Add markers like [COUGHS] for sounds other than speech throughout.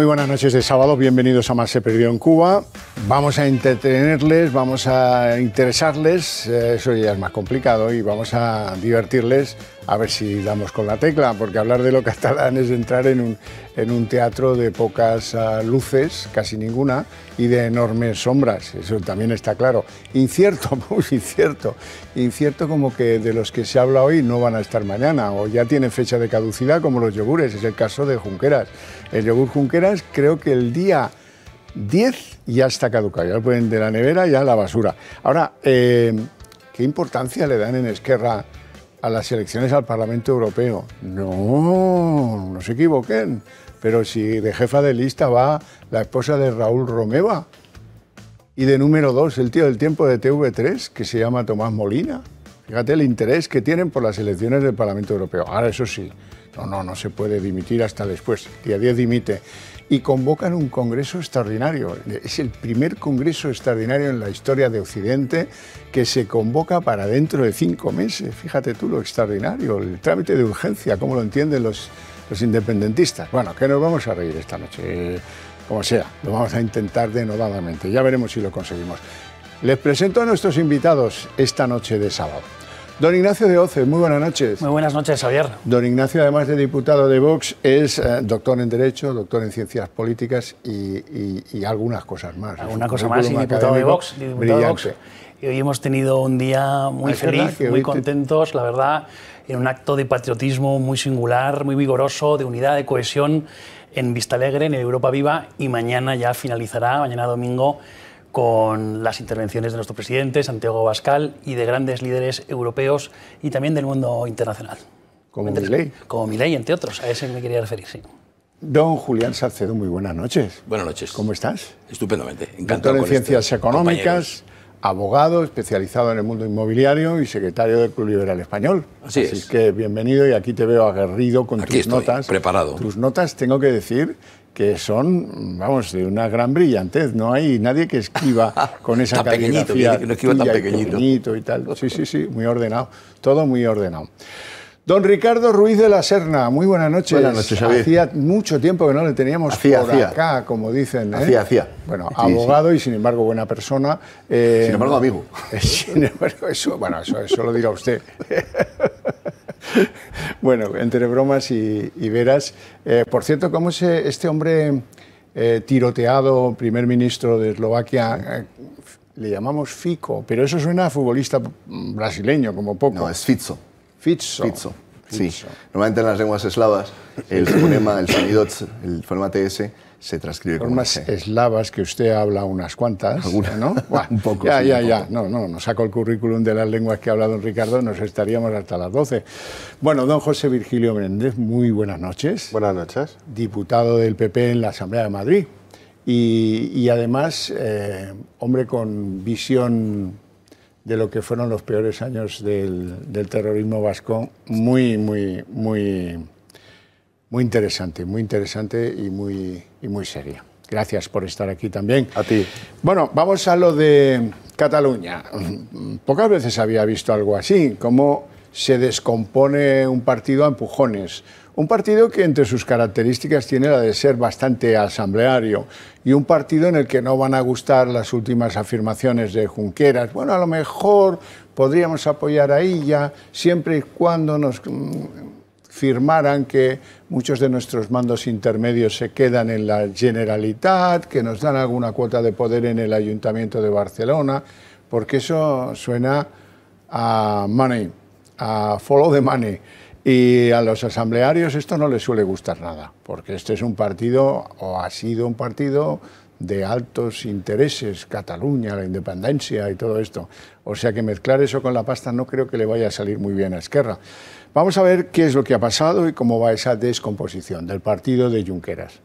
Muy buenas noches de sábado, bienvenidos a Más se perdió en Cuba. Vamos a entretenerles, vamos a interesarles, eh, eso ya es más complicado, y vamos a divertirles a ver si damos con la tecla, porque hablar de lo catalán es entrar en un, en un teatro de pocas ah, luces, casi ninguna, y de enormes sombras, eso también está claro. Incierto, [LAUGHS] muy incierto, incierto como que de los que se habla hoy no van a estar mañana, o ya tienen fecha de caducidad como los yogures, es el caso de Junqueras. El yogur Junqueras creo que el día 10 ya está caducado, ya lo pueden de la nevera ya a la basura. Ahora, eh, ¿qué importancia le dan en Esquerra? a las elecciones al Parlamento Europeo. No, no se equivoquen. Pero si de jefa de lista va la esposa de Raúl Romeva y de número dos el tío del tiempo de TV3, que se llama Tomás Molina. Fíjate el interés que tienen por las elecciones del Parlamento Europeo. Ahora, eso sí, no, no, no se puede dimitir hasta después. Día 10 dimite y convocan un congreso extraordinario. Es el primer congreso extraordinario en la historia de Occidente que se convoca para dentro de cinco meses. Fíjate tú lo extraordinario, el trámite de urgencia, cómo lo entienden los, los independentistas. Bueno, que nos vamos a reír esta noche, eh, como sea, lo vamos a intentar denodadamente, ya veremos si lo conseguimos. Les presento a nuestros invitados esta noche de sábado. Don Ignacio de Oce, muy buenas noches. Muy buenas noches, Javier. Don Ignacio, además de diputado de Vox, es eh, doctor en Derecho, doctor en Ciencias Políticas y, algunas cosas más. Alguna cosa más y diputado de Vox. Y hoy hemos tenido un día muy feliz, muy contentos, la verdad, en un acto de patriotismo muy singular, muy vigoroso, de unidad, de cohesión en Vistalegre, en Europa Viva, y mañana ya finalizará, mañana domingo, con las intervenciones de nuestro presidente, Santiago Bascal, y de grandes líderes europeos y también del mundo internacional. Como Milei. Como Milei, entre otros. A ese me quería referir, sí. Don Julián Salcedo, muy buenas noches. Buenas noches. ¿Cómo estás? Estupendamente. Encantado. Doctor en Ciencias Económicas, abogado especializado en el mundo inmobiliario y secretario del Club Liberal Español. Así, Así es. que bienvenido y aquí te veo aguerrido con aquí tus estoy, notas. preparado. Tus notas, tengo que decir, que son, vamos, de una gran brillantez. No hay nadie que esquiva [LAUGHS] con esa tan pequeñito, no esquiva tan pequeñito. y tal. Sí, sí, sí, muy ordenado. Todo muy ordenado. Don Ricardo Ruiz de la Serna, muy buenas noches. Buenas Hacía mucho tiempo que no le teníamos hacía, por acá, como dicen. ¿eh? Hacía, Bueno, abogado y sin embargo buena persona. sin eh, embargo, amigo. [LAUGHS] Sin embargo, eso, bueno, eso lo dirá usted. [LAUGHS] [LAUGHS] bueno, entre bromas y, veras. Eh, por cierto, ¿cómo es eh, este hombre eh, tiroteado, primer ministro de Eslovaquia? le llamamos Fico, pero eso suena a futbolista mm, brasileño, como poco. No, es Fizzo. Fizzo. Sí. Normalmente en las lenguas eslavas el [COUGHS] fonema, el sonido, el fonema TS se transcribe con más eslavas que usted habla unas cuantas, ¿Alguna? ¿no? [LAUGHS] un poco. Ya, ya, ya. no, No, no, saco el currículum de las lenguas que ha hablado don Ricardo, nos estaríamos hasta las 12. Bueno, don José Virgilio Méndez, muy buenas noches. Buenas noches. Diputado del PP en la Asamblea de Madrid y, además eh, hombre con visión de lo que fueron los peores años del, del terrorismo vasco, muy, muy, muy muy interesante, muy interesante y muy, y muy seria. Gracias por estar aquí también. A ti. Bueno, vamos a lo de Cataluña. [CLEARS THROAT] Pocas veces había visto algo así, cómo se descompone un partido a empujones. Un partido que entre sus características tiene la de ser bastante asambleario y un partido en el que no van a gustar las últimas afirmaciones de Junqueras. Bueno, a lo mejor podríamos apoyar a ella siempre y cuando nos mm, firmaran que muchos de nuestros mandos intermedios se quedan en la Generalitat, que nos dan alguna cuota de poder en el Ayuntamiento de Barcelona, porque eso suena a money, a follow the money. Y a los asamblearios esto no les suele gustar nada, porque este es un partido, o ha sido un partido, de altos intereses, Cataluña, la independencia y todo esto. O sea que mezclar eso con la pasta no creo que le vaya a salir muy bien a Esquerra. Vamos a ver qué es lo que ha pasado y cómo va esa descomposición del partido de Junqueras.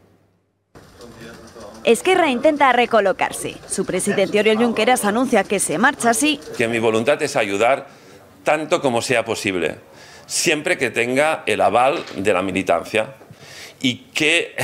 Esquerra intenta recolocarse. Su presidente Oriol Junqueras anuncia que se marcha así. Que mi voluntad es ayudar tanto como sea posible, siempre que tenga el aval de la militancia y que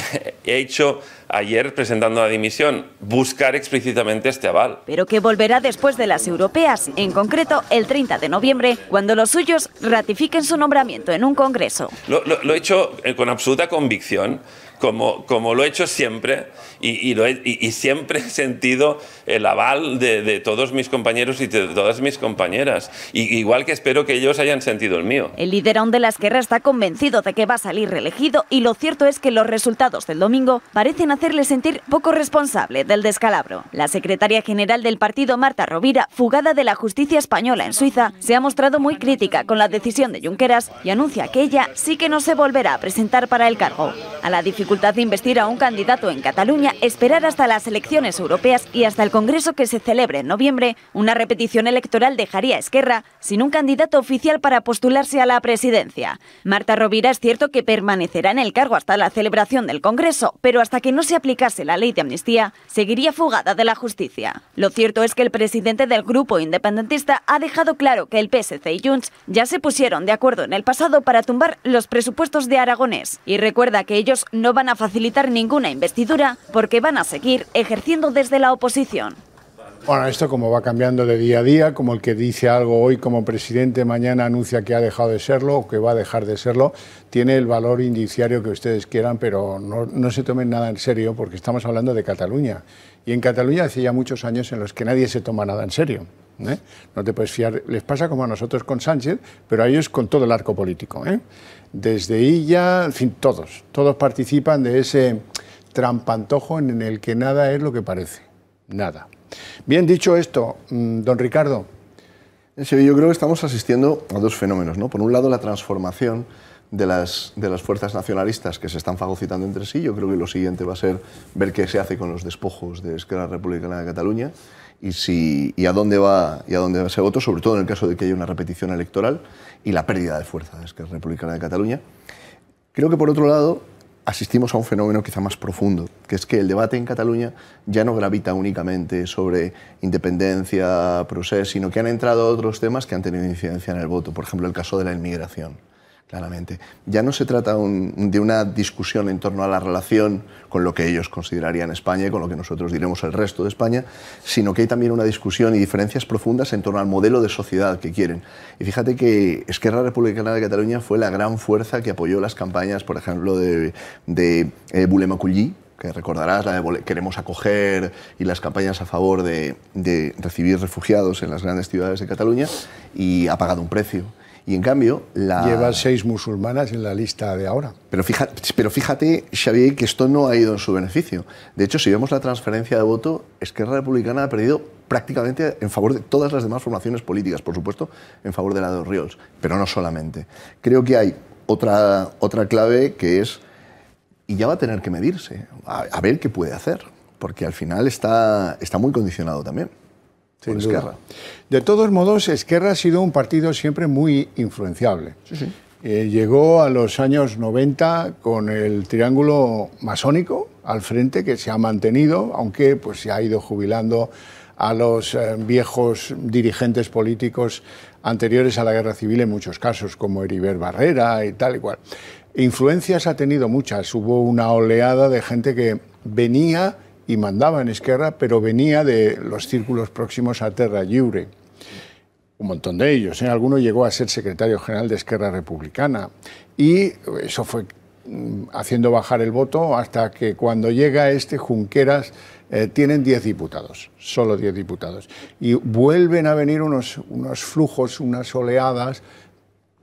[LAUGHS] he hecho ayer presentando la dimisión, buscar explícitamente este aval. Pero que volverá después de las europeas, en concreto el 30 de noviembre, cuando los suyos ratifiquen su nombramiento en un congreso. Lo, he hecho eh, con absoluta convicción, como, como lo he hecho siempre y, siempre he sentido el aval de, todos mis compañeros y de todas mis compañeras. igual que espero que ellos hayan sentido el mío. El líder aún de la está convencido de que va a salir reelegido y lo cierto es que los resultados del domingo parecen hacerle sentir poco responsable del descalabro. La secretaria general del partido, Marta Rovira, fugada de la justicia española en Suiza, se ha mostrado muy crítica con la decisión de Junqueras y anuncia que ella sí que no se volverá a presentar para el cargo. A la dificultad de investir a un candidato en Cataluña esperar hasta las elecciones europeas y hasta el Congreso que se celebre en noviembre, una repetición electoral dejaría a Esquerra sin un candidato oficial para postularse a la presidencia. Marta Rovira es cierto que permanecerá en el cargo hasta la celebración del Congreso, pero hasta que no se aplicase la ley de amnistía, seguiría fugada de la justicia. Lo cierto es que el presidente del grupo independentista ha dejado claro que el PSC y Junts ya se pusieron de acuerdo en el pasado para tumbar los presupuestos de Aragonés y recuerda que ellos no van a facilitar ninguna investidura porque van a seguir ejerciendo desde la oposición. Bueno, esto como va cambiando de día a día, como el que dice algo hoy como presidente, mañana anuncia que ha dejado de serlo o que va a dejar de serlo, tiene el valor indiciario que ustedes quieran, pero no, se tomen nada en serio porque estamos hablando de Cataluña. Y en Cataluña hace ya muchos años en los que nadie se toma nada en serio. ¿eh? No te puedes fiar, les pasa como a nosotros con Sánchez, pero a ellos con todo el arco político. ¿eh? Desde ella, en fin, todos, todos participan de ese trampantojo en el que nada es lo que parece. Nada. Bien dicho esto, mm, don Ricardo. yo creo que estamos asistiendo a dos fenómenos. ¿no? Por un lado, la transformación de las, de las fuerzas nacionalistas que se están fagocitando entre sí. Yo creo que lo siguiente va a ser ver qué se hace con los despojos de Esquerra Republicana de Cataluña y, si, a dónde va, y a dónde va ese voto, sobre todo en el caso de que haya una repetición electoral y la pérdida de fuerza de Esquerra Republicana de Cataluña. Creo que, por otro lado, asistimos a un fenómeno quizá más profundo, que es que el debate en Cataluña ya no gravita únicamente sobre independencia, proceso, sino que han entrado otros temas que han tenido incidencia en el voto, por ejemplo el caso de la inmigración claramente. Ya no se trata de una discusión en torno a la relación con lo que ellos considerarían España y con lo que nosotros diremos el resto de España, sino que hay también una discusión y diferencias profundas en torno al modelo de sociedad que quieren. Y fíjate que Esquerra Republicana de Cataluña fue la gran fuerza que apoyó las campañas, por ejemplo, de, de eh, que recordarás, la de queremos acoger y las campañas a favor de, de, recibir refugiados en las grandes ciudades de Cataluña, y ha pagado un precio. Y en cambio, la... Lleva seis musulmanas en la lista de ahora. Pero fíjate, pero fíjate, Xavier, que esto no ha ido en su beneficio. De hecho, si vemos la transferencia de voto, Esquerra Republicana ha perdido prácticamente en favor de todas las demás formaciones políticas, por supuesto, en favor de la de ríos, pero no solamente. Creo que hay otra, otra clave que es, y ya va a tener que medirse, a, a ver qué puede hacer, porque al final está, está muy condicionado también. De todos modos, Esquerra ha sido un partido siempre muy influenciable. Eh, llegó a los años 90 con el triángulo masónico al frente, que se ha mantenido, aunque pues, se ha ido jubilando a los eh, viejos dirigentes políticos anteriores a la guerra civil en muchos casos, como Heriber Barrera y tal y cual. Influencias ha tenido muchas. Hubo una oleada de gente que venía y mandaba en Esquerra, pero venía de los círculos próximos a Terra Lliure. Un montón de ellos. ¿eh? Alguno llegó a ser secretario general de Esquerra Republicana. Y eso fue mm, haciendo bajar el voto hasta que cuando llega este Junqueras eh, tienen 10 diputados, solo 10 diputados. Y vuelven a venir unos flujos, unas oleadas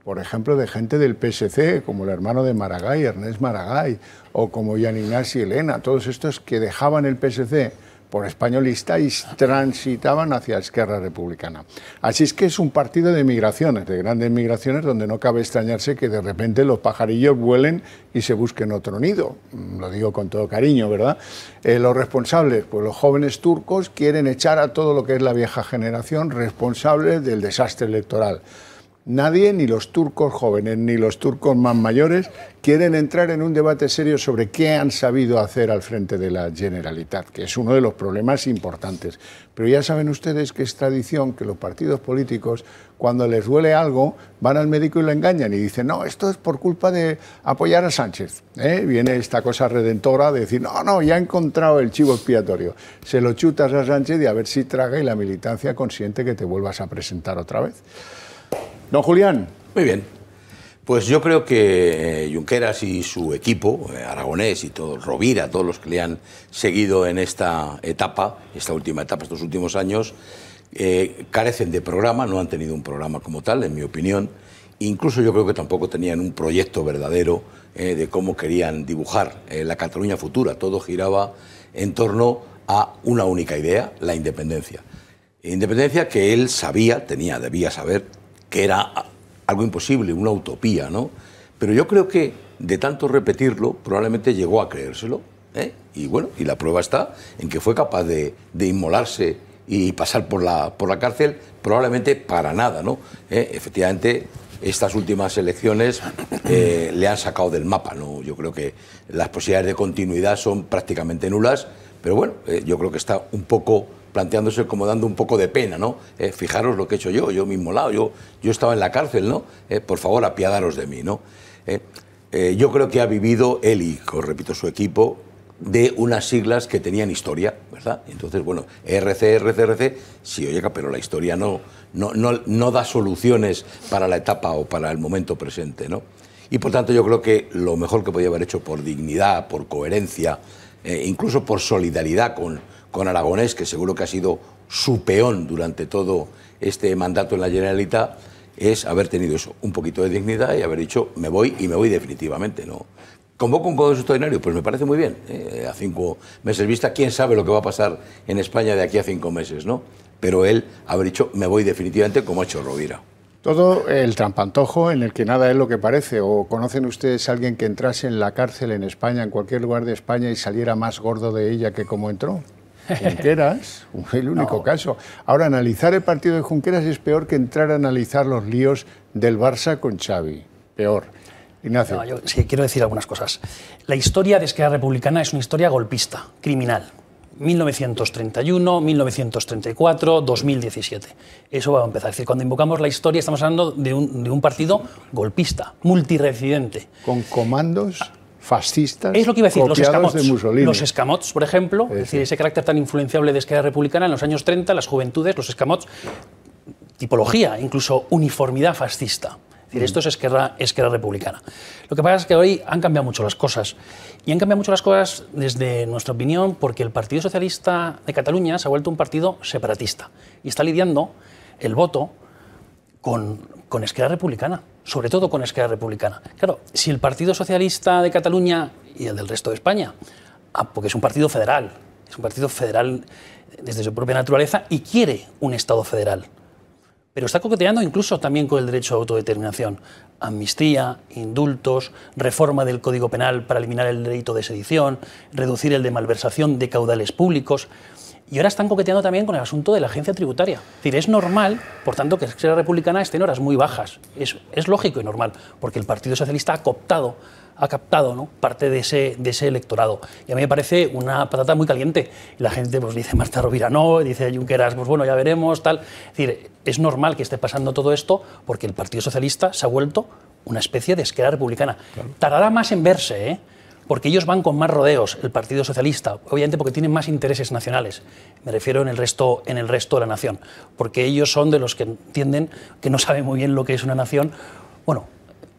por ejemplo, de gente del PSC, como el hermano de Maragall, Ernest Maragall, o como Jan Ignacio Elena, todos estos que dejaban el PSC por españolista y transitaban hacia la izquierda Republicana. Así es que es un partido de migraciones, de grandes migraciones, donde no cabe extrañarse que de repente los pajarillos vuelen y se busquen otro nido. Mm, lo digo con todo cariño, ¿verdad? Eh, los responsables, pues los jóvenes turcos quieren echar a todo lo que es la vieja generación responsable del desastre electoral. Nadie, ni los turcos jóvenes, ni los turcos más mayores, quieren entrar en un debate serio sobre qué han sabido hacer al frente de la Generalitat, que es uno de los problemas importantes. Pero ya saben ustedes que es tradición que los partidos políticos, cuando les duele algo, van al médico y lo engañan y dicen, no, esto es por culpa de apoyar a Sánchez. ¿eh? Viene esta cosa redentora de decir, no, no, ya ha encontrado el chivo expiatorio. Se lo chutas a Sánchez y a ver si traga y la militancia consiente que te vuelvas a presentar otra vez. Don Julián. Muy bien. Pues yo creo que eh, Junqueras y su equipo, eh, Aragonés y todo, Rovira, todos los que le han seguido en esta etapa, esta última etapa, estos últimos años, eh, carecen de programa, no han tenido un programa como tal, en mi opinión. Incluso yo creo que tampoco tenían un proyecto verdadero de cómo querían dibujar la Cataluña futura. Todo giraba en torno a una única idea, la independencia. Independencia que él sabía, tenía, debía saber, que era algo imposible, una utopía, ¿no? Pero yo creo que de tanto repetirlo, probablemente llegó a creérselo. ¿eh? Y bueno, y la prueba está en que fue capaz de, inmolarse y pasar por la, por la cárcel, probablemente para nada, ¿no? ¿Eh? Efectivamente, estas últimas elecciones eh, le han sacado del mapa, ¿no? Yo creo que las posibilidades de continuidad son prácticamente nulas, pero bueno, yo creo que está un poco planteándose como dando un poco de pena, ¿no? Eh, fijaros lo que he hecho yo, yo mismo lado, yo, yo estaba en la cárcel, ¿no? Eh, por favor, apiadaros de mí, ¿no? Eh, yo creo que ha vivido él y, repito, su equipo de unas siglas que tenían historia, ¿verdad? Entonces, bueno, RC, RC, RC, sí, oye, pero la historia no, no, no, da soluciones para la etapa o para el momento presente, ¿no? Y por tanto yo creo que lo mejor que podía haber hecho por dignidad, por coherencia, incluso por solidaridad con, con Aragonés, que seguro que ha sido su peón durante todo este mandato en la Generalitat, es haber tenido eso, un poquito de dignidad y haber dicho, me voy y me voy definitivamente. ¿no? ¿Convoco un Congreso extraordinario? Pues me parece muy bien. ¿eh? A cinco meses vista, quién sabe lo que va a pasar en España de aquí a cinco meses, ¿no? Pero él haber dicho, me voy definitivamente, como ha hecho Rovira. Todo el trampantojo en el que nada es lo que parece. ¿O conocen ustedes a alguien que entrase en la cárcel en España, en cualquier lugar de España, y saliera más gordo de ella que como entró? Junqueras, [LAUGHS] el único caso. Ahora, analizar el partido de Junqueras es peor que entrar a analizar los líos del Barça con Xavi. Peor. Ignacio. No, yo sí, quiero decir algunas cosas. La historia de Esquerra Republicana es una historia golpista, criminal. 1931, 1934, 2017. Eso va a empezar. Es decir, cuando invocamos la historia estamos hablando de un, partido golpista, multirecidente. Con comandos fascistas. Es lo que iba a decir, los escamots. por ejemplo, ese carácter tan influenciable de Esquerra Republicana en los años 30, las juventudes, los escamots, tipología, incluso uniformidad fascista. Es decir, mm. esto es Esquerra, Republicana. Lo que pasa es que hoy han cambiado mucho las cosas. Y han cambiado mucho las cosas, desde nuestra opinión, porque el Partido Socialista de Cataluña se ha vuelto un partido separatista y está lidiando el voto con, con Esquerra Republicana sobre todo con Esquerra Republicana. Claro, si el Partido Socialista de Cataluña y el del resto de España, ah, porque es un partido federal, es un partido federal desde su propia naturaleza y quiere un Estado federal. Pero está coqueteando incluso también con el derecho a autodeterminación. Amnistía, indultos, reforma del Código Penal para eliminar el delito de sedición, reducir el de malversación de caudales públicos. Y ahora están coqueteando también con el asunto de la agencia tributaria. Es decir, es normal, por tanto, que la republicana esté en horas muy bajas. Es, es lógico y normal, porque el Partido Socialista ha ha captado ¿no? parte de ese, de ese electorado. Y a mí me parece una patata muy caliente. Y la gente pues, dice Marta Rovira no, dice Junqueras, pues bueno, ya veremos, tal. Es decir, es normal que esté pasando todo esto porque el Partido Socialista se ha vuelto una especie de esquera republicana. Tardará más en verse, ¿eh? porque ellos van con más rodeos, el Partido Socialista, obviamente porque tienen más intereses nacionales, me refiero en el resto, en el resto de la nación, porque ellos son de los que entienden que no saben muy bien lo que es una nación, bueno,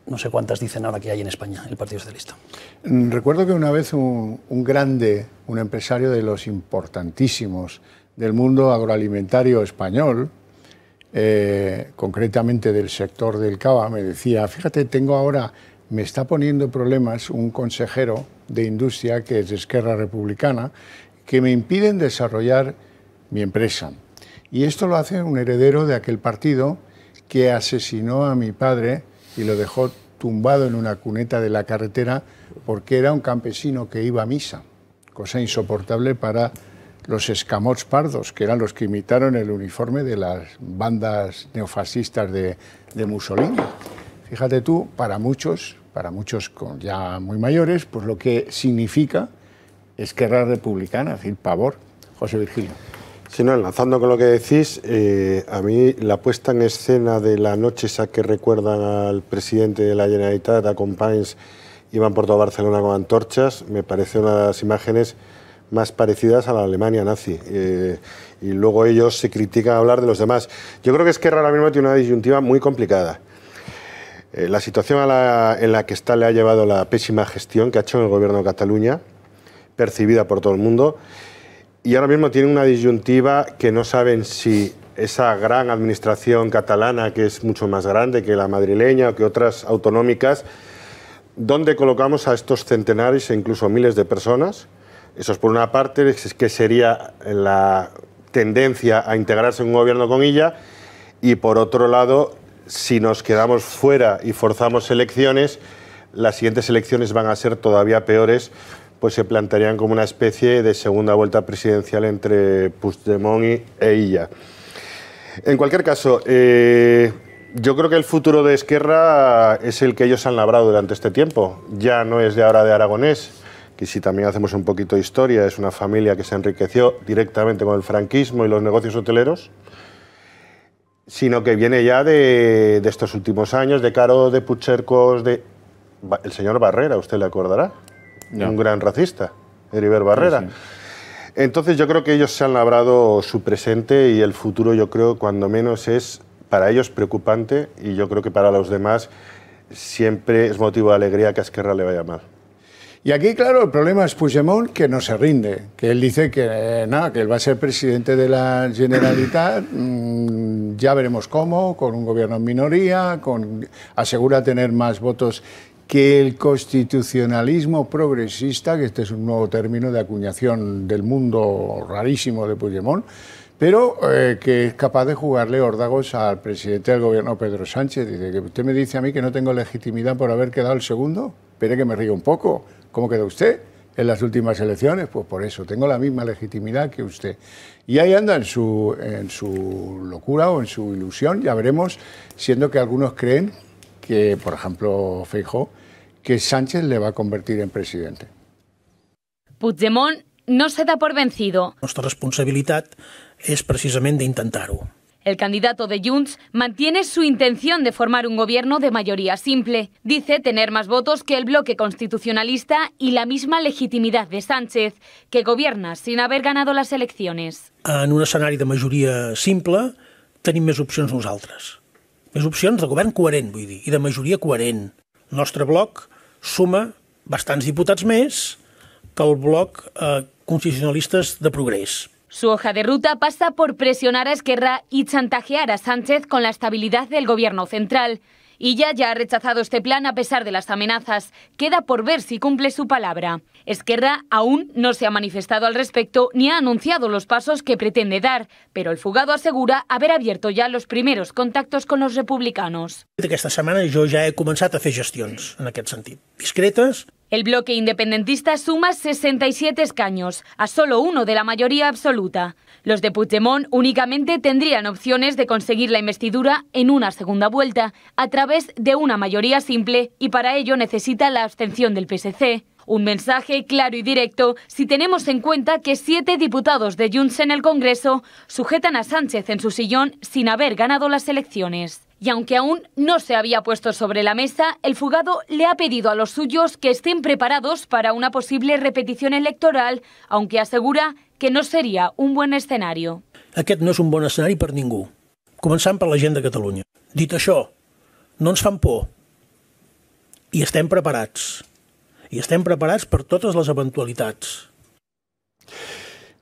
no sé cuántas dicen ahora que hay en España el Partido Socialista. Mm, recuerdo que una vez un, grande, un empresario de los importantísimos del mundo agroalimentario español, eh, concretamente del sector del cava, me decía, fíjate, tengo ahora me está poniendo problemas un consejero de industria que es de Esquerra Republicana, que me impiden desarrollar mi empresa. Y esto lo hace un heredero de aquel partido que asesinó a mi padre y lo dejó tumbado en una cuneta de la carretera porque era un campesino que iba a misa, cosa insoportable para los escamots pardos, que eran los que imitaron el uniforme de las bandas neofascistas de, de Mussolini. Fíjate tú, para muchos para muchos ya muy mayores, pues lo que significa es Esquerra Republicana, es decir, pavor. José Virgilio. Si no, enlazando con lo que decís, eh, a mí la puesta en escena de la noche esa que recuerdan al presidente de la Generalitat, a Companys, iban por toda Barcelona con antorchas, me parece una de las imágenes más parecidas a la Alemania nazi. Eh, y luego ellos se critican a hablar de los demás. Yo creo que Esquerra ahora mismo tiene una disyuntiva muy complicada. Eh, la situación en la que está le ha llevado la pésima gestión que ha hecho el gobierno de Cataluña, percibida por todo el mundo, y ahora mismo tiene una disyuntiva que no saben si esa gran administración catalana, que es mucho más grande que la madrileña o que otras autonómicas, ¿dónde colocamos a estos centenares e incluso miles de personas? Eso es por una parte, que sería la tendencia a integrarse en un gobierno con ella, y por otro lado, si nos quedamos fuera y forzamos elecciones, las siguientes elecciones van a ser todavía peores, pues se plantearían como una especie de segunda vuelta presidencial entre Puigdemont y, e ella. En cualquier caso, eh, yo creo que el futuro de Esquerra es el que ellos han labrado durante este tiempo. Ya no es de ahora de Aragonés, que si también hacemos un poquito de historia, es una familia que se enriqueció directamente con el franquismo y los negocios hoteleros sino que viene ya de, estos últimos años, de Caro, de Puchercos, de... El señor Barrera, usted le acordará, un gran racista, Heriber Barrera. Entonces yo creo que ellos se han labrado su presente y el futuro yo creo cuando menos es para ellos preocupante y yo creo que para los demás siempre es motivo de alegría que Esquerra le vaya mal. Y aquí, claro, el problema es Puigdemont, que no se rinde, que él dice que eh, nada, que él va a ser presidente de la Generalitat, [CLEARS THROAT] mm, ya veremos cómo, con un gobierno en minoría, con, asegura tener más votos que el constitucionalismo progresista, que este es un nuevo término de acuñación del mundo rarísimo de Puigdemont, pero eh, que es capaz de jugarle órdagos al presidente del gobierno Pedro Sánchez. Dice que usted me dice a mí que no tengo legitimidad por haber quedado el segundo, espere que me río un poco. ¿Cómo quedó usted en las últimas elecciones? Pues por eso, tengo la misma legitimidad que usted. Y ahí anda en su, en su locura o en su ilusión, ya veremos, siendo que algunos creen que, por ejemplo, Feijó, que Sánchez le va a convertir en presidente. Puigdemont no se da por vencido. Nuestra responsabilidad es precisamente intentarlo. El candidato de Junts mantiene su intención de formar un gobierno de mayoría simple. Dice tener más votos que el bloque constitucionalista y la misma legitimidad de Sánchez, que gobierna sin haber ganado las elecciones. En un escenari de majoria simple tenim més opcions nosaltres. Més opcions de govern coherent, vull dir, i de majoria coherent. El nostre bloc suma bastants diputats més que el bloc eh, constitucionalistes de progrés. Su hoja de ruta pasa por presionar a Esquerra y chantajear a Sánchez con la estabilidad del gobierno central. Y ya, ya ha rechazado este plan a pesar de las amenazas. Queda por ver si cumple su palabra. Esquerra aún no se ha manifestado al respecto ni ha anunciado los pasos que pretende dar, pero el fugado asegura haber abierto ya los primeros contactos con los republicanos. Esta semana jo ja he començat a fer gestions en aquest sentit. Discretas, El bloque independentista suma 67 escaños, a solo uno de la mayoría absoluta. Los de Puigdemont únicamente tendrían opciones de conseguir la investidura en una segunda vuelta, a través de una mayoría simple, y para ello necesita la abstención del PSC. Un mensaje claro y directo si tenemos en cuenta que siete diputados de Junts en el Congreso sujetan a Sánchez en su sillón sin haber ganado las elecciones. Y aunque aún no se había puesto sobre la mesa, el fugado le ha pedido a los suyos que estén preparados para una posible repetición electoral, aunque asegura que no sería un buen escenario. Aquest no és un bon escenari per ningú, començant per la gent de Catalunya. Dit això, no ens fan por i estem preparats. I estem preparats per totes les eventualitats.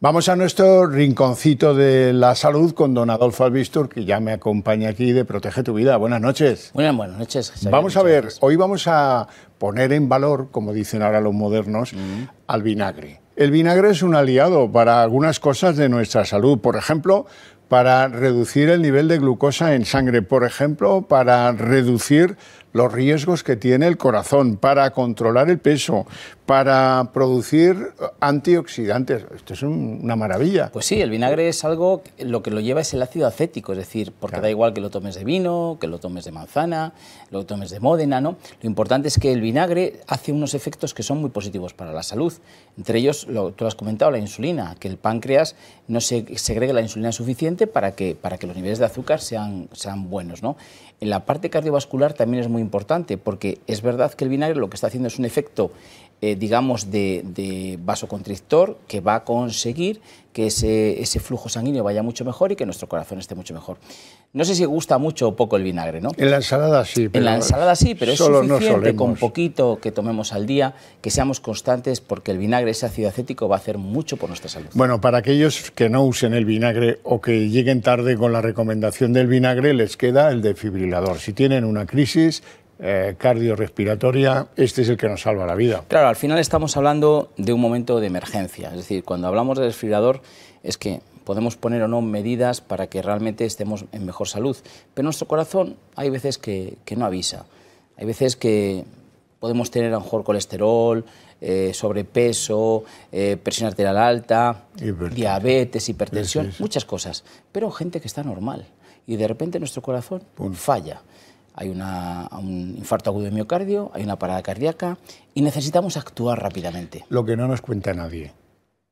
Vamos a nuestro rinconcito de la salud con don Adolfo Albistur, que ya me acompaña aquí de Protege tu Vida. Buenas noches. Buenas, buenas noches. Vamos a ver, hoy vamos a poner en valor, como dicen ahora los modernos, mm. al vinagre. El vinagre es un aliado para algunas cosas de nuestra salud. Por ejemplo, para reducir el nivel de glucosa en sangre. Por ejemplo, para reducir los riesgos que tiene el corazón, para controlar el peso, para producir antioxidantes. Esto es una maravilla. Pues sí, el vinagre es algo, lo que lo lleva es el ácido acético, es decir, porque da igual que lo tomes de vino, que lo tomes de manzana, lo tomes de módena, ¿no? Lo importante es que el vinagre hace unos efectos que son muy positivos para la salud. Entre ellos, tú lo has comentado, la insulina, que el páncreas no se segregue la insulina suficiente para que, para que los niveles de azúcar sean, sean buenos, ¿no? En la parte cardiovascular también es muy importante, porque es verdad que el vinagre lo que está haciendo es un efecto eh, digamos, de, de, vasoconstrictor que va a conseguir que ese, flujo sanguíneo vaya mucho mejor y que nuestro corazón esté mucho mejor. No sé si gusta mucho o poco el vinagre, ¿no? En la ensalada sí. Pero en la ensalada sí, pero es suficiente con poquito que tomemos al día, que seamos constantes, porque el vinagre, ese ácido acético, va a hacer mucho por nuestra salud. Bueno, para aquellos que no usen el vinagre o que lleguen tarde con la recomendación del vinagre, les queda el defibrilador. Si tienen una crisis, eh, cardiorespiratoria, este es el que nos salva la vida. Claro, al final estamos hablando de un momento de emergencia, es decir, cuando hablamos de desfibrilador es que podemos poner o no medidas para que realmente estemos en mejor salud, pero nuestro corazón hay veces que, no avisa, hay veces que podemos tener a lo mejor colesterol, eh, sobrepeso, eh, presión arterial alta, diabetes, hipertensión, muchas cosas, pero gente que está normal y de repente nuestro corazón falla hay una, un infarto agudo de miocardio, hay una parada cardíaca y necesitamos actuar rápidamente. Lo que no nos cuenta nadie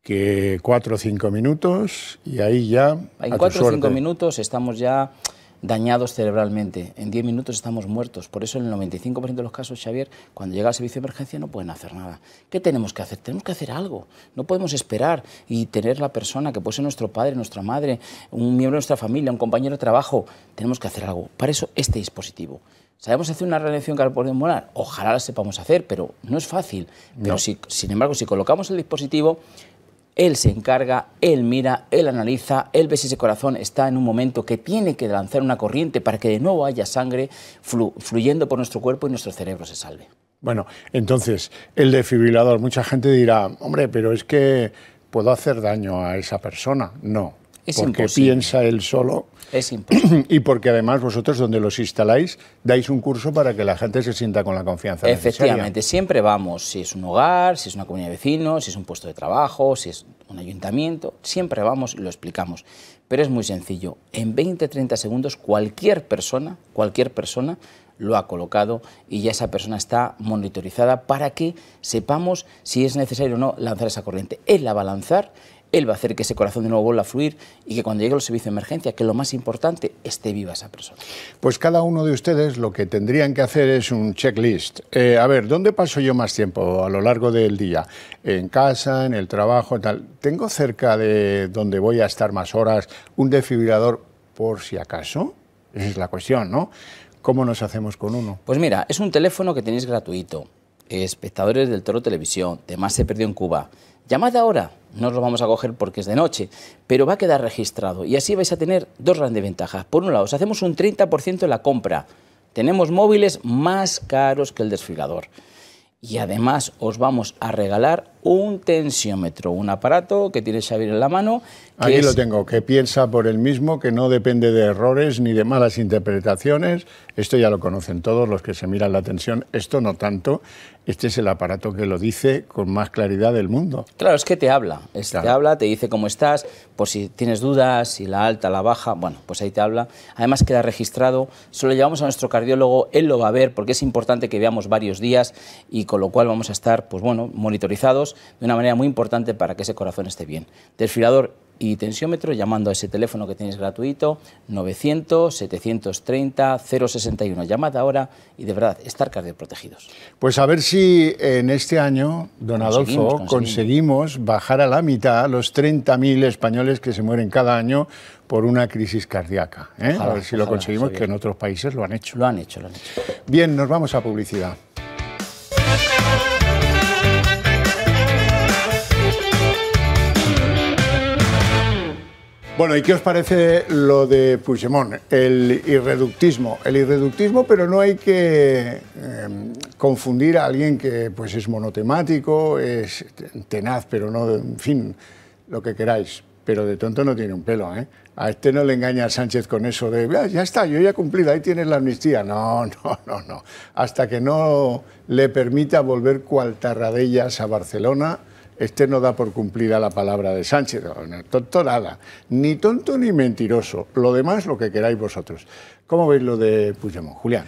que cuatro o cinco minutos y ahí ya... En cuatro o cinco minutos estamos ya dañados cerebralmente. En 10 minutos estamos muertos. Por eso en el 95% de los casos, Xavier, cuando llega al servicio de emergencia no pueden hacer nada. ¿Qué tenemos que hacer? Tenemos que hacer algo. No podemos esperar y tener la persona que puede ser nuestro padre, nuestra madre, un miembro de nuestra familia, un compañero de trabajo. Tenemos que hacer algo. Para eso este dispositivo. ¿Sabemos hacer una reelección cardiopulmonar? Ojalá la sepamos hacer, pero no es fácil. Pero sin embargo, si colocamos el dispositivo, él se encarga, él mira, él analiza, él ve si ese corazón está en un momento que tiene que lanzar una corriente para que de nuevo haya sangre fluyendo por nuestro cuerpo y nuestro cerebro se salve. Bueno, entonces, el defibrilador, mucha gente dirá, hombre, pero es que puedo hacer daño a esa persona. No, es porque piensa él solo es [CLEARS THROAT] y porque además vosotros donde los instaláis dais un curso para que la gente se sienta con la confianza. Efectivamente, siempre vamos, si es un hogar, si es una comunidad de vecinos, si es un puesto de trabajo, si es un ayuntamiento, siempre vamos y lo explicamos. Pero es muy sencillo, en 20-30 segundos cualquier persona, cualquier persona lo ha colocado y ya esa persona está monitorizada para que sepamos si es necesario o no lanzar esa corriente. Él la va a lanzar él va a hacer que ese corazón de nuevo vuelva a fluir y que cuando llegue el servicio de emergencia, que lo más importante, esté viva esa persona. Pues cada uno de ustedes lo que tendrían que hacer es un checklist. Eh, a ver, ¿dónde paso yo más tiempo a lo largo del día? En casa, en el trabajo, tal. ¿Tengo cerca de donde voy a estar más horas un desfibrilador por si acaso? Esa es la cuestión, ¿no? ¿Cómo nos hacemos con uno? Pues mira, es un teléfono que tenéis gratuito. Espectadores del Toro Televisión, más se perdió en Cuba. Llamad ahora, no lo vamos a coger porque es de noche, pero va a quedar registrado y así vais a tener dos grandes ventajas. Por un lado, os hacemos un 30% en la compra, tenemos móviles más caros que el desfilador y además os vamos a regalar un tensiómetro, un aparato que tiene Xavier en la mano. Aquí lo tengo, que piensa por él mismo, que no depende de errores ni de malas interpretaciones. Esto ya lo conocen todos los que se miran la tensión, esto no tanto. Este es el aparato que lo dice con más claridad del mundo. Claro, es que te habla, te habla, te dice cómo estás, por si tienes dudas, si la alta, la baja, bueno, pues ahí te habla. Además queda registrado, Solo llevamos a nuestro cardiólogo, él lo va a ver porque es importante que veamos varios días y con lo cual vamos a estar, pues bueno, monitorizados de una manera muy importante para que ese corazón esté bien. Desfilador y tensiómetro llamando a ese teléfono que tienes gratuito 900 730 061. Llamad ahora y de verdad estar cardioprotegidos. Pues a ver si en este año, don Adolfo, conseguimos. bajar a la mitad los 30.000 españoles que se mueren cada año por una crisis cardíaca. ¿eh? a ver si lo conseguimos, que en otros países lo han hecho. Lo han hecho, lo han hecho. Bien, nos vamos a publicidad. Bueno, ¿y qué os parece lo de Puigdemont? El irreductismo. El irreductismo, pero no hay que em, confundir a alguien que pues, es monotemático, es tenaz, pero no, en fin, lo que queráis. Pero de tonto no tiene un pelo, ¿eh? A este no le engaña a Sánchez con eso de, ah, ya está, yo ya he cumplido, ahí tienes la amnistía. No, [LAUGHS] no, no, no. Hasta que no le permita volver cual tarradellas a Barcelona, este no da por cumplida la palabra de Sánchez. No, tonto nada, ni tonto ni mentiroso. Lo demás, lo que queráis vosotros. ¿Cómo veis lo de Puigdemont, Julián?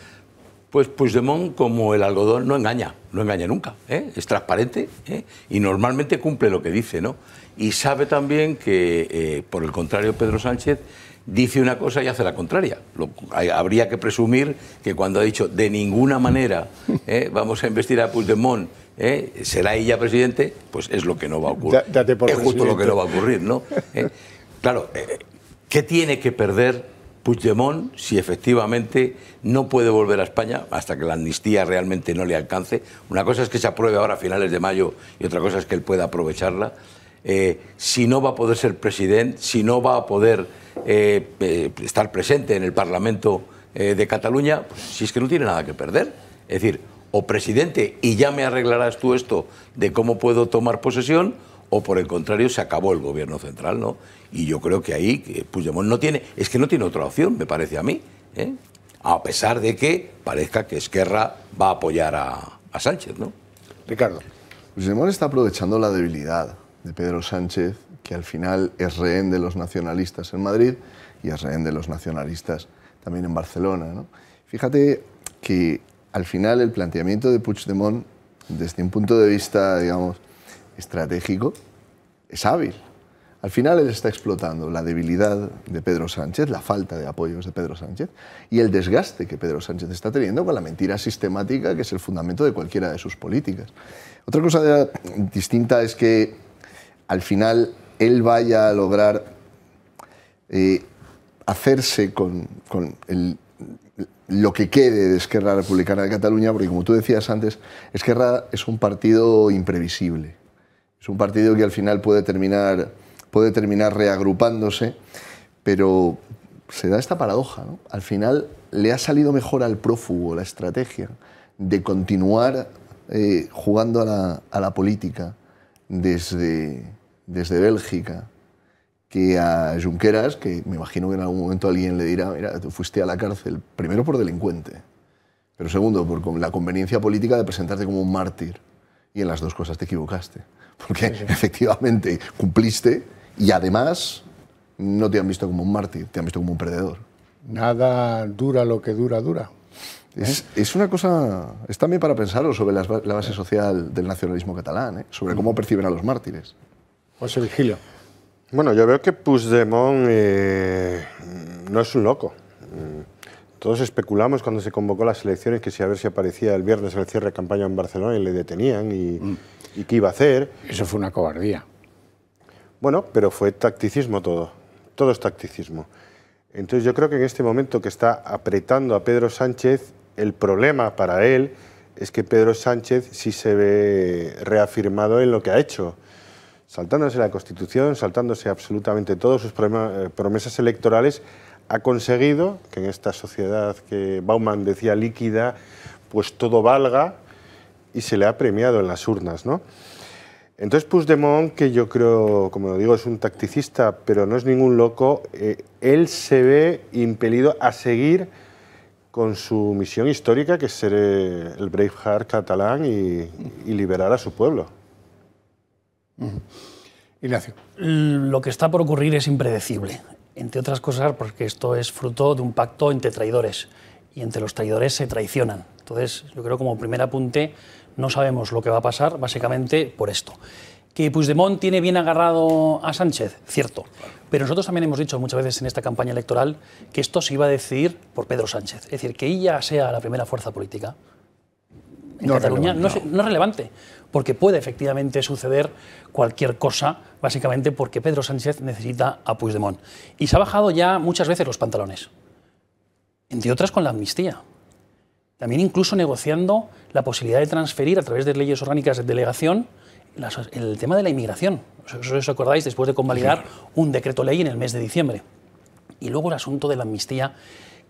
Pues Puigdemont, como el algodón, no engaña, no engaña nunca. ¿eh? Es transparente ¿eh? y normalmente cumple lo que dice, ¿no? Y sabe también que, eh, por el contrario, Pedro Sánchez dice una cosa y hace la contraria. habría que presumir que cuando ha dicho de ninguna manera vamos a investir a Puigdemont ¿eh? será ella presidente, pues es lo que no va a ocurrir. es justo lo que no va a ocurrir, ¿no? ¿Eh? Claro, eh, ¿qué tiene que perder Puigdemont si efectivamente no puede volver a España hasta que la amnistía realmente no le alcance? Una cosa es que se apruebe ahora a finales de mayo y otra cosa es que él pueda aprovecharla. si no va a poder ser presidente, si no va a poder estar presente en el Parlamento de Cataluña, pues, si es que no tiene nada que perder. Es decir, o presidente y ya me arreglarás tú esto de cómo puedo tomar posesión, o por el contrario se acabó el gobierno central, ¿no? Y yo creo que ahí que Puigdemont no tiene, es que no tiene otra opción, me parece a mí, ¿eh? a pesar de que parezca que Esquerra va a apoyar a, a Sánchez, ¿no? Ricardo. Puigdemont está aprovechando la debilidad de Pedro Sánchez, que al final es rehén de los nacionalistas en Madrid y es rehén de los nacionalistas también en Barcelona, ¿no? Fíjate que al final el planteamiento de Puigdemont, desde un punto de vista, digamos, estratégico, es hábil. Al final él está explotando la debilidad de Pedro Sánchez, la falta de apoyos de Pedro Sánchez y el desgaste que Pedro Sánchez está teniendo con la mentira sistemática que es el fundamento de cualquiera de sus políticas. Otra cosa distinta es que al final él vaya a lograr eh, hacerse con, con el lo que quede de Esquerra Republicana de Cataluña, porque como tú decías antes, Esquerra es un partido imprevisible. Es un partido que al final puede terminar, puede terminar reagrupándose, pero se da esta paradoja. Al final le ha salido mejor al prófugo la estrategia de continuar eh, jugando a la, a la política desde, desde Bélgica, que a Junqueras, que me imagino que en algún momento alguien le dirá, mira, tú fuiste a la cárcel, primero por delincuente, pero segundo, por la conveniencia política de presentarte como un mártir. Y en las dos cosas te equivocaste, porque [LAUGHS] efectivamente cumpliste y además no te han visto como un mártir, te han visto como un perdedor. Nada dura lo que dura, dura. Es, ¿Eh? una cosa, es también para pensarlo sobre la, base social del nacionalismo catalán, ¿eh? sobre cómo perciben a los mártires. José pues Vigilio. Bueno, yo veo que Puigdemont eh, no es un loco. Todos especulamos cuando se convocó las elecciones que si a ver si aparecía el viernes el cierre de campaña en Barcelona y le detenían y, mm. y qué iba a hacer. Eso fue una cobardía. Bueno, pero fue tacticismo todo. Todo es tacticismo. Entonces yo creo que en este momento que está apretando a Pedro Sánchez, el problema para él es que Pedro Sánchez sí se ve reafirmado en lo que ha hecho saltándose la Constitución, saltándose absolutamente todos sus eh, promesas electorales, ha conseguido que en esta sociedad que Bauman decía líquida, pues todo valga y se le ha premiado en las urnas, ¿no? Entonces Puigdemont, que yo creo, como lo digo, es un tacticista, pero no es ningún loco, eh, él se ve impelido a seguir con su misión histórica, que es ser eh, el Braveheart catalán y liberar a su pueblo. Ignacio. Lo que está por ocurrir es impredecible, entre otras cosas porque esto es fruto de un pacto entre traidores y entre los traidores se traicionan. Entonces, yo creo como primer apunte, no sabemos lo que va a pasar básicamente por esto. Que Puigdemont tiene bien agarrado a Sánchez, cierto. Pero nosotros también hemos dicho muchas veces en esta campaña electoral que esto se iba a decidir por Pedro Sánchez. Es decir, que ella sea la primera fuerza política en no Cataluña no, es, relevante, porque puede efectivamente suceder cualquier cosa, básicamente porque Pedro Sánchez necesita a Puigdemont. Y se ha bajado ya muchas veces los pantalones, entre otras con la amnistía. También incluso negociando la posibilidad de transferir a través de leyes orgánicas de delegación el tema de la inmigración. os acordáis después de convalidar un decreto ley en el mes de diciembre. Y luego el asunto de la amnistía,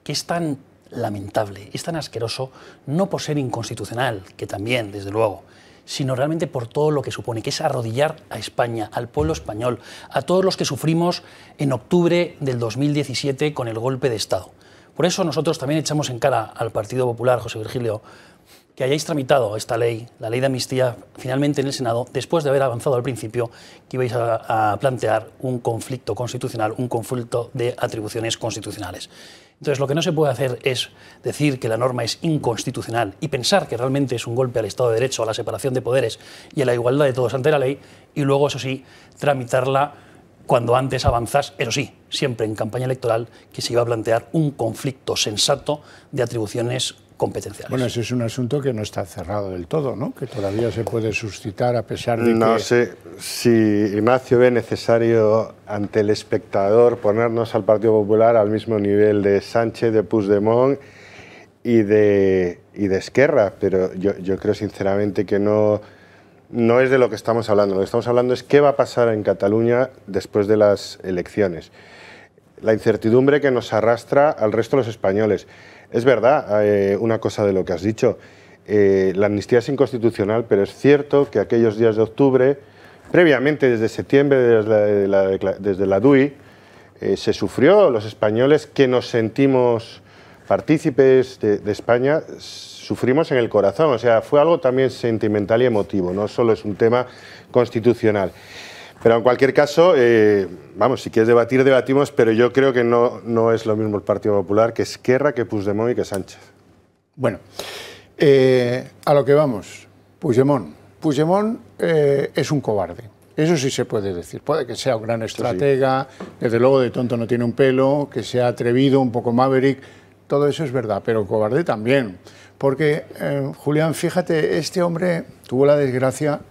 que es tan lamentable, es tan asqueroso no por ser inconstitucional, que también, desde luego, sino realmente por todo lo que supone, que es arrodillar a España, al pueblo español, a todos los que sufrimos en octubre del 2017 con el golpe de Estado. Por eso nosotros también echamos en cara al Partido Popular, José Virgilio, que hayáis tramitado esta ley, la ley de amnistía, finalmente en el Senado, después de haber avanzado al principio que ibais a, plantear un conflicto constitucional, un conflicto de atribuciones constitucionales. Entonces, lo que no se puede hacer es decir que la norma es inconstitucional y pensar que realmente es un golpe al Estado de Derecho, a la separación de poderes y a la igualdad de todos ante la ley, y luego, eso sí, tramitarla cuando antes avanzas, eso sí, siempre en campaña electoral, que se iba a plantear un conflicto sensato de atribuciones competenciales. Bueno, ese es un asunto que no está cerrado del todo, ¿no? Que todavía se puede suscitar a pesar de no que... sé si Ignacio ve necesario ante el espectador ponernos al Partido Popular al mismo nivel de Sánchez, de Puigdemont y de, y de Esquerra, pero yo, creo sinceramente que no no es de lo que estamos hablando. Lo que estamos hablando es qué va a pasar en Cataluña después de las elecciones. La incertidumbre que nos arrastra al resto de los españoles. Es verdad eh, una cosa de lo que has dicho. Eh, la amnistía es inconstitucional, pero es cierto que aquellos días de octubre, previamente desde septiembre, desde la, DUI, eh, se sufrió, los españoles que nos sentimos partícipes de, de, España, sufrimos en el corazón, o sea, fue algo también sentimental y emotivo, no solo es un tema constitucional. Pero en cualquier caso, eh, vamos, si quieres debatir, debatimos, pero yo creo que no, no es lo mismo el Partido Popular que Esquerra, que Puigdemont y que Sánchez. Bueno, eh, a lo que vamos, Puigdemont. Puigdemont eh, es un cobarde. Eso sí se puede decir. Puede que sea un gran estratega, desde luego de tonto no tiene un pelo, que sea atrevido, un poco maverick. Todo eso es verdad, pero cobarde también. Porque, Julián, fíjate, este hombre tuvo la desgracia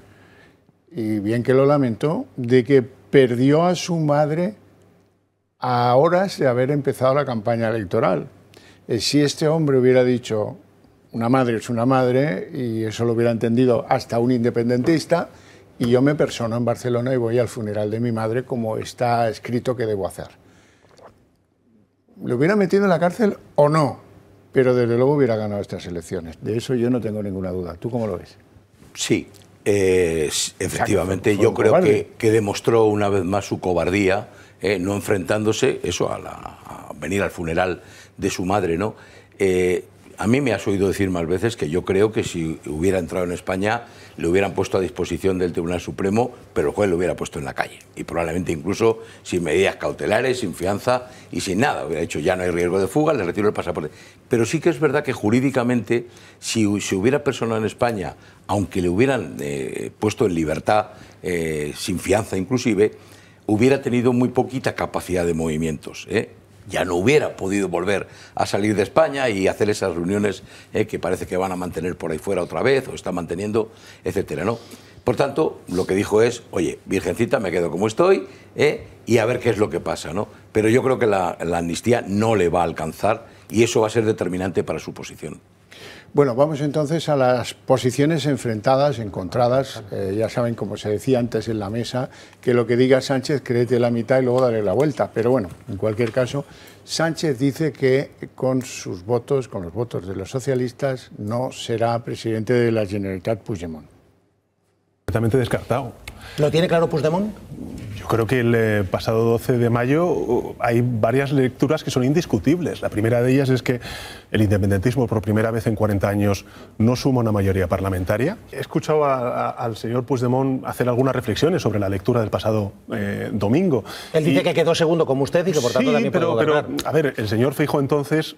y bien que lo lamentó, de que perdió a su madre a horas de haber empezado la campaña electoral. Eh, si este hombre hubiera dicho, una madre es una madre, y eso lo hubiera entendido hasta un independentista, y yo me persono en Barcelona y voy al funeral de mi madre como está escrito que debo hacer. ¿Lo hubiera metido en la cárcel o no? Pero desde luego hubiera ganado estas elecciones. De eso yo no tengo ninguna duda. ¿Tú cómo lo ves? Sí, eh, efectivamente, yo creo que, demostró una vez más su cobardía, eh, no enfrentándose eso a, la, venir al funeral de su madre, ¿no? Eh, a mí me has oído decir más veces que yo creo que si hubiera entrado en España le hubieran puesto a disposición del Tribunal Supremo, pero el juez lo hubiera puesto en la calle. Y probablemente incluso sin medidas cautelares, sin fianza y sin nada. Hubiera dicho, ya no hay riesgo de fuga, le retiro el pasaporte. Pero sí que es verdad que jurídicamente, si hubiera personado en España, aunque le hubieran eh, puesto en libertad, eh, sin fianza inclusive, hubiera tenido muy poquita capacidad de movimientos. ¿eh? ya no hubiera podido volver a salir de España y hacer esas reuniones eh, que parece que van a mantener por ahí fuera otra vez o está manteniendo, etcétera, ¿no? Por tanto, lo que dijo es, oye, virgencita, me quedo como estoy eh, y a ver qué es lo que pasa, ¿no? Pero yo creo que la, la amnistía no le va a alcanzar y eso va a ser determinante para su posición. Bueno, vamos entonces a las posiciones enfrentadas, encontradas. Eh, ya saben, como se decía antes en la mesa, que lo que diga Sánchez, créete la mitad y luego daré la vuelta. Pero bueno, en cualquier caso, Sánchez dice que con sus votos, con los votos de los socialistas, no será presidente de la Generalitat Puigdemont. Completamente descartado. ¿Lo tiene claro Puigdemont? Yo creo que el eh, pasado 12 de mayo uh, hay varias lecturas que son indiscutibles. La primera de ellas es que el independentismo por primera vez en 40 años no suma una mayoría parlamentaria. He escuchado al señor Puigdemont hacer algunas reflexiones sobre la lectura del pasado eh, domingo. Él dice que quedó segundo como usted y que por tanto también puede pero, a ver, el señor Fijo entonces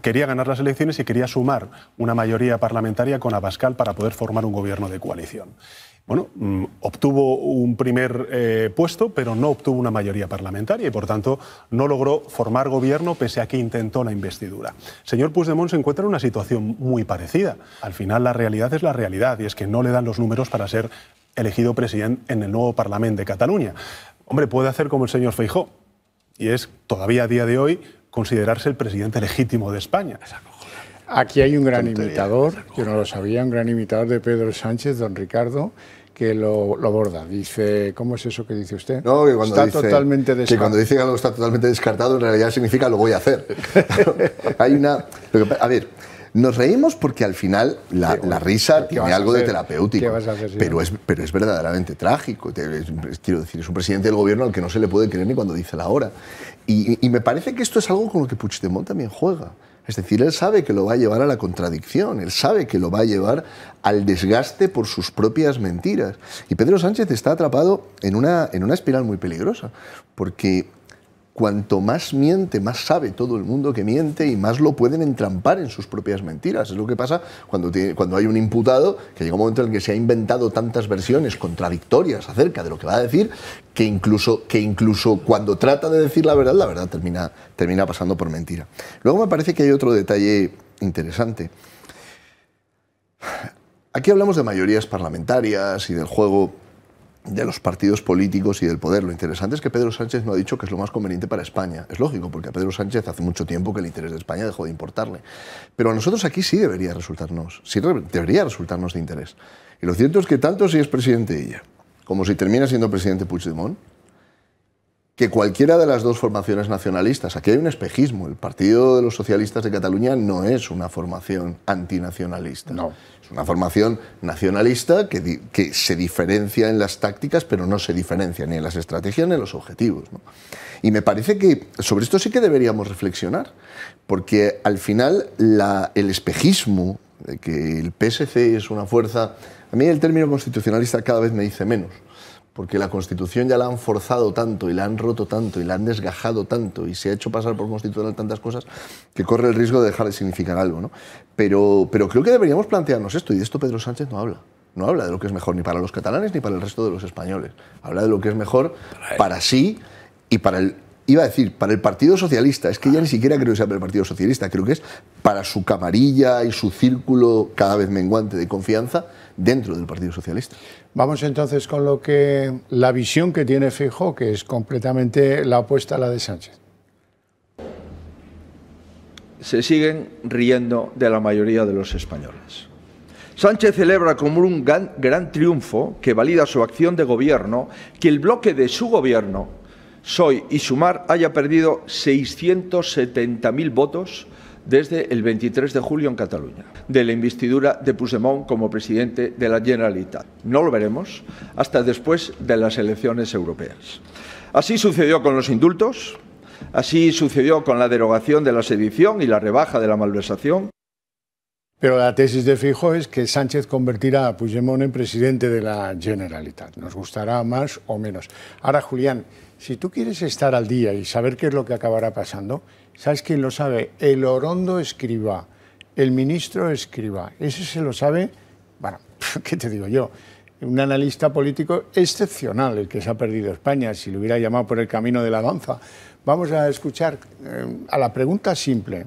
quería ganar las elecciones y quería sumar una mayoría parlamentaria con Abascal para poder formar un gobierno de coalición bueno, mm, obtuvo un primer eh, puesto, pero no obtuvo una mayoría parlamentaria y, por tanto, no logró formar gobierno pese a que intentó la investidura. Señor Puigdemont se encuentra en una situación muy parecida. Al final, la realidad es la realidad y es que no le dan los números para ser elegido presidente en el nuevo Parlamento de Cataluña. Hombre, puede hacer como el señor Feijó y es, todavía a día de hoy, considerarse el presidente legítimo de España. Aquí hay un gran imitador, yo no lo sabía, un gran imitador de Pedro Sánchez, don Ricardo, que lo, lo, Dice, ¿cómo es eso que dice usted? No, que cuando está dice, totalmente Que cuando dice algo está totalmente descartado, en realidad significa lo voy a hacer. [LAUGHS] Hay una. A ver. Nos reímos porque al final la, risa tiene algo de terapéutico, pero, es, pero es verdaderamente trágico. Quiero decir, es un presidente del gobierno al que no se le puede creer ni cuando dice la hora. Y, me parece que esto es algo con lo que Puigdemont también juega. Es decir, él sabe que lo va a llevar a la contradicción, él sabe que lo va a llevar al desgaste por sus propias mentiras. Y Pedro Sánchez está atrapado en una, en una espiral muy peligrosa, porque cuanto más miente, más sabe todo el mundo que miente y más lo pueden entrampar en sus propias mentiras. Es lo que pasa cuando, cuando hay un imputado que llega un momento en el que se ha inventado tantas versiones contradictorias acerca de lo que va a decir que incluso, que incluso cuando trata de decir la verdad, la verdad termina, termina pasando por mentira. Luego me parece que hay otro detalle interesante. Aquí hablamos de mayorías parlamentarias y del juego de los partidos políticos y del poder. Lo interesante es que Pedro Sánchez no ha dicho que es lo más conveniente para España. Es lógico, porque a Pedro Sánchez hace mucho tiempo que el interés de España dejó de importarle. Pero a nosotros aquí sí debería resultarnos, sí debería resultarnos de interés. Y lo cierto es que tanto si es presidente ella, como si termina siendo presidente Puigdemont, que cualquiera de las dos formaciones nacionalistas, aquí hay un espejismo, el Partido de los Socialistas de Cataluña no es una formación antinacionalista, no. es una formación nacionalista que, se diferencia en las tácticas, pero no se diferencia ni en las estrategias ni en los objetivos. Y me parece que sobre esto sí que deberíamos reflexionar, porque al final el espejismo de que el PSC es una fuerza, a mí el término constitucionalista cada vez me dice menos porque la Constitución ya la han forzado tanto y la han roto tanto y la han desgajado tanto y se ha hecho pasar por constitucional tantas cosas que corre el riesgo de dejar de significar algo. ¿no? Pero, pero creo que deberíamos plantearnos esto y de esto Pedro Sánchez no habla no habla de lo que es mejor ni para los catalanes ni para el resto de los españoles. Habla de lo que es mejor para, sí y para el. Iba a decir, para el Partido Socialista, es que ya ni siquiera creo que sea para el Partido Socialista, creo que es para su camarilla y su círculo cada vez menguante de confianza dentro del Partido Socialista. Vamos entonces con lo que la visión que tiene Fijo, que es completamente la opuesta a la de Sánchez. Se siguen riendo de la mayoría de los españoles. Sánchez celebra como un gran, gran triunfo que valida su acción de gobierno que el bloque de su gobierno, Soy y Sumar, haya perdido 670.000 votos desde el 23 de julio en Cataluña, de la investidura de Puigdemont como presidente de la Generalitat. No lo veremos hasta después de las elecciones europeas. Así sucedió con los indultos, así sucedió con la derogación de la sedición y la rebaja de la malversación. Pero la tesis de Fijo es que Sánchez convertirá a Puigdemont en presidente de la Generalitat. Nos gustará más o menos. Ahora, Julián, si tú quieres estar al día y saber qué es lo que acabará pasando, ¿Sabes quién lo sabe? El Orondo Escriba, el ministro Escriba. Ese se lo sabe, bueno, [LAUGHS] ¿qué te digo yo? Un analista político excepcional, el que se ha perdido España, si lo hubiera llamado por el camino de la danza. Vamos a escuchar eh, a la pregunta simple.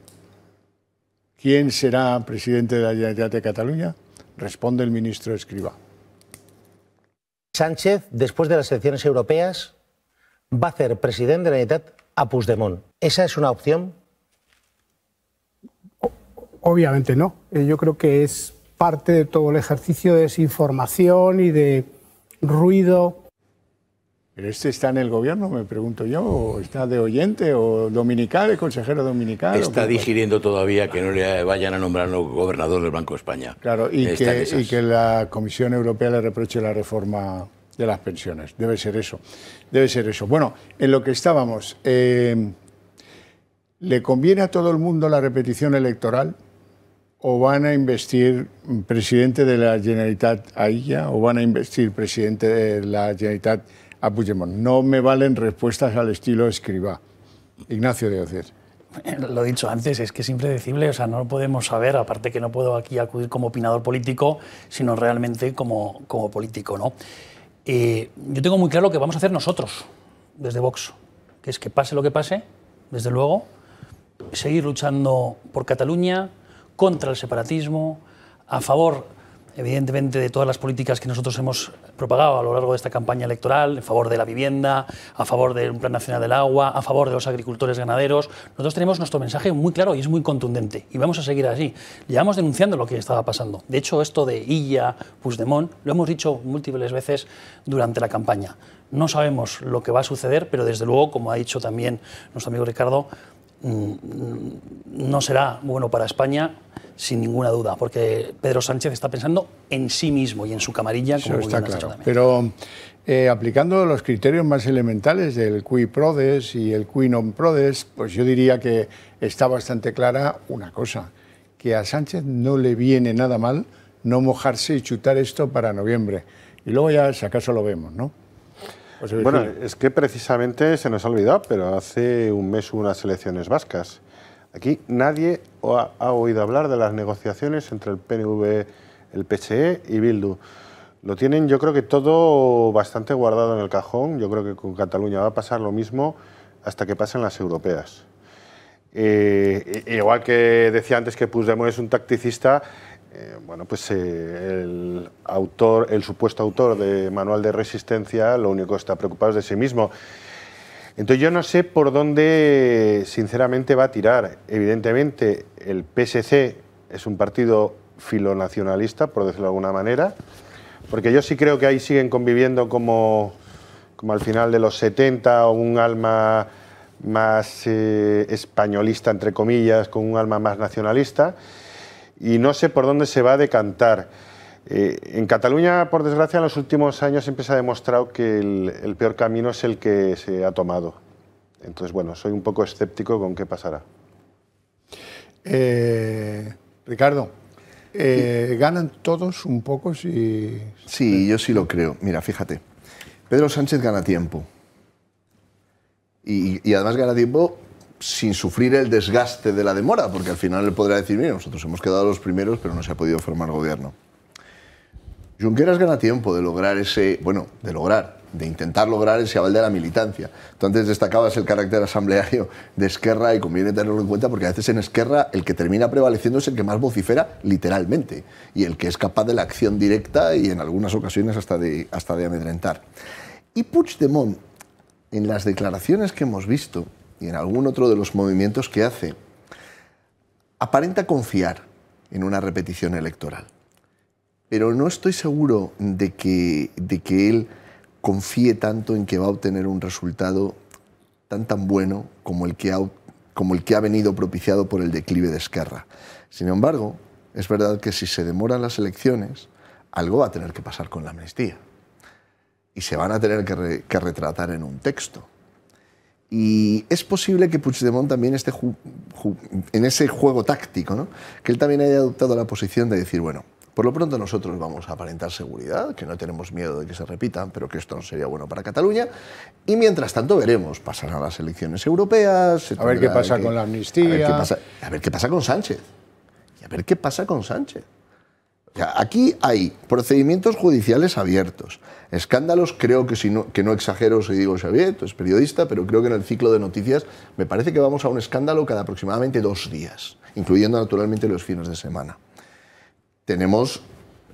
¿Quién será presidente de la Generalitat de Cataluña? Responde el ministro Escriba. Sánchez, después de las elecciones europeas, va a ser presidente de la Generalitat a Puigdemont. ¿Esa es una opción? Obviamente no. Eh, yo creo que es parte de todo el ejercicio de desinformación y de ruido. este está en el gobierno, me pregunto yo? ¿O está de oyente o dominical, el consejero dominical? Está digiriendo todavía que no le vayan a nombrar gobernador del Banco de España. Claro, y, que, y que la Comisión Europea le reproche la reforma de las pensiones. Debe ser eso. Debe ser eso. Bueno, en lo que estábamos, eh, ¿le conviene a todo el mundo la repetición electoral? ¿O van a investir presidente de la Generalitat a ella? ¿O van a investir presidente de la Generalitat a Puigdemont? No me valen respuestas al estilo escriba. Ignacio de Ocer... lo he dicho antes, es que es impredecible, o sea, no lo podemos saber, aparte que no puedo aquí acudir como opinador político, sino realmente como, como político, ¿no? Eh, yo tengo muy claro lo que vamos a hacer nosotros desde Vox, que es que pase lo que pase, desde luego, seguir luchando por Cataluña, contra el separatismo, a favor evidentemente de todas las políticas que nosotros hemos propagado a lo largo de esta campaña electoral, en favor de la vivienda, a favor del Plan Nacional del Agua, a favor de los agricultores ganaderos, nosotros tenemos nuestro mensaje muy claro y es muy contundente y vamos a seguir así. Llevamos denunciando lo que estaba pasando. De hecho, esto de Illa, Puigdemont, lo hemos dicho múltiples veces durante la campaña. No sabemos lo que va a suceder, pero desde luego, como ha dicho también nuestro amigo Ricardo, mm, mm, no será bueno para España sin ninguna duda, porque Pedro Sánchez está pensando en sí mismo y en su camarilla. Como está claro. Pero eh, aplicando los criterios más elementales del qui prodes y el qui non prodes, pues yo diría que está bastante clara una cosa, que a Sánchez no le viene nada mal no mojarse y chutar esto para noviembre. Y luego ya, si acaso, lo vemos, ¿no? bueno, es que precisamente se nos ha olvidado, pero hace un mes hubo unas elecciones vascas Aquí nadie ha, oído hablar de las negociaciones entre el PNV, el PCE y Bildu. Lo tienen, yo creo que todo bastante guardado en el cajón. Yo creo que con Cataluña va a pasar lo mismo hasta que pasen las europeas. Eh, igual que decía antes que Puigdemont es un tacticista, eh, bueno, pues eh, el autor, el supuesto autor de Manual de Resistencia, lo único que está preocupado es de sí mismo entonces yo no sé por dónde sinceramente va a tirar. Evidentemente el PSC es un partido filonacionalista, por decirlo de alguna manera, porque yo sí creo que ahí siguen conviviendo como, al final de los 70, un alma más eh, españolista, entre comillas, con un alma más nacionalista, y no sé por dónde se va a decantar. Eh, en Cataluña, por desgracia, en los últimos años siempre se ha demostrado que el, peor camino es el que se ha tomado. Entonces, bueno, soy un poco escéptico con qué pasará. Eh, Ricardo, eh, ¿ganan todos un poco si...? Sí, yo sí lo creo. Mira, fíjate, Pedro Sánchez gana tiempo. y, y además gana tiempo sin sufrir el desgaste de la demora, porque al final él podrá decir, mira, nosotros hemos quedado los primeros, pero no se ha podido formar gobierno. Junqueras gana tiempo de lograr ese, bueno, de lograr, de intentar lograr ese aval de la militancia. Entonces antes destacabas el carácter asambleario de Esquerra y conviene tenerlo en cuenta porque a veces en Esquerra el que termina prevaleciendo es el que más vocifera literalmente y el que es capaz de la acción directa y en algunas ocasiones hasta de, hasta de amedrentar. Y Puigdemont, en las declaraciones que hemos visto y en algún otro de los movimientos que hace, aparenta confiar en una repetición electoral pero no estoy seguro de que, de que él confíe tanto en que va a obtener un resultado tan tan bueno como el que ha, como el que ha venido propiciado por el declive de Esquerra. Sin embargo, es verdad que si se demoran las elecciones, algo va a tener que pasar con la amnistía. Y se van a tener que, retratar en un texto. Y es posible que Puigdemont también esté en ese juego táctico, que él también haya adoptado la posición de decir, bueno, por lo pronto nosotros vamos a aparentar seguridad, que no tenemos miedo de que se repitan, pero que esto no sería bueno para Cataluña. Y mientras tanto veremos, a las elecciones europeas. A ver qué pasa con la amnistía. A ver, qué pasa, con Sánchez. Y a ver qué pasa con Sánchez. aquí hay procedimientos judiciales abiertos, escándalos, creo que, no, que no exagero si digo Xavier, tú eres periodista, pero creo que en el ciclo de noticias me parece que vamos a un escándalo cada aproximadamente dos días, incluyendo naturalmente los fines de semana tenemos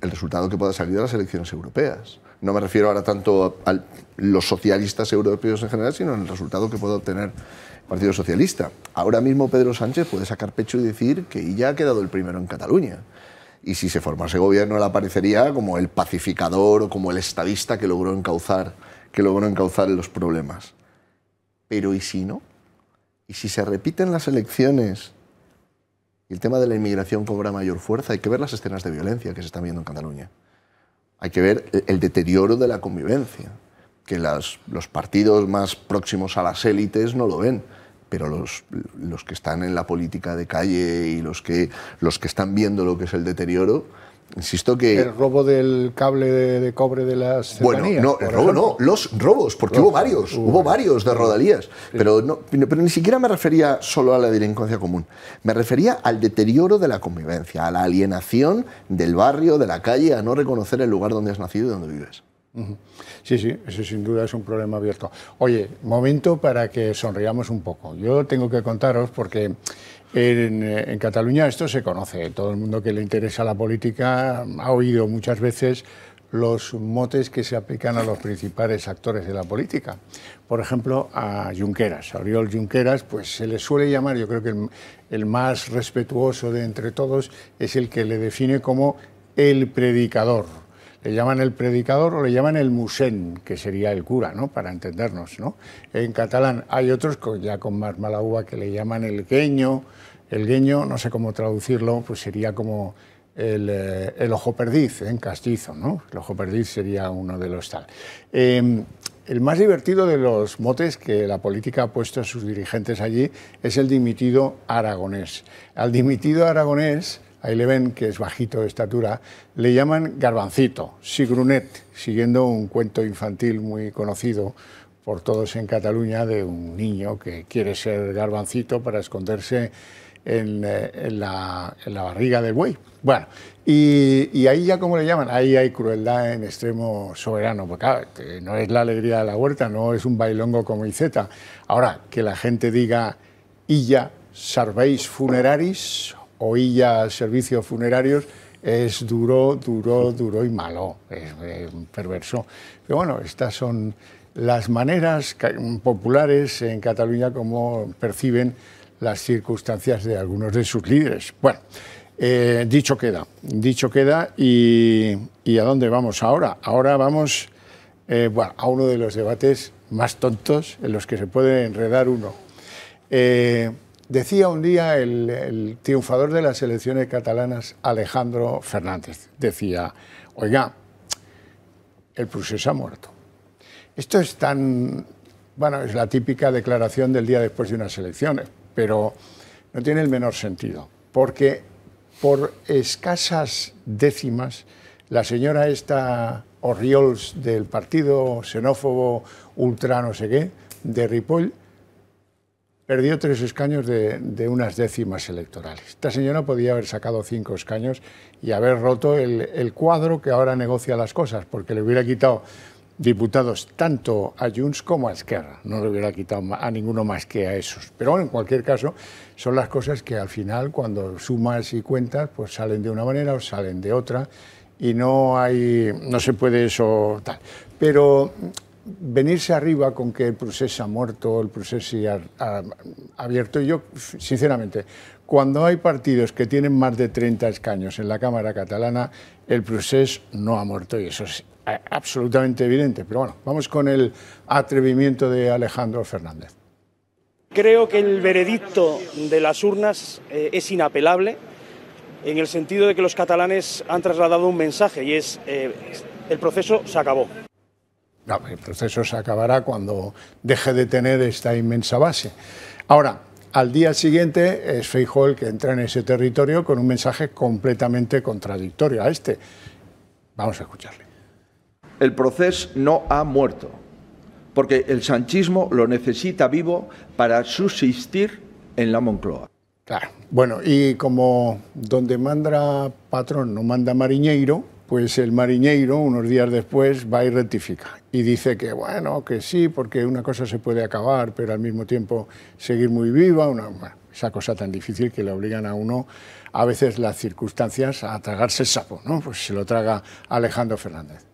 el resultado que pueda salir de las elecciones europeas. No me refiero ahora tanto a, los socialistas europeos en general, sino en el resultado que pueda obtener el Partido Socialista. Ahora mismo Pedro Sánchez puede sacar pecho y decir que ya ha quedado el primero en Cataluña. Y si se formase gobierno, le aparecería como el pacificador o como el estadista que logró encauzar, que logró encauzar los problemas. Pero ¿y si no? ¿Y si se repiten las elecciones el tema de la inmigración cobra mayor fuerza, hay que ver las escenas de violencia que se están viendo en Cataluña. Hay que ver el deterioro de la convivencia, que los partidos más próximos a las élites no lo ven, pero los, los que están en la política de calle y los que, los que están viendo lo que es el deterioro, Insisto que. El robo del cable de, cobre de las. Bueno, no, el robo no, los robos, porque hubo varios, hubo varios de rodalías. Pero, no, pero ni siquiera me refería solo a la delincuencia común. Me refería al deterioro de la convivencia, a la alienación del barrio, de la calle, a no reconocer el lugar donde has nacido y donde vives. Sí, sí, eso sin duda es un problema abierto. Oye, momento para que sonriamos un poco. Yo tengo que contaros porque eh, en, Cataluña esto se conoce, todo el mundo que le interesa la política mm, ha oído muchas veces los motes que se aplican a los principales actores de la política. Por ejemplo, a Junqueras, a Oriol Junqueras, pues se le suele llamar, yo creo que el más respetuoso de entre todos es el que le define como el predicador le llaman el predicador o le llaman el musén, que sería el cura, ¿no? Para entendernos, ¿no? En catalán hay otros ya con más mala uva que le llaman el gueño, el gueño, no sé cómo traducirlo, pues sería como el, eh, ojo perdiz ¿eh? en castizo, ¿no? El ojo perdiz sería uno de los tal. Em, el más divertido de los motes que la política ha puesto a sus dirigentes allí es el dimitido aragonés. Al dimitido aragonés ahí le ven que es bajito de estatura, le llaman garbancito, sigrunet, siguiendo un cuento infantil muy conocido por todos en Cataluña de un niño que quiere ser garbancito para esconderse en, eh, la, barriga del buey. Bueno, y, ahí ya cómo le llaman, ahí hay crueldad en extremo soberano, porque claro, no es la alegría de la huerta, no es un bailongo como Iceta. Ahora, que la gente diga, Illa, sarveis funeraris, Oilla servicio Funerarios, es duro, duro, duro y malo, es, perverso. Pero bueno, estas son las maneras populares en Cataluña como perciben las circunstancias de algunos de sus líderes. Bueno, eh, dicho queda, dicho queda y, a dónde vamos ahora. Ahora vamos eh, a uno de los debates más tontos en los que se puede enredar uno. Eh, Decía un día el, triunfador de las elecciones catalanas, Alejandro Fernández, decía, oiga, el proceso ha muerto. Esto es tan, bueno, es la típica declaración del día después de unas elecciones, pero no tiene el menor sentido, porque por escasas décimas, la señora esta Oriols del partido xenófobo ultra no sé qué, de Ripoll, perdió tres escaños de, unas décimas electorales. Esta señora podía haber sacado cinco escaños y haber roto el, el, cuadro que ahora negocia las cosas, porque le hubiera quitado diputados tanto a Junts como a Esquerra. No le hubiera quitado a ninguno más que a esos. Pero bueno, en cualquier caso, son las cosas que al final, cuando sumas y cuentas, pues salen de una manera o salen de otra y no hay, no se puede eso tal. Pero venirse arriba con que el proceso ha muerto, el proceso se ha, abierto. Yo, sinceramente, cuando hay partidos que tienen más de 30 escaños en la Cámara catalana, el proceso no ha muerto y eso es eh, absolutamente evidente. Pero bueno, vamos con el atrevimiento de Alejandro Fernández. Creo que el veredicto de las urnas eh, es inapelable en el sentido de que los catalanes han trasladado un mensaje y es eh, el proceso se acabó el proceso se acabará cuando deje de tener esta inmensa base. Ahora, al día siguiente es Feijóo el que entra en ese territorio con un mensaje completamente contradictorio a este. Vamos a escucharle. El proceso no ha muerto, porque el sanchismo lo necesita vivo para subsistir en la Moncloa. Claro. Bueno, y como donde manda Patrón no manda Mariñeiro, pues el mariñeiro, unos días después, va y rectifica. Y dice que, bueno, que sí, porque una cosa se puede acabar, pero al mismo tiempo seguir muy viva, una, esa cosa tan difícil que le obligan a uno, a veces las circunstancias, a tragarse el sapo, ¿no? Pues se lo traga Alejandro Fernández.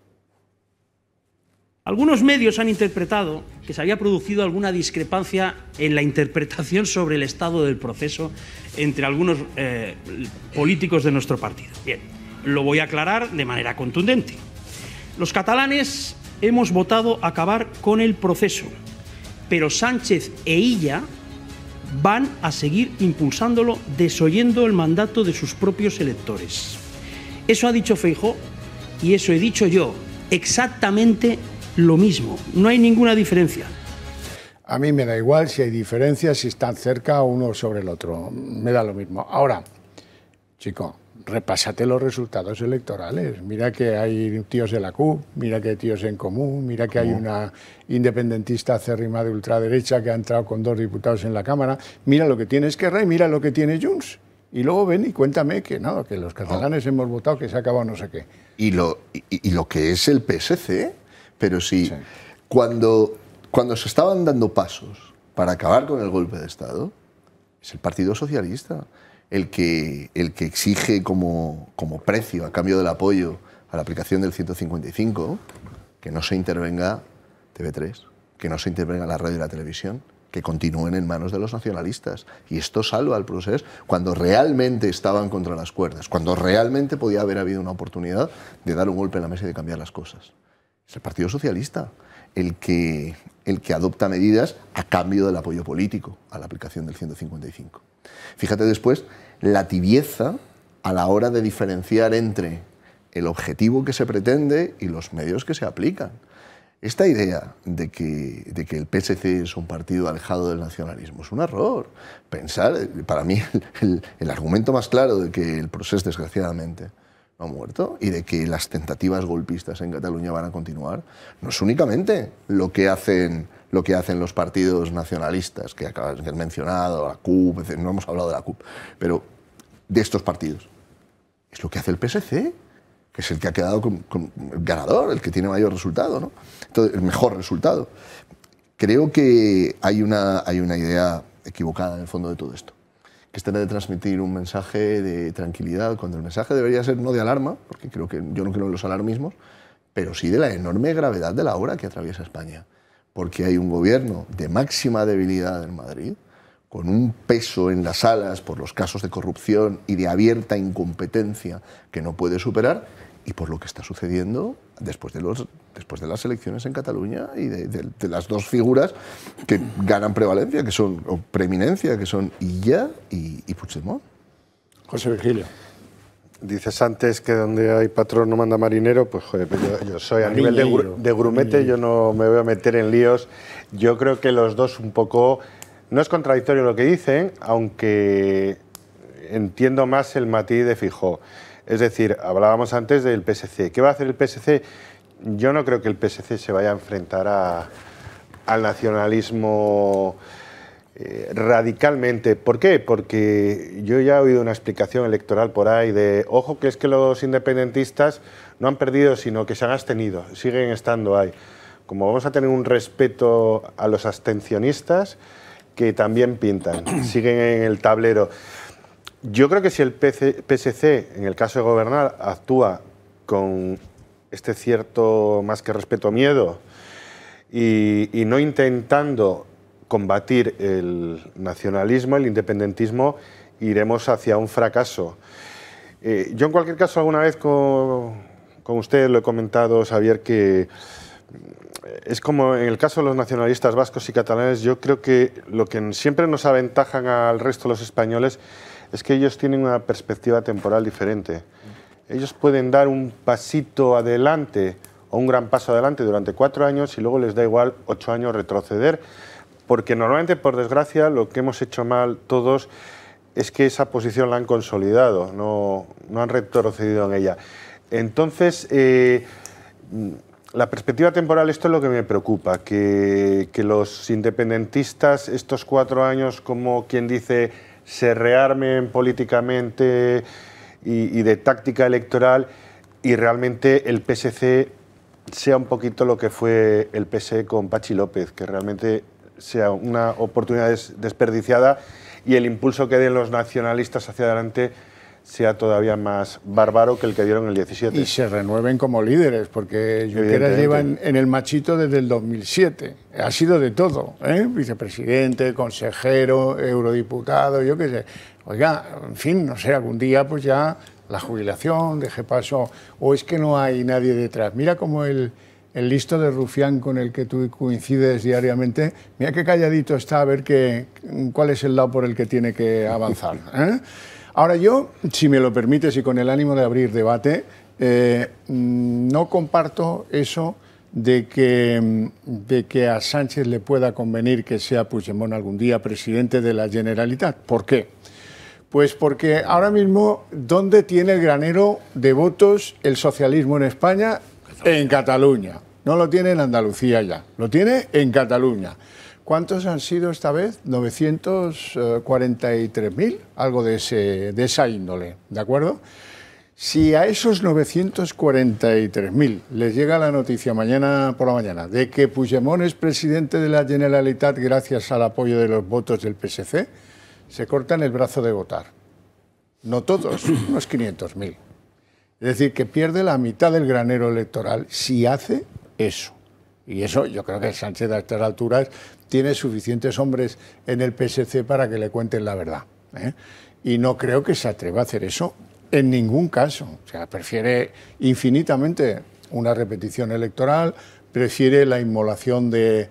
Algunos medios han interpretado que se había producido alguna discrepancia en la interpretación sobre el estado del proceso entre algunos eh, políticos de nuestro partido. Bien, lo voy a aclarar de manera contundente. Los catalanes hemos votado acabar con el proceso, pero Sánchez e ella van a seguir impulsándolo desoyendo el mandato de sus propios electores. Eso ha dicho Feijo y eso he dicho yo. Exactamente lo mismo. No hay ninguna diferencia. A mí me da igual si hay diferencias, si están cerca uno sobre el otro. Me da lo mismo. Ahora, chico, repásate los resultados electorales. Mira que hay tíos de la CUP, mira que hay tíos en común, mira que hay una independentista acérrima de ultraderecha que ha entrado con dos diputados en la Cámara. Mira lo que tiene Esquerra y mira lo que tiene Junts. Y luego ven y cuéntame que nada, que los catalanes hemos votado, que se ha acabado no sé qué. Y lo, y, lo que es el PSC, pero si sí. cuando, cuando se estaban dando pasos para acabar con el golpe de Estado, es el Partido Socialista el que, exige como, como precio a cambio del apoyo a la aplicación del 155 que no se intervenga TV3, que no se intervenga la radio y la televisión, que continúen en manos de los nacionalistas. Y esto salva al proceso cuando realmente estaban contra las cuerdas, cuando realmente podía haber habido una oportunidad de dar un golpe en la mesa y de cambiar las cosas. Es el Partido Socialista el que, adopta medidas a cambio del apoyo político a la aplicación del 155. Fíjate después la tibieza a la hora de diferenciar entre el objetivo que se pretende y los medios que se aplican. Esta idea de que, el PSC es un partido alejado del nacionalismo es un error. Pensar, para mí, el, argumento más claro de que el proceso, desgraciadamente, no ha muerto y de que las tentativas golpistas en Cataluña van a continuar, no es únicamente lo que hacen, lo que hacen los partidos nacionalistas que acabas de mencionado, la CUP, no hemos hablado de la CUP, pero de estos partidos. Es lo que hace el PSC, que es el que ha quedado con, ganador, el que tiene mayor resultado, ¿no? Entonces, el mejor resultado. Creo que hay una, hay una idea equivocada en el fondo de todo esto que es tener de transmitir un mensaje de tranquilidad, cuando el mensaje debería ser no de alarma, porque creo que yo no creo en los alarmismos, pero sí de la enorme gravedad de la obra que atraviesa España. Porque hay un gobierno de máxima debilidad en Madrid, con un peso en las alas por los casos de corrupción y de abierta incompetencia que no puede superar, y por lo que está sucediendo después de, los, después de las elecciones en Cataluña y de, las dos figuras que ganan prevalencia, que son, o preeminencia, que son Illa y, y Puigdemont. José Virgilio. Dices antes que donde hay patrón no manda marinero, pues joder, yo, soy a nivel de, grumete, yo no me voy a meter en líos. Yo creo que los dos un poco... No es contradictorio lo que dicen, aunque entiendo más el matiz de Fijó. Es decir, hablábamos antes del PSC. ¿Qué va a hacer el PSC? Yo no creo que el PSC se vaya a enfrentar al nacionalismo eh, radicalmente. ¿Por qué? Porque yo ya he oído una explicación electoral por ahí de, ojo, que es que los independentistas no han perdido, sino que se han abstenido, siguen estando ahí. Como vamos a tener un respeto a los abstencionistas, que también pintan, siguen en el tablero. Yo creo que si el PSC, en el caso de gobernar, actúa con este cierto más que respeto miedo y, no intentando combatir el nacionalismo, el independentismo, iremos hacia un fracaso. Eh, yo en cualquier caso alguna vez con, con usted lo he comentado, Xavier, que es como en el caso de los nacionalistas vascos y catalanes, yo creo que lo que siempre nos aventajan al resto de los españoles es que ellos tienen una perspectiva temporal diferente. Ellos pueden dar un pasito adelante o un gran paso adelante durante cuatro años y luego les da igual ocho años retroceder, porque normalmente, por desgracia, lo que hemos hecho mal todos es que esa posición la han consolidado, no, han retrocedido en ella. Entonces, eh, la perspectiva temporal, esto es lo que me preocupa, que los independentistas estos cuatro años, como quien dice, se rearmen políticamente y, de táctica electoral y realmente el PSC sea un poquito lo que fue el PSE con Pachi López, que realmente sea una oportunidad desperdiciada y el impulso que den los nacionalistas hacia adelante sea todavía más bárbaro que el que dieron el 17. Y se renueven como líderes, porque Junqueras lleva en, el machito desde el 2007. Ha sido de todo, ¿eh? vicepresidente, consejero, eurodiputado, yo qué sé. Oiga, en fin, no sé, algún día pues ya la jubilación, deje paso, o es que no hay nadie detrás. Mira como el, el listo de Rufián con el que tú coincides diariamente, mira qué calladito está a ver que, cuál es el lado por el que tiene que avanzar. ¿eh? Ahora yo, si me lo permites y con el ánimo de abrir debate, eh, mm, no comparto eso mm, de que, a Sánchez le pueda convenir que sea Puigdemont algún día presidente de la Generalitat. ¿Por qué? Pues porque ahora mismo, ¿dónde tiene el granero de votos el socialismo en España? En Cataluña. No lo tiene en Andalucía ya, lo tiene en Cataluña. ¿Cuántos han sido esta vez? 943.000, algo de, esa índole, ¿de acuerdo? Si a esos 943.000 les llega la noticia mañana por la mañana de que Puigdemont es presidente de la Generalitat gracias al apoyo de los votos del PSC, se cortan el brazo de votar. No todos, [CLEARS THROAT] unos 500.000. Es decir, que pierde la mitad del granero electoral si hace eso. Y eso yo creo que Sánchez a estas alturas tiene suficientes hombres en el PSC para que le cuenten la verdad. ¿eh? Y no creo que se atreva a hacer eso en ningún caso. O sea, prefiere infinitamente una repetición electoral, prefiere la inmolación de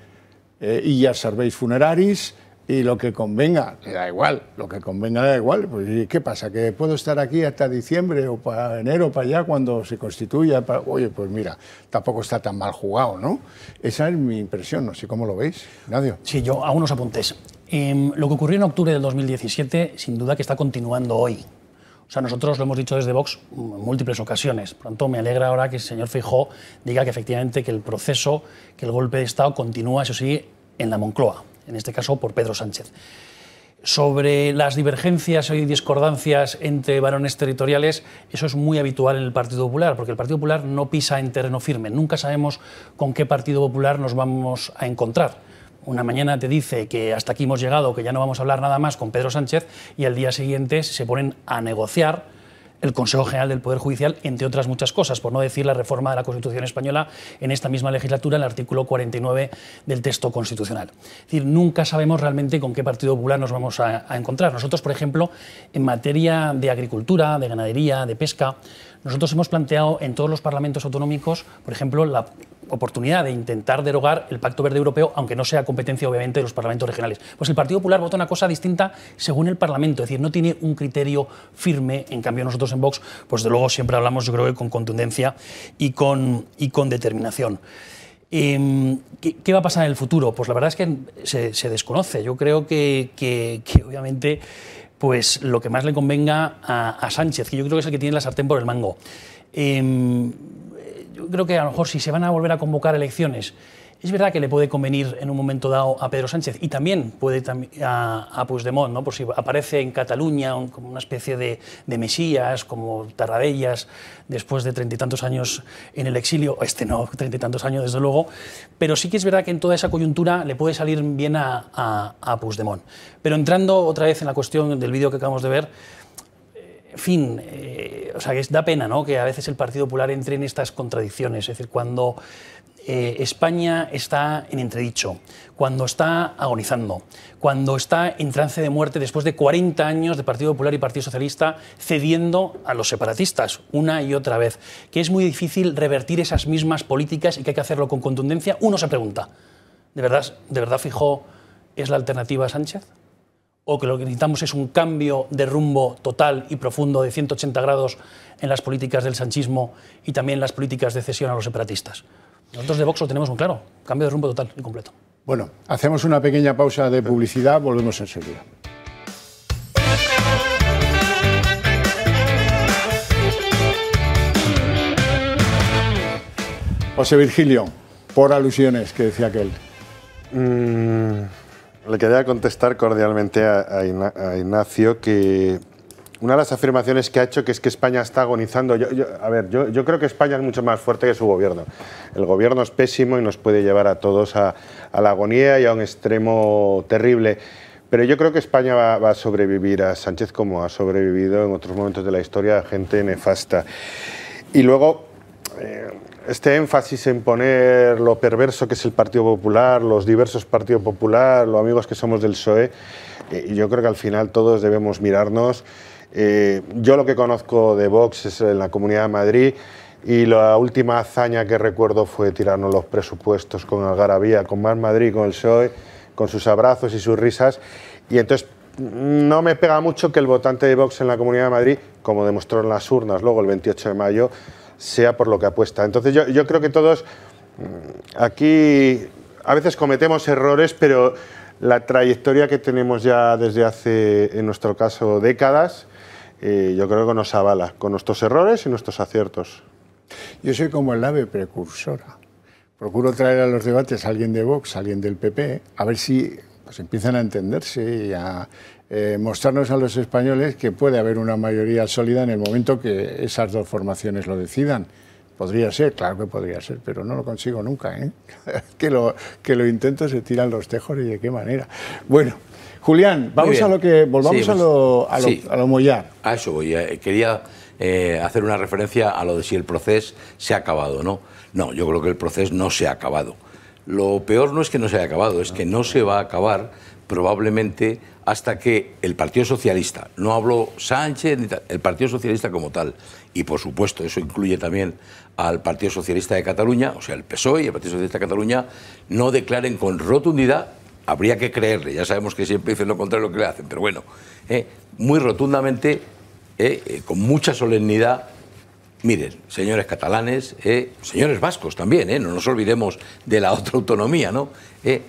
eh, Illas Funeraris, y lo que convenga, da igual, lo que convenga da igual. Pues, ¿Qué pasa? ¿Que puedo estar aquí hasta diciembre o para enero, para allá, cuando se constituya? Oye, pues mira, tampoco está tan mal jugado, ¿no? Esa es mi impresión, no sé cómo lo veis, Nadie. Sí, yo a unos apuntes. Em, lo que ocurrió en octubre del 2017, sin duda que está continuando hoy. O sea, nosotros lo hemos dicho desde Vox en múltiples ocasiones. Por lo tanto, me alegra ahora que el señor Feijó diga que efectivamente que el proceso, que el golpe de Estado continúa, eso sí, en la Moncloa en este caso por Pedro Sánchez. Sobre las divergencias y discordancias entre varones territoriales, eso es muy habitual en el Partido Popular, porque el Partido Popular no pisa en terreno firme. Nunca sabemos con qué Partido Popular nos vamos a encontrar una mañana te dice que hasta aquí hemos llegado, que ya no vamos a hablar nada más con Pedro Sánchez, y al día siguiente se ponen a negociar el Consejo General del Poder Judicial, entre otras muchas cosas, por no decir la reforma de la Constitución española en esta misma legislatura, el artículo 49 del texto constitucional. Es decir, nunca sabemos realmente con qué Partido Popular nos vamos a, a encontrar. Nosotros, por ejemplo, en materia de agricultura, de ganadería, de pesca, nosotros hemos planteado en todos los parlamentos autonómicos, por ejemplo, la oportunidad de intentar derogar el Pacto Verde Europeo, aunque no sea competencia, obviamente, de los parlamentos regionales. Pues el Partido Popular vota una cosa distinta según el Parlamento, es decir, no tiene un criterio firme. En cambio, nosotros en Vox, pues de luego siempre hablamos, yo creo con contundencia y con, y con determinación. Em, ¿Qué va a pasar en el futuro? Pues la verdad es que se, desconoce. Yo creo que, que obviamente pues lo que más le convenga a, Sánchez, que yo creo que es el que tiene la sartén por el mango. Em, yo creo que a lo mejor si se van a volver a convocar elecciones es verdad que le puede convenir en un momento dado a Pedro Sánchez y también puede a, Puigdemont, ¿no? por si aparece en Cataluña como una especie de, de Mesías, como Tarradellas, después de treinta y tantos años en el exilio, este no, treinta y tantos años desde luego, pero sí que es verdad que en toda esa coyuntura le puede salir bien a, a Puigdemont. Pero entrando otra vez en la cuestión del vídeo que acabamos de ver, en fin, eh, o sea, es, da pena ¿no? que a veces el Partido Popular entre en estas contradicciones. Es decir, cuando eh, España está en entredicho, cuando está agonizando, cuando está en trance de muerte después de 40 años de Partido Popular y Partido Socialista cediendo a los separatistas una y otra vez, que es muy difícil revertir esas mismas políticas y que hay que hacerlo con contundencia, uno se pregunta, ¿de verdad, de verdad fijo es la alternativa Sánchez? o que lo que necesitamos es un cambio de rumbo total y profundo de 180 grados en las políticas del sanchismo y también las políticas de cesión a los separatistas. Nosotros de Vox lo tenemos muy claro, cambio de rumbo total y completo. Bueno, hacemos una pequeña pausa de publicidad, volvemos enseguida. José Virgilio, por alusiones, que decía aquel. Mm, le quería contestar cordialmente a, Ignacio que una de las afirmaciones que ha hecho que es que España está agonizando. a ver, yo, creo que España es mucho más fuerte que su gobierno. El gobierno es pésimo y nos puede llevar a todos a, la agonía y a un extremo terrible. Pero yo creo que España va, a sobrevivir a Sánchez como ha sobrevivido en otros momentos de la historia a gente nefasta. Y luego... Eh, este énfasis en poner lo perverso que es el Partido Popular, los diversos Partido Popular, los amigos que somos del PSOE, eh, yo creo que al final todos debemos mirarnos. Eh, yo lo que conozco de Vox es en la Comunidad de Madrid y la última hazaña que recuerdo fue tirarnos los presupuestos con Algarabía, con Más Madrid, con el PSOE, con sus abrazos y sus risas. Y entonces mm, no me pega mucho que el votante de Vox en la Comunidad de Madrid, como demostró en las urnas luego el 28 de mayo, sea por lo que apuesta. Entonces yo, creo que todos mm, aquí a veces cometemos errores, pero la trayectoria que tenemos ya desde hace, en nuestro caso, décadas, eh, yo creo que nos avala con nuestros errores y nuestros aciertos. Yo soy como el ave precursora. Procuro traer a los debates a alguien de Vox, a alguien del PP, a ver si pues empiezan a entenderse y a eh, mostrarnos a los españoles que puede haber una mayoría sólida en el momento que esas dos formaciones lo decidan. Podría ser, claro que podría ser, pero no lo consigo nunca. ¿eh? [LAUGHS] que, lo, que lo intento, se tiran los tejos y de qué manera. Bueno, Julián, vamos a lo que volvamos pues, a lo a a eso voy. Eh, quería hacer una referencia a lo de si el proceso se ha acabado, ¿no? No, yo creo que el proceso no se ha acabado. Lo peor no es que no se haya acabado, es que no se va a acabar probablemente hasta que el Partido Socialista, no hablo Sánchez, el Partido Socialista como tal, y por supuesto eso incluye también al Partido Socialista de Cataluña, o sea, el PSOE y el Partido Socialista de Cataluña, no declaren con rotundidad, habría que creerle, ya sabemos que siempre dicen lo contrario lo que le hacen, pero bueno, eh, muy rotundamente, eh, eh, con mucha solemnidad, Miren, señores catalanes, eh, señores vascos también, eh, no nos olvidemos de la otra autonomía, ¿no? Eh,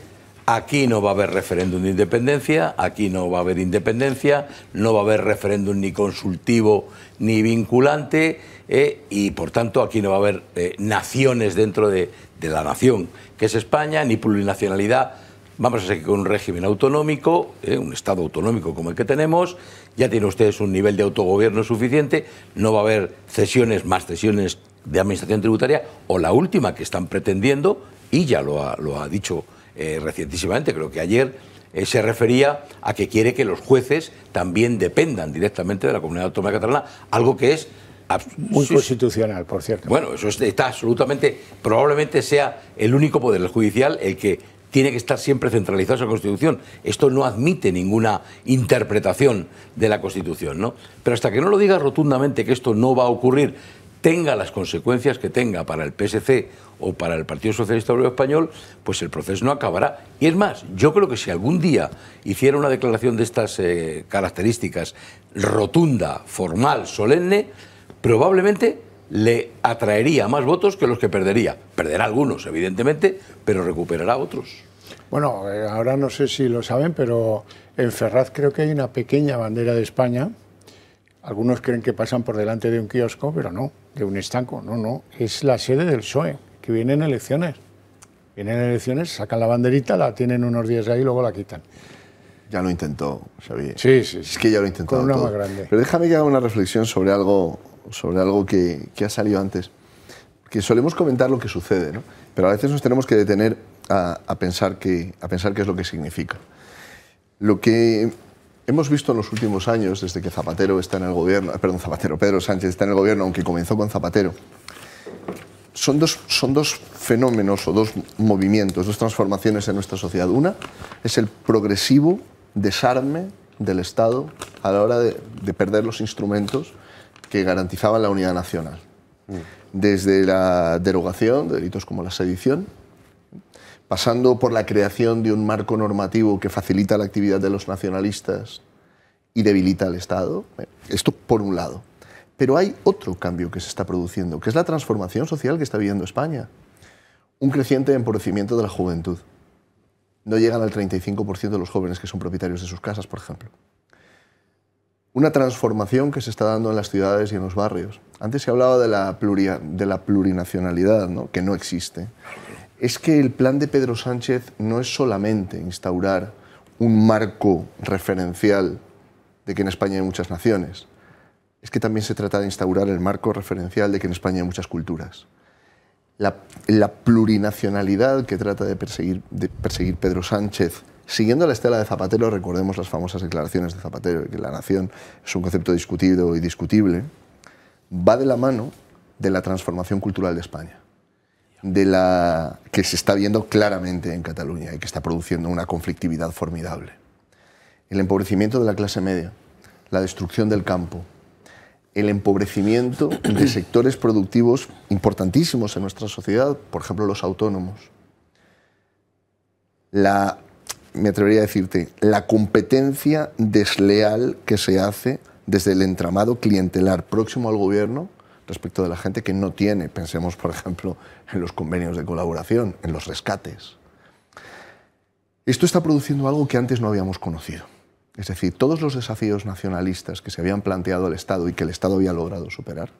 aquí no va a haber referéndum de independencia, aquí no va a haber independencia, no va a haber referéndum ni consultivo ni vinculante y por tanto aquí no va a haber naciones dentro de la nación que es España, ni plurinacionalidad. Vamos a seguir con un régimen autonómico, un Estado autonómico como el que tenemos ya tiene ustedes un nivel de autogobierno suficiente, no va a haber cesiones, más cesiones de administración tributaria, o la última que están pretendiendo, y ya lo ha, dicho eh, recientísimamente, creo que ayer, eh, se refería a que quiere que los jueces también dependan directamente de la comunidad autónoma catalana, algo que es muy constitucional, por cierto. Bueno, eso está absolutamente, probablemente sea el único poder judicial el que tiene que estar siempre centralizada esa Constitución. Esto no admite ninguna interpretación de la Constitución, ¿no? Pero hasta que no lo diga rotundamente que esto no va a ocurrir, tenga las consecuencias que tenga para el PSC o para el Partido Socialista Obrero Español, pues el proceso no acabará. Y es más, yo creo que si algún día hiciera una declaración de estas eh, características rotunda, formal, solemne, probablemente le atraería más votos que los que perdería. Perderá algunos, evidentemente, pero recuperará otros. Bueno, eh, ahora no sé si lo saben, pero en Ferraz creo que hay una pequeña bandera de España. Algunos creen que pasan por delante de un kiosco, pero no, de un estanco. No, no, es la sede del PSOE, que vienen elecciones. Vienen elecciones, sacan la banderita, la tienen unos días ahí y luego la quitan. Ya lo intentó, sabía. Sí, sí. Es que ya lo intentó. Pero déjame que haga una reflexión sobre algo sobre algo que, ha salido antes. Que solemos comentar lo que sucede, pero a veces nos tenemos que detener a, pensar que, a pensar qué es lo que significa. Lo que hemos visto en los últimos años, desde que Zapatero está en el gobierno, ah, perdón, Zapatero, Pedro Sánchez está en el gobierno, aunque comenzó con Zapatero, son dos, son dos fenómenos o dos movimientos, dos transformaciones en nuestra sociedad. Una es el progresivo desarme del Estado a la hora de, de perder los instrumentos que garantizaban la unidad nacional. Desde la derogación de delitos como la sedición, pasando por la creación de un marco normativo que facilita la actividad de los nacionalistas y debilita al Estado. Esto por un lado. Pero hay otro cambio que se está produciendo, que es la transformación social que está viviendo España. Un creciente empobrecimiento de la juventud. No llegan al 35% de los jóvenes que son propietarios de sus casas, por ejemplo una transformación que se está dando en las ciudades y en los barrios. Antes se hablaba de la, plurinacionalidad, que no existe. Es que el plan de Pedro Sánchez no es solamente instaurar un marco referencial de que en España hay muchas naciones. Es que también se trata de instaurar el marco referencial de que en España hay muchas culturas. La, la plurinacionalidad que trata de perseguir Pedro Sánchez Siguiendo la estela de Zapatero, recordemos las famosas declaraciones de Zapatero, que la nación es un concepto discutido y discutible, va de la mano de la transformación cultural de España, de la que se está viendo claramente en Cataluña y que está produciendo una conflictividad formidable. El empobrecimiento de la clase media, la destrucción del campo, el empobrecimiento de sectores productivos importantísimos en nuestra sociedad, por ejemplo los autónomos, la me atrevería a decirte, la competencia desleal que se hace desde el entramado clientelar próximo al gobierno respecto de la gente que no tiene. Pensemos, por ejemplo, en los convenios de colaboración, en los rescates. Esto está produciendo algo que antes no habíamos conocido. Es decir, todos los desafíos nacionalistas que se habían planteado al Estado y que el Estado había logrado superar,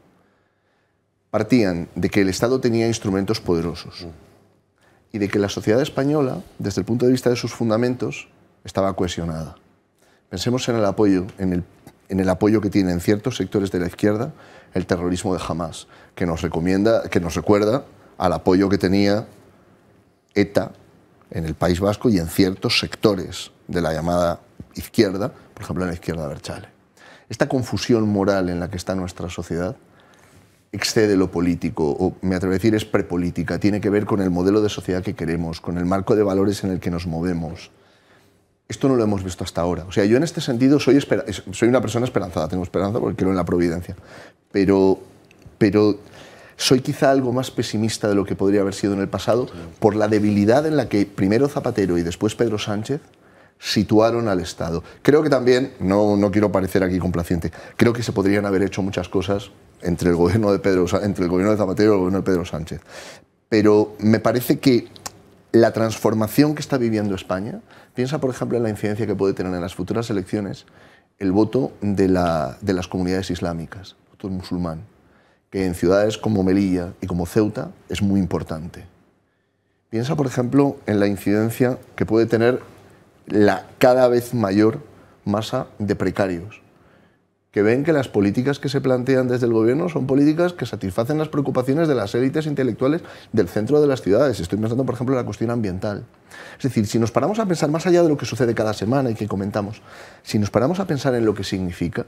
partían de que el Estado tenía instrumentos poderosos y de que la sociedad española, desde el punto de vista de sus fundamentos, estaba cohesionada. Pensemos en el apoyo, en el, apoyo que tiene en ciertos sectores de la izquierda el terrorismo de Hamas, que nos, recomienda, que nos recuerda al apoyo que tenía ETA en el País Vasco y en ciertos sectores de la llamada izquierda, por ejemplo, en la izquierda Berchale. Esta confusión moral en la que está nuestra sociedad excede lo político, o me atrevo a decir es prepolítica, tiene que ver con el modelo de sociedad que queremos, con el marco de valores en el que nos movemos. Esto no lo hemos visto hasta ahora. O sea, yo en este sentido soy, soy una persona esperanzada, tengo esperanza porque creo en la providencia, pero, pero soy quizá algo más pesimista de lo que podría haber sido en el pasado por la debilidad en la que primero Zapatero y después Pedro Sánchez situaron al Estado. Creo que también, no, no quiero parecer aquí complaciente, creo que se podrían haber hecho muchas cosas entre el gobierno de, Pedro, entre el gobierno de Zapatero y el gobierno de Pedro Sánchez. Pero me parece que la transformación que está viviendo España, piensa por ejemplo en la incidencia que puede tener en las futuras elecciones el voto de, la, de las comunidades islámicas, el voto musulmán, que en ciudades como Melilla y como Ceuta es muy importante. Piensa por ejemplo en la incidencia que puede tener la cada vez mayor masa de precarios, que ven que las políticas que se plantean desde el gobierno son políticas que satisfacen las preocupaciones de las élites intelectuales del centro de las ciudades. Estoy pensando, por ejemplo, en la cuestión ambiental. Es decir, si nos paramos a pensar más allá de lo que sucede cada semana y que comentamos, si nos paramos a pensar en lo que significa,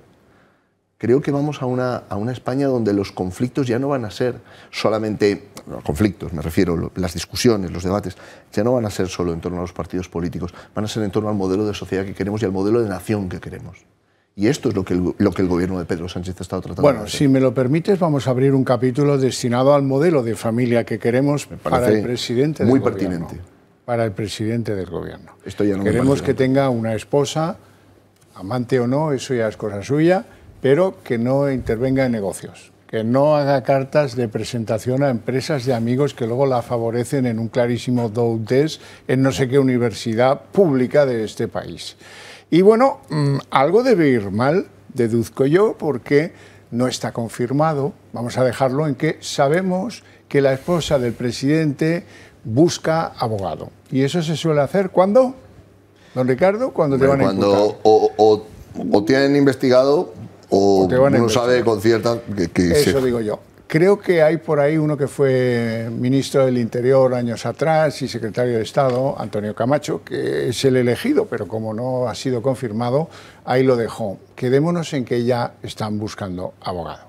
creo que vamos a una, a una, España donde los conflictos ya no van a ser solamente, los conflictos me refiero, las discusiones, los debates, ya no van a ser solo en torno a los partidos políticos, van a ser en torno al modelo de sociedad que queremos y al modelo de nación que queremos. Y esto es lo que el, lo que el gobierno de Pedro Sánchez ha estado tratando. Bueno, de si me lo permites, vamos a abrir un capítulo destinado al modelo de familia que queremos para el presidente del muy gobierno. Muy pertinente. Para el presidente del gobierno. Esto ya Queremos que tenga una esposa, amante o no, eso ya es cosa suya pero que no intervenga en negocios, que no haga cartas de presentación a empresas de amigos que luego la favorecen en un clarísimo do des en no sé qué universidad pública de este país. Y bueno, mm, algo debe ir mal, deduzco yo, porque no está confirmado, vamos a dejarlo en que sabemos que la esposa del presidente busca abogado. Y eso se suele hacer cuando, don Ricardo, cuando te van a imputar. o, tienen investigado o no sabe con cierta... Que, Eso digo yo. Creo que hay por ahí uno que fue ministro del Interior años atrás y secretario de Estado, Antonio Camacho, que es el elegido, pero como no ha sido confirmado, ahí lo dejó. Quedémonos en que ya están buscando abogado.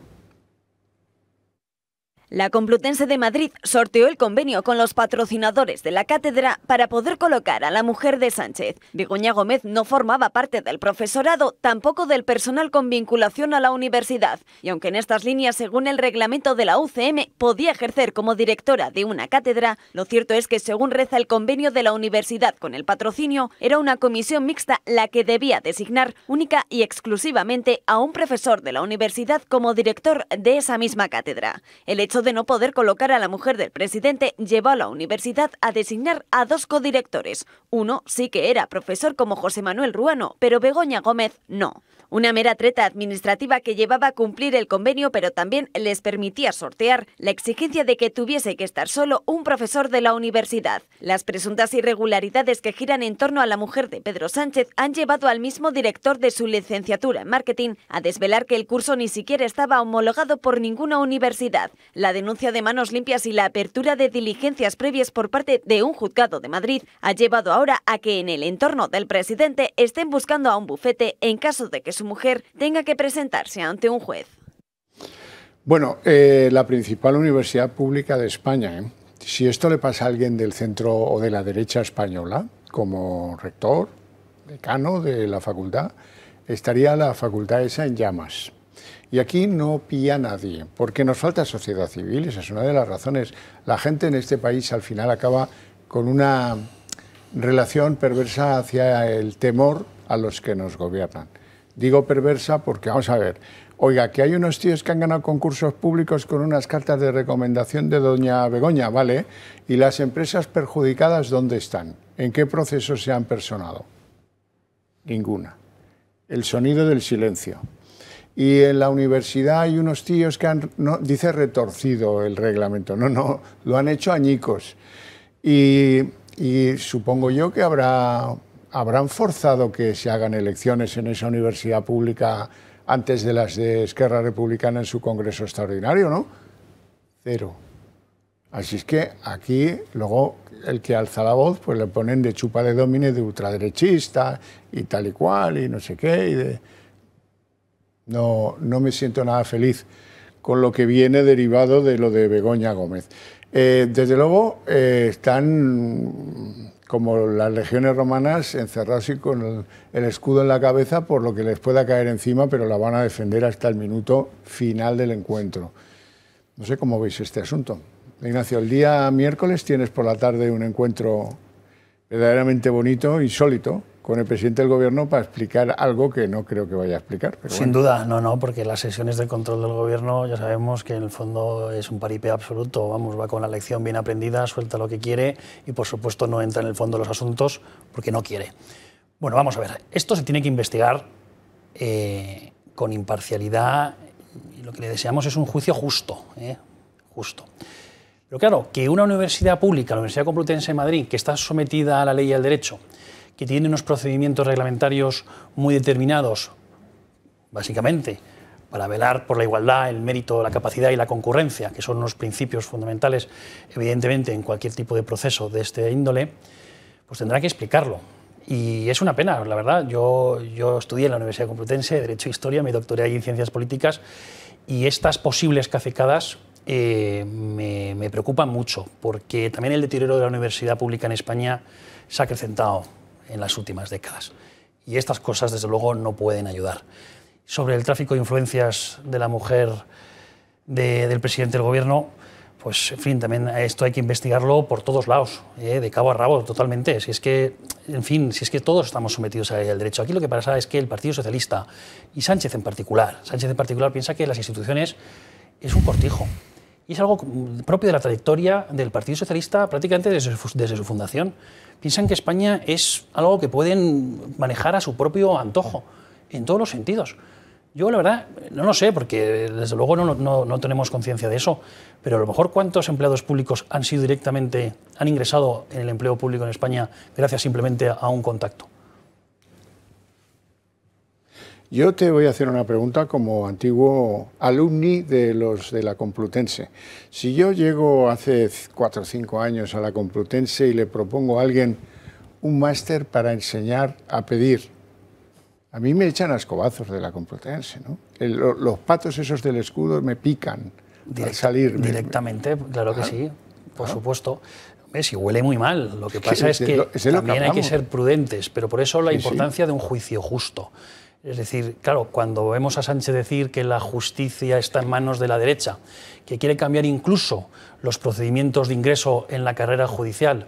La Complutense de Madrid sorteó el convenio con los patrocinadores de la cátedra para poder colocar a la mujer de Sánchez. Vigoña Gómez no formaba parte del profesorado, tampoco del personal con vinculación a la universidad, y aunque en estas líneas, según el reglamento de la UCM, podía ejercer como directora de una cátedra, lo cierto es que, según reza el convenio de la universidad con el patrocinio, era una comisión mixta la que debía designar única y exclusivamente a un profesor de la universidad como director de esa misma cátedra. El de no poder colocar a la mujer del presidente llevó a la universidad a designar a dos codirectores. Uno sí que era profesor como José Manuel Ruano, pero Begoña Gómez no. Una mera treta administrativa que llevaba a cumplir el convenio, pero también les permitía sortear la exigencia de que tuviese que estar solo un profesor de la universidad. Las presuntas irregularidades que giran en torno a la mujer de Pedro Sánchez han llevado al mismo director de su licenciatura en marketing a desvelar que el curso ni siquiera estaba homologado por ninguna universidad. La la denuncia de manos limpias y la apertura de diligencias previas por parte de un juzgado de Madrid ha llevado ahora a que en el entorno del presidente estén buscando a un bufete en caso de que su mujer tenga que presentarse ante un juez. Bueno, eh, la principal universidad pública de España. ¿eh? Si esto le pasa a alguien del centro o de la derecha española, como rector, decano de la facultad, estaría la facultad esa en llamas. Y aquí no pilla nadie, porque nos falta sociedad civil, esa es una de las razones. La gente en este país al final acaba con una relación perversa hacia el temor a los que nos gobiernan. Digo perversa porque, vamos a ver, oiga, que hay unos tíos que han ganado concursos públicos con unas cartas de recomendación de doña Begoña, ¿vale? ¿Y las empresas perjudicadas dónde están? ¿En qué proceso se han personado? Ninguna. El sonido del silencio y en la universidad hay unos tíos que han, dice retorcido el reglamento, no, no, lo han hecho añicos. Y, supongo yo que habrá, habrán forzado que se hagan elecciones en esa universidad pública antes de las de Esquerra Republicana en su Congreso Extraordinario, ¿no? Cero. Así es que aquí luego el que alza la voz pues le ponen de chupa de domine de ultraderechista y tal y cual y no sé qué y de no, me siento nada feliz con lo que viene derivado de lo de Begoña Gómez. Eh, desde luego eh, están como las legiones romanas encerrados y con el, el, escudo en la cabeza por lo que les pueda caer encima, pero la van a defender hasta el minuto final del encuentro. No sé cómo veis este asunto. Ignacio, el día miércoles tienes por la tarde un encuentro verdaderamente bonito, insólito, con el presidente del gobierno para explicar algo que no creo que vaya a explicar. Sin duda, no, no, porque las sesiones de control del gobierno ya sabemos que en el fondo es un paripé absoluto, vamos, va con la lección bien aprendida, suelta lo que quiere y por supuesto no entra en el fondo de los asuntos porque no quiere. Bueno, vamos a ver, esto se tiene que investigar eh, con imparcialidad y lo que le deseamos es un juicio justo, eh, justo. Pero claro, que una universidad pública, la Universidad Complutense de Madrid, que está sometida a la ley y al derecho, que tiene unos procedimientos reglamentarios muy determinados, básicamente, para velar por la igualdad, el mérito, la capacidad y la concurrencia, que son unos principios fundamentales, evidentemente, en cualquier tipo de proceso de este índole, pues tendrá que explicarlo. Y es una pena, la verdad. Yo, estudié en la Universidad Complutense Derecho e Historia, me doctoré en Ciencias Políticas, y estas posibles cacecadas eh, me, me preocupan mucho, porque también el deterioro de la universidad pública en España se ha acrecentado en las últimas décadas. Y estas cosas, desde luego, no pueden ayudar. Sobre el tráfico de influencias de la mujer del presidente del gobierno, pues, en fin, también esto hay que investigarlo por todos lados, ¿eh? de cabo a rabo, totalmente. Si es que, en fin, si es que todos estamos sometidos al derecho. Aquí lo que pasa es que el Partido Socialista y Sánchez en particular, Sánchez en particular piensa que las instituciones es un cortijo. Y es algo propio de la trayectoria del Partido Socialista prácticamente desde su, fundación. Piensan que España es algo que pueden manejar a su propio antojo, en todos los sentidos. Yo la verdad no lo sé, porque desde luego no, no tenemos conciencia de eso, pero a lo mejor cuántos empleados públicos han sido directamente, han ingresado en el empleo público en España gracias simplemente a un contacto. Yo te voy a hacer una pregunta como antiguo alumni de los de la Complutense. Si yo llego hace cuatro o cinco años a la Complutense y le propongo a alguien un máster para enseñar a pedir, a mí me echan a escobazos de la Complutense, los patos esos del escudo me pican al salir. Directamente, claro que sí, por supuesto. Si huele muy mal, lo que pasa es, que, también hay que ser prudentes, pero por eso la importancia de un juicio justo. Es decir, claro, cuando vemos a Sánchez decir que la justicia está en manos de la derecha, que quiere cambiar incluso los procedimientos de ingreso en la carrera judicial,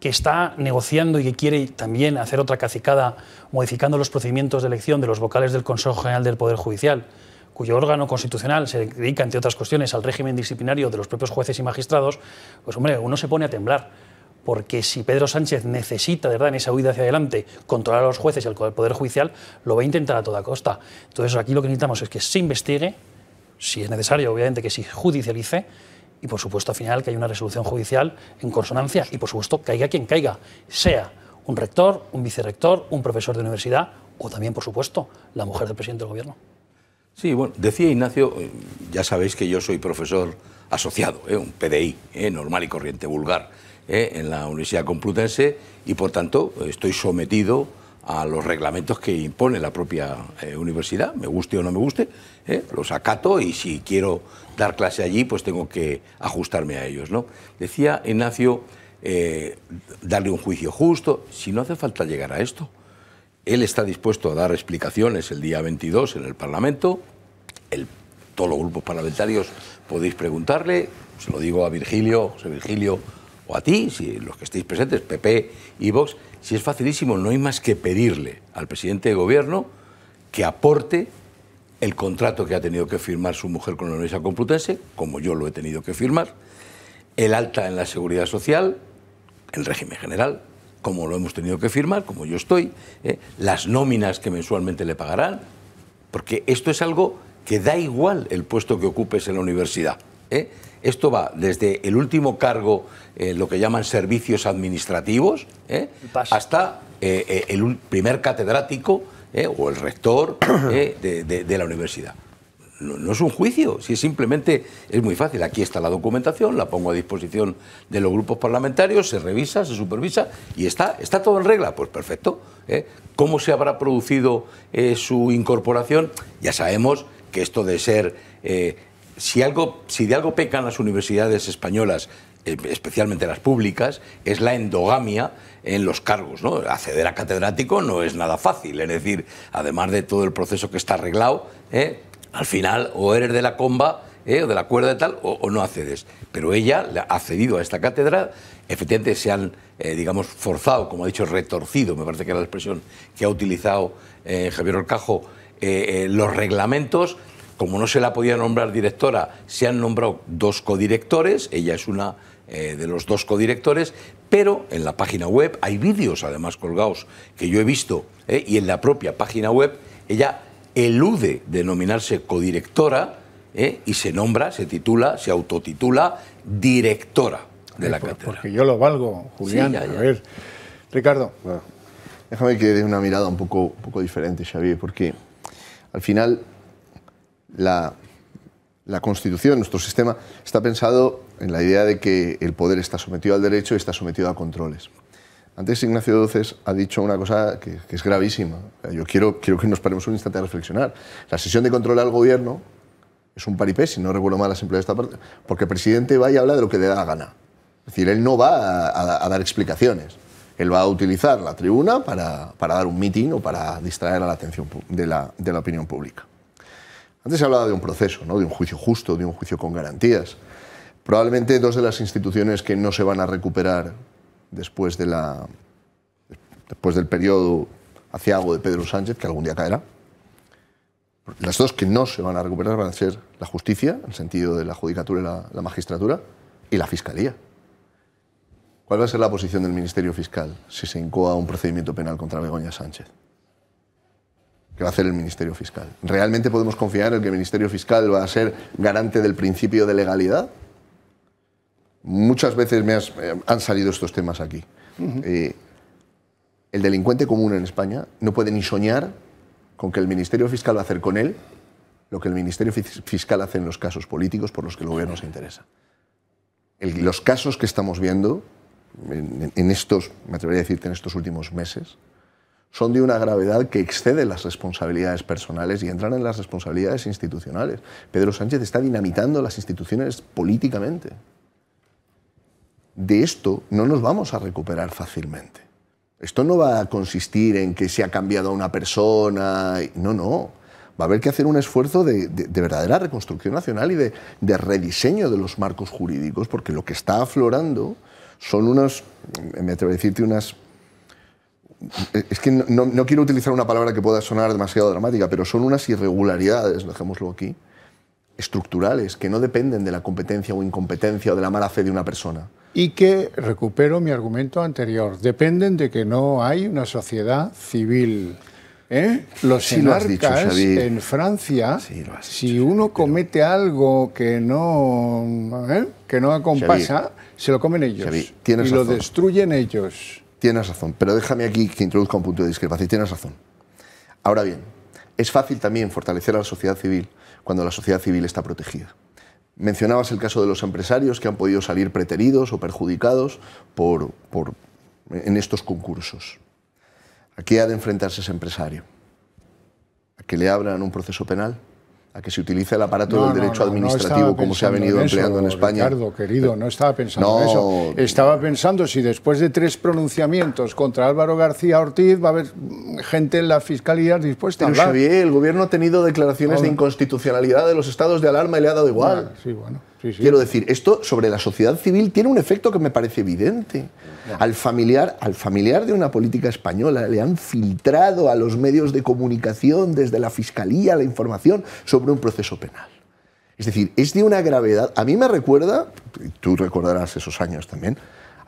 que está negociando y que quiere también hacer otra cacicada modificando los procedimientos de elección de los vocales del Consejo General del Poder Judicial, cuyo órgano constitucional se dedica, entre otras cuestiones, al régimen disciplinario de los propios jueces y magistrados, pues hombre, uno se pone a temblar porque si Pedro Sánchez necesita, de verdad, en esa huida hacia adelante, controlar a los jueces y al Poder Judicial, lo va a intentar a toda costa. Entonces, aquí lo que necesitamos es que se investigue, si es necesario, obviamente, que se judicialice, y por supuesto, al final, que haya una resolución judicial en consonancia, y por supuesto, caiga quien caiga, sea un rector, un vicerrector, un profesor de universidad, o también, por supuesto, la mujer del presidente del gobierno. Sí, bueno, decía Ignacio, eh, ya sabéis que yo soy profesor asociado, eh, un PDI, eh, normal y corriente vulgar. Eh, en la Universidad Complutense y por tanto estoy sometido a los reglamentos que impone la propia eh, universidad, me guste o no me guste, eh, los acato y si quiero dar clase allí, pues tengo que ajustarme a ellos. ¿no? Decía Ignacio, darle un juicio justo, si no hace falta llegar a esto. Él está dispuesto a dar explicaciones el día 22 en el Parlamento, el, todos los grupos parlamentarios podéis preguntarle, se lo digo a Virgilio, José Virgilio, o a ti, si los que estéis presentes, PP y Vox, si es facilísimo, no hay más que pedirle al presidente de gobierno que aporte el contrato que ha tenido que firmar su mujer con la Universidad Complutense, como yo lo he tenido que firmar, el alta en la seguridad social, el régimen general, como lo hemos tenido que firmar, como yo estoy, ¿eh? las nóminas que mensualmente le pagarán, porque esto es algo que da igual el puesto que ocupes en la universidad. ¿eh? Esto va desde el último cargo, eh, lo que llaman servicios administrativos, ¿eh? hasta el primer catedrático o el rector [CLEARS THROAT] de, la universidad. No, es un juicio, si simplemente es muy fácil. Aquí está la documentación, la pongo a disposición de los grupos parlamentarios, se revisa, se supervisa y está, está todo en regla. Pues perfecto. ¿Cómo se habrá producido su incorporación? Ya sabemos que esto de ser si, algo, si de algo pecan las universidades españolas, eh, especialmente las públicas, es la endogamia en los cargos. ¿no? Acceder a catedrático no es nada fácil, es decir, además de todo el proceso que está arreglado, ¿eh? al final o eres de la comba ¿eh? o de la cuerda y tal, o, no accedes. Pero ella ha accedido a esta cátedra, efectivamente se han, digamos, forzado, como ha dicho, retorcido, me parece que era la expresión que ha utilizado Javier Orcajo, los reglamentos como no se la podía nombrar directora, se han nombrado dos codirectores, ella es una eh, de los dos codirectores, pero en la página web hay vídeos además colgados que yo he visto, eh, y en la propia página web ella elude denominarse codirectora eh, y se nombra, se titula, se autotitula directora de la cátedra. Porque yo lo valgo, Julián. A ver, Ricardo. déjame que dé una mirada un poco, un poco diferente, Xavier, porque al final la, Constitución, nuestro sistema, está pensado en la idea de que el poder está sometido al derecho y está sometido a controles. Antes Ignacio Doces ha dicho una cosa que, es gravísima. Yo quiero, quiero que nos paremos un instante a reflexionar. La sesión de control al gobierno es un paripé, si no recuerdo mal la simple de esta parte, porque el presidente va y habla de lo que le da la gana. Es decir, él no va a, dar explicaciones. Él va a utilizar la tribuna para, dar un mitin o para distraer a la atención de la opinión pública. Antes se hablaba de un proceso, ¿no? de un juicio justo, de un juicio con garantías. Probablemente dos de las instituciones que no se van a recuperar después, de la, después del periodo aciago de Pedro Sánchez, que algún día caerá, las dos que no se van a recuperar van a ser la justicia, en el sentido de la judicatura y la, la, magistratura, y la fiscalía. ¿Cuál va a ser la posición del Ministerio Fiscal si se incoa un procedimiento penal contra Begoña Sánchez? que va a hacer el Ministerio Fiscal. ¿Realmente podemos confiar en que el Ministerio Fiscal va a ser garante del principio de legalidad? Muchas veces me eh, han salido estos temas aquí. Eh, el delincuente común en España no puede ni soñar con que el Ministerio Fiscal va a hacer con él lo que el Ministerio Fiscal hace en los casos políticos por los que el Gobierno se interesa. los casos que estamos viendo en, estos, me atrevería a decirte, en estos últimos meses, son de una gravedad que excede las responsabilidades personales y entran en las responsabilidades institucionales. Pedro Sánchez está dinamitando las instituciones políticamente. De esto no nos vamos a recuperar fácilmente. Esto no va a consistir en que se ha cambiado a una persona. No, no. Va a haber que hacer un esfuerzo de, verdadera reconstrucción nacional y de, de rediseño de los marcos jurídicos, porque lo que está aflorando son unas, me atrevo a decirte, unas eh, es que no, quiero utilizar una palabra que pueda sonar demasiado dramática, pero son unas irregularidades, dejémoslo aquí, estructurales, que no dependen de la competencia o incompetencia o de la mala fe de una persona. Y que, recupero mi argumento anterior, dependen de que no hay una sociedad civil. ¿eh? Los sinarcas en Francia, si uno comete algo que no, ¿eh? que no acompasa, se lo comen ellos y lo destruyen ellos. Tienes razón, pero déjame aquí que introduzca un punto de discrepancia. Tienes razón. Ahora bien, es fácil también fortalecer a la sociedad civil cuando la sociedad civil está protegida. Mencionabas el caso de los empresarios que han podido salir preteridos o perjudicados por, por en estos concursos. ¿A qué ha de enfrentarse ese empresario? ¿A que le abran un proceso penal? a que se utilice el aparato del derecho administrativo como se ha venido en empleando en España. Ricardo, querido, no estaba pensando en eso. Estaba pensando si después de tres pronunciamientos contra Álvaro García Ortiz va a haber gente en la fiscalía dispuesta a el gobierno ha tenido declaraciones de inconstitucionalidad de los estados de alarma y le ha dado igual. sí, bueno. Quiero decir, esto sobre la sociedad civil tiene un efecto que me parece evidente. Al familiar, al familiar de una política española le han filtrado a los medios de comunicación desde la fiscalía la información sobre un proceso penal. Es decir, es de una gravedad. A mí me recuerda, tú recordarás esos años también,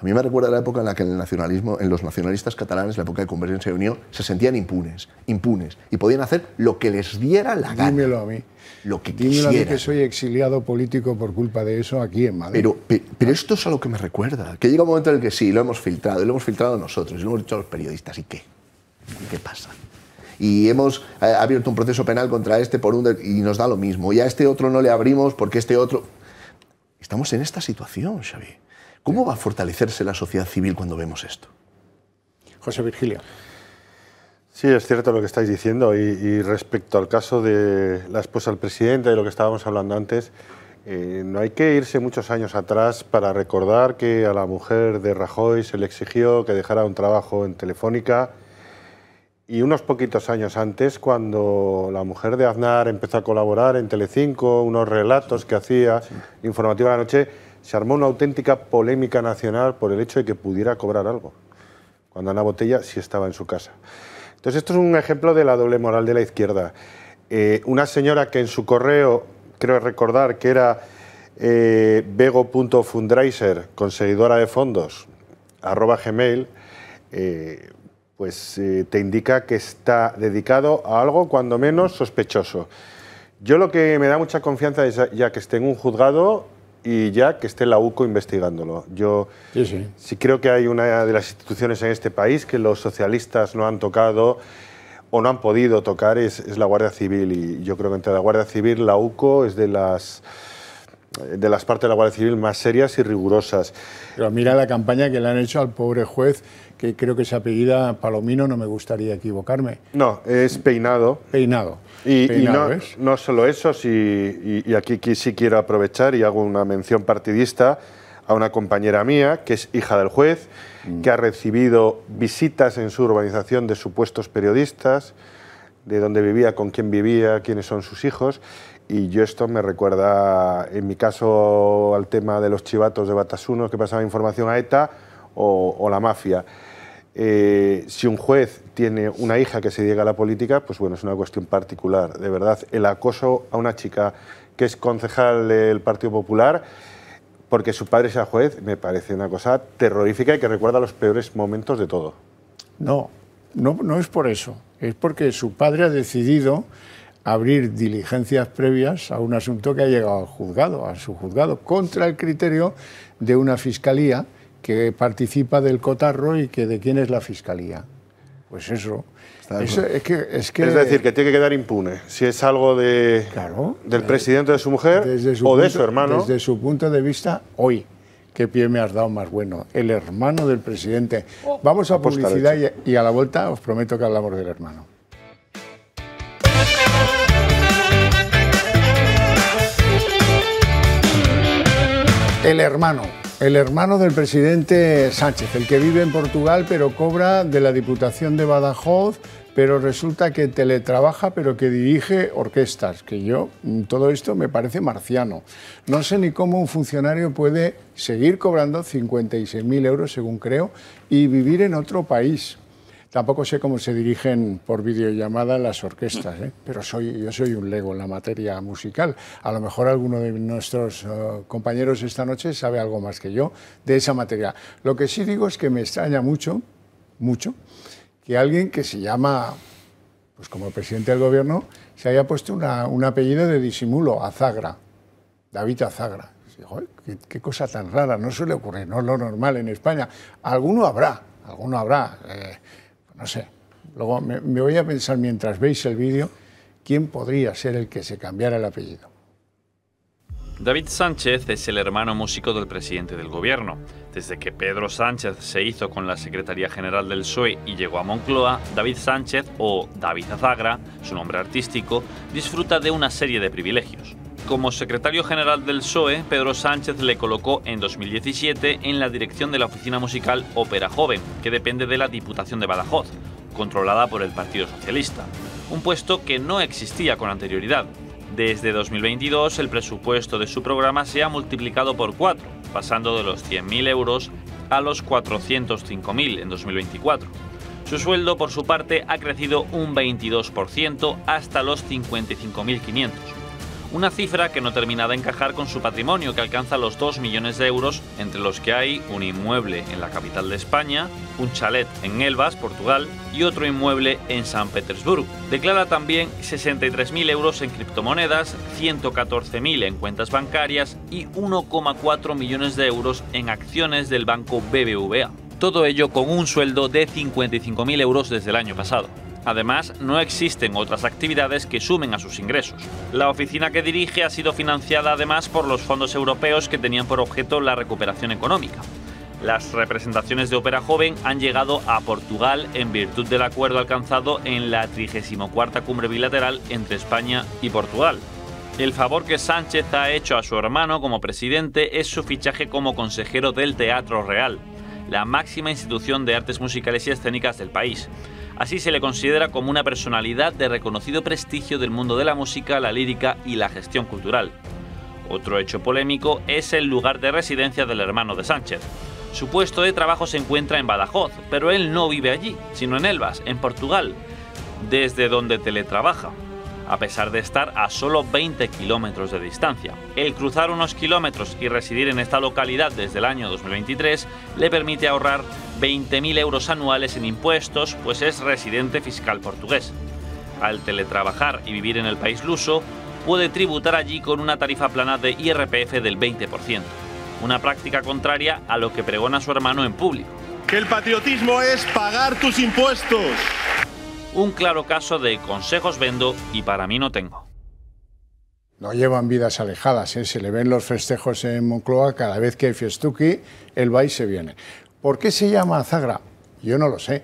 a mí me recuerda la época en la que el nacionalismo, en los nacionalistas catalanes, la época de Convergencia y Unión, se sentían impunes, impunes, y podían hacer lo que les diera la gana. Dímelo a mí lo que Dime que soy exiliado político por culpa de eso aquí en Madrid. Pero, esto es a lo que me recuerda, que llega un momento en el que sí, lo hemos filtrado, y lo hemos filtrado nosotros, y lo hemos dicho los periodistas, ¿y qué? ¿Y qué pasa? y hemos abierto un proceso penal contra este por un y nos da lo mismo. Y a este otro no le abrimos porque este otro. Estamos en esta situación, Xavi. ¿Cómo va a fortalecerse la sociedad civil cuando vemos esto? José Virgilio. Sí, es cierto lo que estáis diciendo y, respecto al caso de la esposa del presidente, de lo que estábamos hablando antes, eh, no hay que irse muchos años atrás para recordar que a la mujer de Rajoy se le exigió que dejara un trabajo en Telefónica y unos poquitos años antes, cuando la mujer de Aznar empezó a colaborar en Telecinco, unos relatos que hacía, informativa la noche, se armó una auténtica polémica nacional por el hecho de que pudiera cobrar algo, cuando Ana Botella sí estaba en su casa. Entonces, esto es un ejemplo de la doble moral de la izquierda. Eh, una señora que en su correo, creo recordar que era eh, bego.fundraiser, conseguidora de fondos, arroba gmail, eh, pues eh, te indica que está dedicado a algo cuando menos sospechoso. Yo lo que me da mucha confianza es ya que esté en un juzgado y ya que esté la UCO investigándolo. Yo sí, creo que hay una de las instituciones en este país que los socialistas no han tocado o no han podido tocar es, es la Guardia Civil y yo creo que entre la Guardia Civil, la UCO es de las de las partes de la Guardia Civil más serias y rigurosas. Pero mira la campaña que le han hecho al pobre juez, que creo que se apellida Palomino, no me gustaría equivocarme. No, es Peinado. Peinado. Y, no, solo eso, y, aquí sí quiero aprovechar y hago una mención partidista a una compañera mía, que es hija del juez, mm. que ha recibido visitas en su urbanización de supuestos periodistas, de dónde vivía, con quién vivía, quiénes son sus hijos. Y yo esto me recuerda, en mi caso, al tema de los chivatos de Batasuno... que pasaba información a ETA o, la mafia. Eh, si un juez tiene una hija que se llega a la política, pues bueno, es una cuestión particular. De verdad, el acoso a una chica que es concejal del Partido Popular porque su padre sea juez me parece una cosa terrorífica y que recuerda los peores momentos de todo. No, no, no es por eso. Es porque su padre ha decidido abrir diligencias previas a un asunto que ha llegado al juzgado, a su juzgado, contra el criterio de una fiscalía que participa del cotarro y que de quién es la fiscalía. Pues eso. Es, que, es, decir, que tiene que quedar impune. Si es algo de, del presidente de su mujer o de su hermano. Desde su punto de vista, hoy, qué pie me has dado más bueno. El hermano del presidente. Oh. Vamos a publicidad y a la vuelta os prometo que hablamos del hermano. El hermano, el hermano del presidente Sánchez, el que vive en Portugal pero cobra de la Diputación de Badajoz, pero resulta que teletrabaja, pero que dirige orquestas, que yo, mm, todo esto me parece marciano. No sé ni cómo un funcionario puede seguir cobrando 56.000 euros, según creo, y vivir en otro país. Tampoco sé cómo se dirigen por videollamada las orquestas, ¿eh? pero soy, yo soy un lego en la materia musical. A lo mejor alguno de nuestros eh, compañeros esta noche sabe algo más que yo de esa materia. Lo que sí digo es que me extraña mucho, mucho, que alguien que se llama, pues como presidente del gobierno, se haya puesto un apellido de disimulo, Azagra, David Azagra. Joder, qué, cosa tan rara, no suele ocurrir, no es lo normal en España. Alguno habrá, alguno habrá. Eh, no sé, luego me, voy a pensar mientras veis el vídeo, ¿quién podría ser el que se cambiara el apellido? David Sánchez es el hermano músico del presidente del gobierno. Desde que Pedro Sánchez se hizo con la Secretaría General del PSOE y llegó a Moncloa, David Sánchez, o David Azagra, su nombre artístico, disfruta de una serie de privilegios. Como secretario general del PSOE, Pedro Sánchez le colocó en 2017 en la dirección de la oficina musical Ópera Joven, que depende de la Diputación de Badajoz, controlada por el Partido Socialista. Un puesto que no existía con anterioridad. Desde 2022 el presupuesto de su programa se ha multiplicado por cuatro, pasando de los 100.000 euros a los 405.000 en 2024. Su sueldo, por su parte, ha crecido un 22% hasta los 55.500 una cifra que no termina de encajar con su patrimonio que alcanza los 2 millones de euros, entre los que hay un inmueble en la capital de España, un chalet en Elvas, Portugal, y otro inmueble en San Petersburgo. Declara también 63.000 euros en criptomonedas, 114.000 en cuentas bancarias y 1,4 millones de euros en acciones del banco BBVA. Todo ello con un sueldo de 55.000 euros desde el año pasado. Además, no existen otras actividades que sumen a sus ingresos. La oficina que dirige ha sido financiada además por los fondos europeos que tenían por objeto la recuperación económica. Las representaciones de Ópera Joven han llegado a Portugal en virtud del acuerdo alcanzado en la 34 cumbre bilateral entre España y Portugal. El favor que Sánchez ha hecho a su hermano como presidente es su fichaje como consejero del Teatro Real, la máxima institución de artes musicales y escénicas del país. Así se le considera como una personalidad de reconocido prestigio del mundo de la música, la lírica y la gestión cultural. Otro hecho polémico es el lugar de residencia del hermano de Sánchez. Su puesto de trabajo se encuentra en Badajoz, pero él no vive allí, sino en Elvas, en Portugal, desde donde teletrabaja a pesar de estar a solo 20 kilómetros de distancia. El cruzar unos kilómetros y residir en esta localidad desde el año 2023 le permite ahorrar 20.000 euros anuales en impuestos, pues es residente fiscal portugués. Al teletrabajar y vivir en el país luso, puede tributar allí con una tarifa plana de IRPF del 20%, una práctica contraria a lo que pregona su hermano en público. Que el patriotismo es pagar tus impuestos un claro caso de consejos vendo y para mí no tengo. No llevan vidas alejadas, ¿eh? se le ven los festejos en Moncloa, cada vez que hay fiestuki, el baile se viene. ¿Por qué se llama Zagra? Yo no lo sé.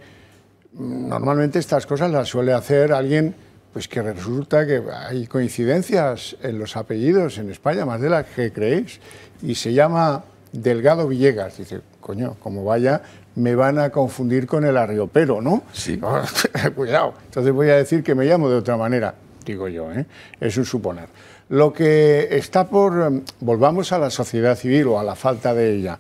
Normalmente estas cosas las suele hacer alguien pues que resulta que hay coincidencias en los apellidos en España, más de las que creéis, y se llama Delgado Villegas. Dice, coño, como vaya, me van a confundir con el arriopero, ¿no? Sí. [LAUGHS] Cuidado. Entonces voy a decir que me llamo de otra manera, digo yo, ¿eh? es un suponer. Lo que está por... Em, volvamos a la sociedad civil o a la falta de ella.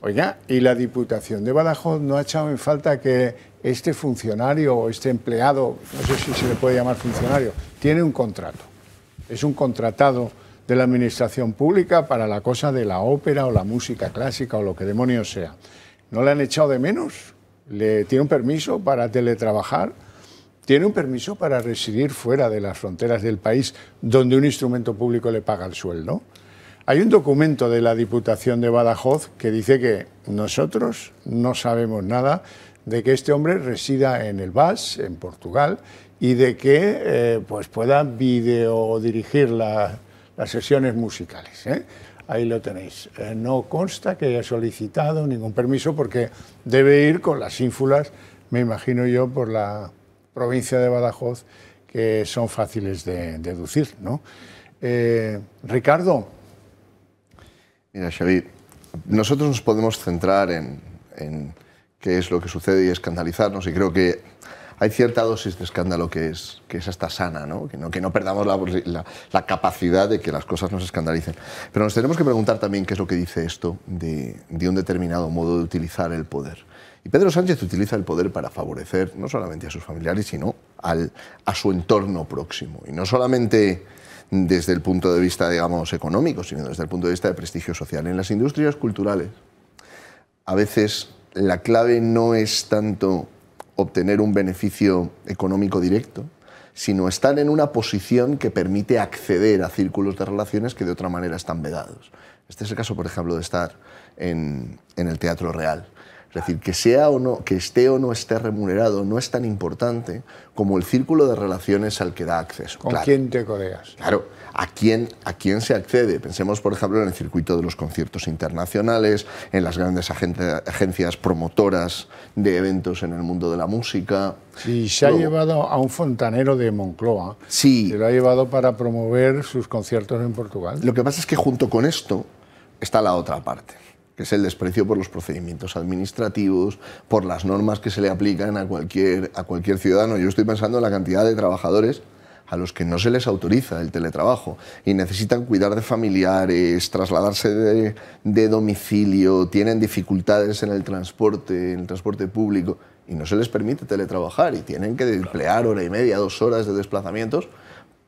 Oiga, ¿y la Diputación de Badajoz no ha echado en falta que este funcionario o este empleado, no sé si se le puede llamar funcionario, tiene un contrato? Es un contratado de la administración pública para la cosa de la ópera o la música clásica o lo que demonios sea no le han echado de menos. Le, tiene un permiso para teletrabajar, tiene un permiso para residir fuera de las fronteras del país donde un instrumento público le paga el sueldo. Hay un documento de la Diputación de Badajoz que dice que nosotros no sabemos nada de que este hombre resida en el VAS, en Portugal, y de que eh, pues pueda videodirigir dirigir las sesiones musicales. ¿eh? ahí lo tenéis. Eh, no consta que haya solicitado ningún permiso porque debe ir con las ínfulas, me imagino yo, por la provincia de Badajoz, que son fáciles de deducir. ¿no? Eh, Ricardo. Mira, Xavi, nosotros nos podemos centrar en qué es lo que sucede y escandalizarnos, y creo que hay cierta dosis de escándalo que es, que es hasta sana, Que, no, que no perdamos la, capacidad de que las cosas nos escandalicen. Pero nos tenemos que preguntar también qué es lo que dice esto de, un determinado modo de utilizar el poder. Y Pedro Sánchez utiliza el poder para favorecer no solamente a sus familiares, sino al, a su entorno próximo. Y no solamente desde el punto de vista, digamos, económico, sino desde el punto de vista de prestigio social. En las industrias culturales, a veces la clave no es tanto obtener un beneficio económico directo, sino estar en una posición que permite acceder a círculos de relaciones que de otra manera están vedados. Este es el caso, por ejemplo, de estar en, el Teatro Real. Es decir, que sea o no, que esté o no esté remunerado no es tan importante como el círculo de relaciones al que da acceso. ¿Con quién te codeas? Claro a quién, a quién se accede. Pensemos, por ejemplo, en el circuito de los conciertos internacionales, en las grandes agencias promotoras de eventos en el mundo de la música. Sí, se ha llevado a un fontanero de Moncloa. Sí. Se lo ha llevado para promover sus conciertos en Portugal. Lo que pasa es que junto con esto está la otra parte que es el desprecio por los procedimientos administrativos, por las normas que se le aplican a cualquier, a cualquier ciudadano. Yo estoy pensando en la cantidad de trabajadores a los que no se les autoriza el teletrabajo y necesitan cuidar de familiares, trasladarse de, domicilio, tienen dificultades en el transporte, en el transporte público, y no se les permite teletrabajar y tienen que emplear hora y media, dos horas de desplazamientos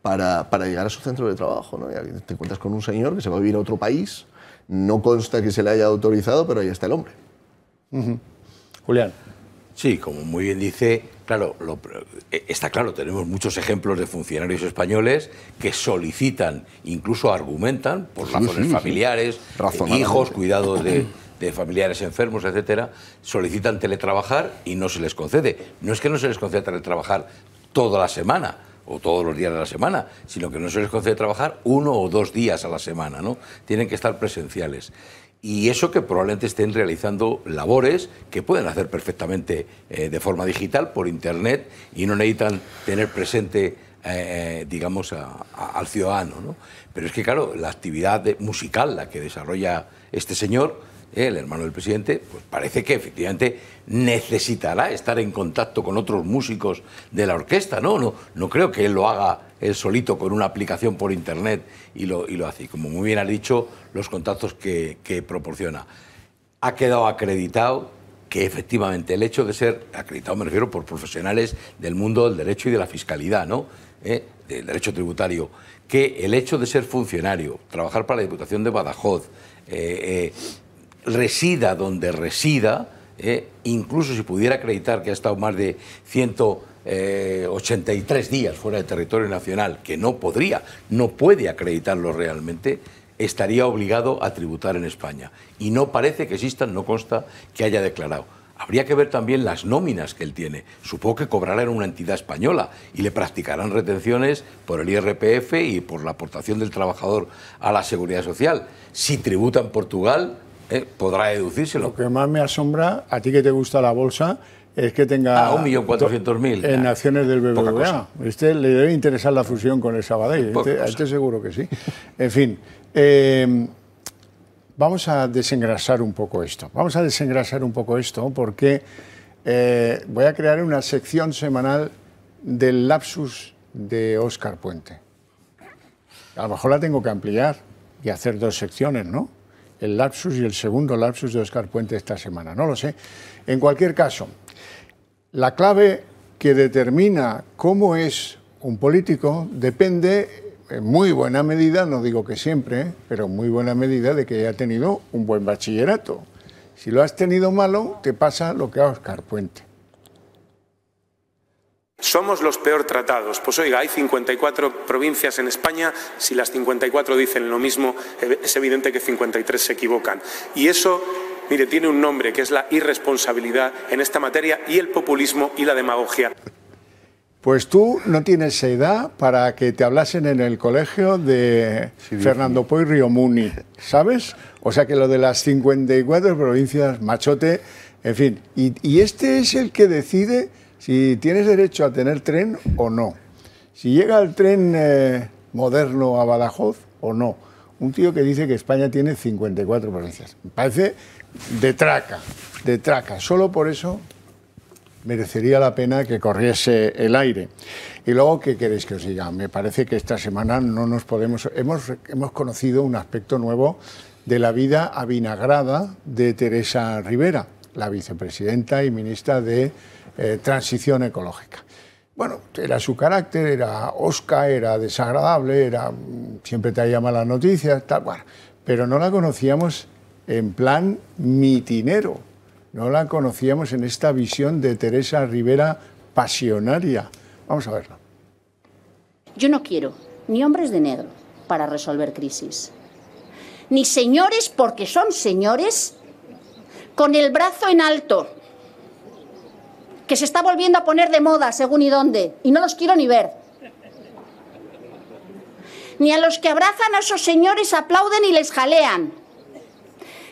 para, llegar a su centro de trabajo. ¿no? te encuentras con un señor que se va a vivir a otro país, no consta que se le haya autorizado, pero ahí está el hombre. Julián. Sí, como muy bien dice, claro, lo, eh, está claro, tenemos muchos ejemplos de funcionarios españoles que solicitan, incluso argumentan, por razones familiares, eh, hijos, cuidado de, familiares enfermos, etcétera, solicitan teletrabajar y no se les concede. No es que no se les conceda teletrabajar toda la semana, o todos los días de la semana, sino que no se les concede trabajar uno o dos días a la semana, ¿no? Tienen que estar presenciales. Y eso que probablemente estén realizando labores que pueden hacer perfectamente eh, de forma digital, por Internet, y no necesitan tener presente, eh, eh, digamos, al ciudadano. Pero es que, claro, la actividad musical, la que desarrolla este señor, el hermano del presidente, pues parece que efectivamente necesitará estar en contacto con otros músicos de la orquesta. No, no, no creo que él lo haga él solito con una aplicación por internet y lo, hace. como muy bien ha dicho, los contactos que, proporciona. Ha quedado acreditado que efectivamente el hecho de ser acreditado, me refiero por profesionales del mundo del derecho y de la fiscalidad, ¿no? ¿Eh? del derecho tributario, que el hecho de ser funcionario, trabajar para la Diputación de Badajoz, eh, eh, resida donde resida, incluso si pudiera acreditar que ha estado más de ciento 83 eh, días fuera de territorio nacional, que no podría, no puede acreditarlo realmente, estaría obligado a tributar en España. Y no parece que exista, no consta que haya declarado. Habría que ver también las nóminas que él tiene. Supongo que cobrará en una entidad española y le practicarán retenciones por el IRPF y por la aportación del trabajador a la seguridad social. Si tributa en Portugal, eh, podrá deducírselo. Lo que más me asombra, a ti que te gusta la bolsa, es que tenga... 1.400.000. Ah, en acciones del BBVA. Este le debe interesar la fusión con el Sabadell. Este, ...a este, seguro que sí. En fin, em, vamos a desengrasar un poco esto. Vamos a desengrasar un poco esto porque eh, voy a crear una sección semanal del lapsus de Oscar Puente. A lo mejor la tengo que ampliar y hacer dos secciones, ¿no? El lapsus y el segundo lapsus de Oscar Puente esta semana. No lo sé. En cualquier caso, la clave que determina cómo es un político depende en muy buena medida, no digo que siempre, ¿eh? pero en muy buena medida de que haya tenido un buen bachillerato. Si lo has tenido malo, te pasa lo que a Oscar Puente. Somos los peor tratados. Pues oiga, hay 54 provincias en España. Si las 54 dicen lo mismo, eh, es evidente que 53 se equivocan. Y eso mire, tiene un nombre que es la irresponsabilidad en esta materia y el populismo y la demagogia. Pues tú no tienes edad para que te hablasen en el colegio de Fernando Poy Muni, ¿sabes? O sea que lo de las 54 provincias, machote, en fin. Y, este es el que decide si tienes derecho a tener tren o no. Si llega el tren eh, moderno a Badajoz o no. Un tío que dice que España tiene 54 provincias. Me parece de traca, de traca. Solo por eso merecería la pena que corriese el aire. Y luego, ¿qué queréis que os diga? Me parece que esta semana no nos podemos... Hemos, conocido un aspecto nuevo de la vida avinagrada de Teresa Rivera, la vicepresidenta y ministra de eh, Transición Ecológica. Bueno, era su carácter, era osca, era desagradable, era mm, siempre traía malas noticias, tal, bueno, pero no la conocíamos en plan mitinero. No la conocíamos en esta visión de Teresa Rivera pasionaria. Vamos a verla. Yo no quiero ni hombres de negro para resolver crisis, ni señores porque son señores con el brazo en alto, que se está volviendo a poner de moda según y dónde, y no los quiero ni ver. Ni a los que abrazan a esos señores aplauden y les jalean.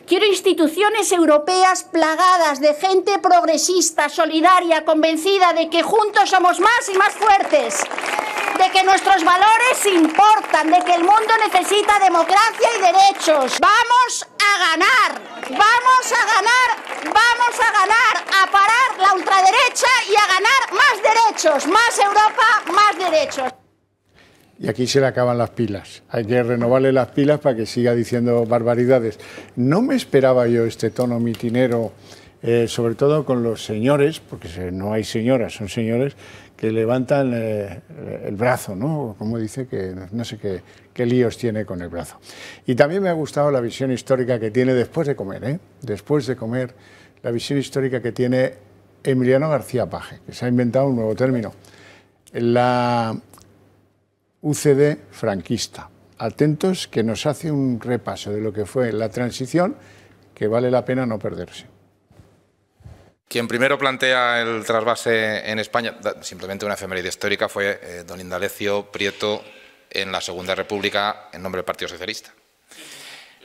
Quiero instituciones europeas plagadas de gente progresista, solidaria, convencida de que juntos somos más y más fuertes, de que nuestros valores importan, de que el mundo necesita democracia y derechos. Vamos a ganar, vamos a ganar, vamos a ganar, a parar la ultraderecha y a ganar más derechos, más Europa, más derechos y aquí se le acaban las pilas. Hay que renovarle las pilas para que siga diciendo barbaridades. No me esperaba yo este tono mitinero, eh, sobre todo con los señores, porque no hay señoras, son señores que levantan eh, el brazo, ¿no? Como dice que no sé qué, líos tiene con el brazo. Y también me ha gustado la visión histórica que tiene después de comer, ¿eh? Después de comer, la visión histórica que tiene Emiliano García Paje, que se ha inventado un nuevo término. La UCD franquista. Atentos que nos hace un repaso de lo que fue la transición que vale la pena no perderse. Quien primero plantea el trasvase en España, simplemente una efeméride histórica, fue eh, don Indalecio Prieto en la Segunda República en nombre del Partido Socialista.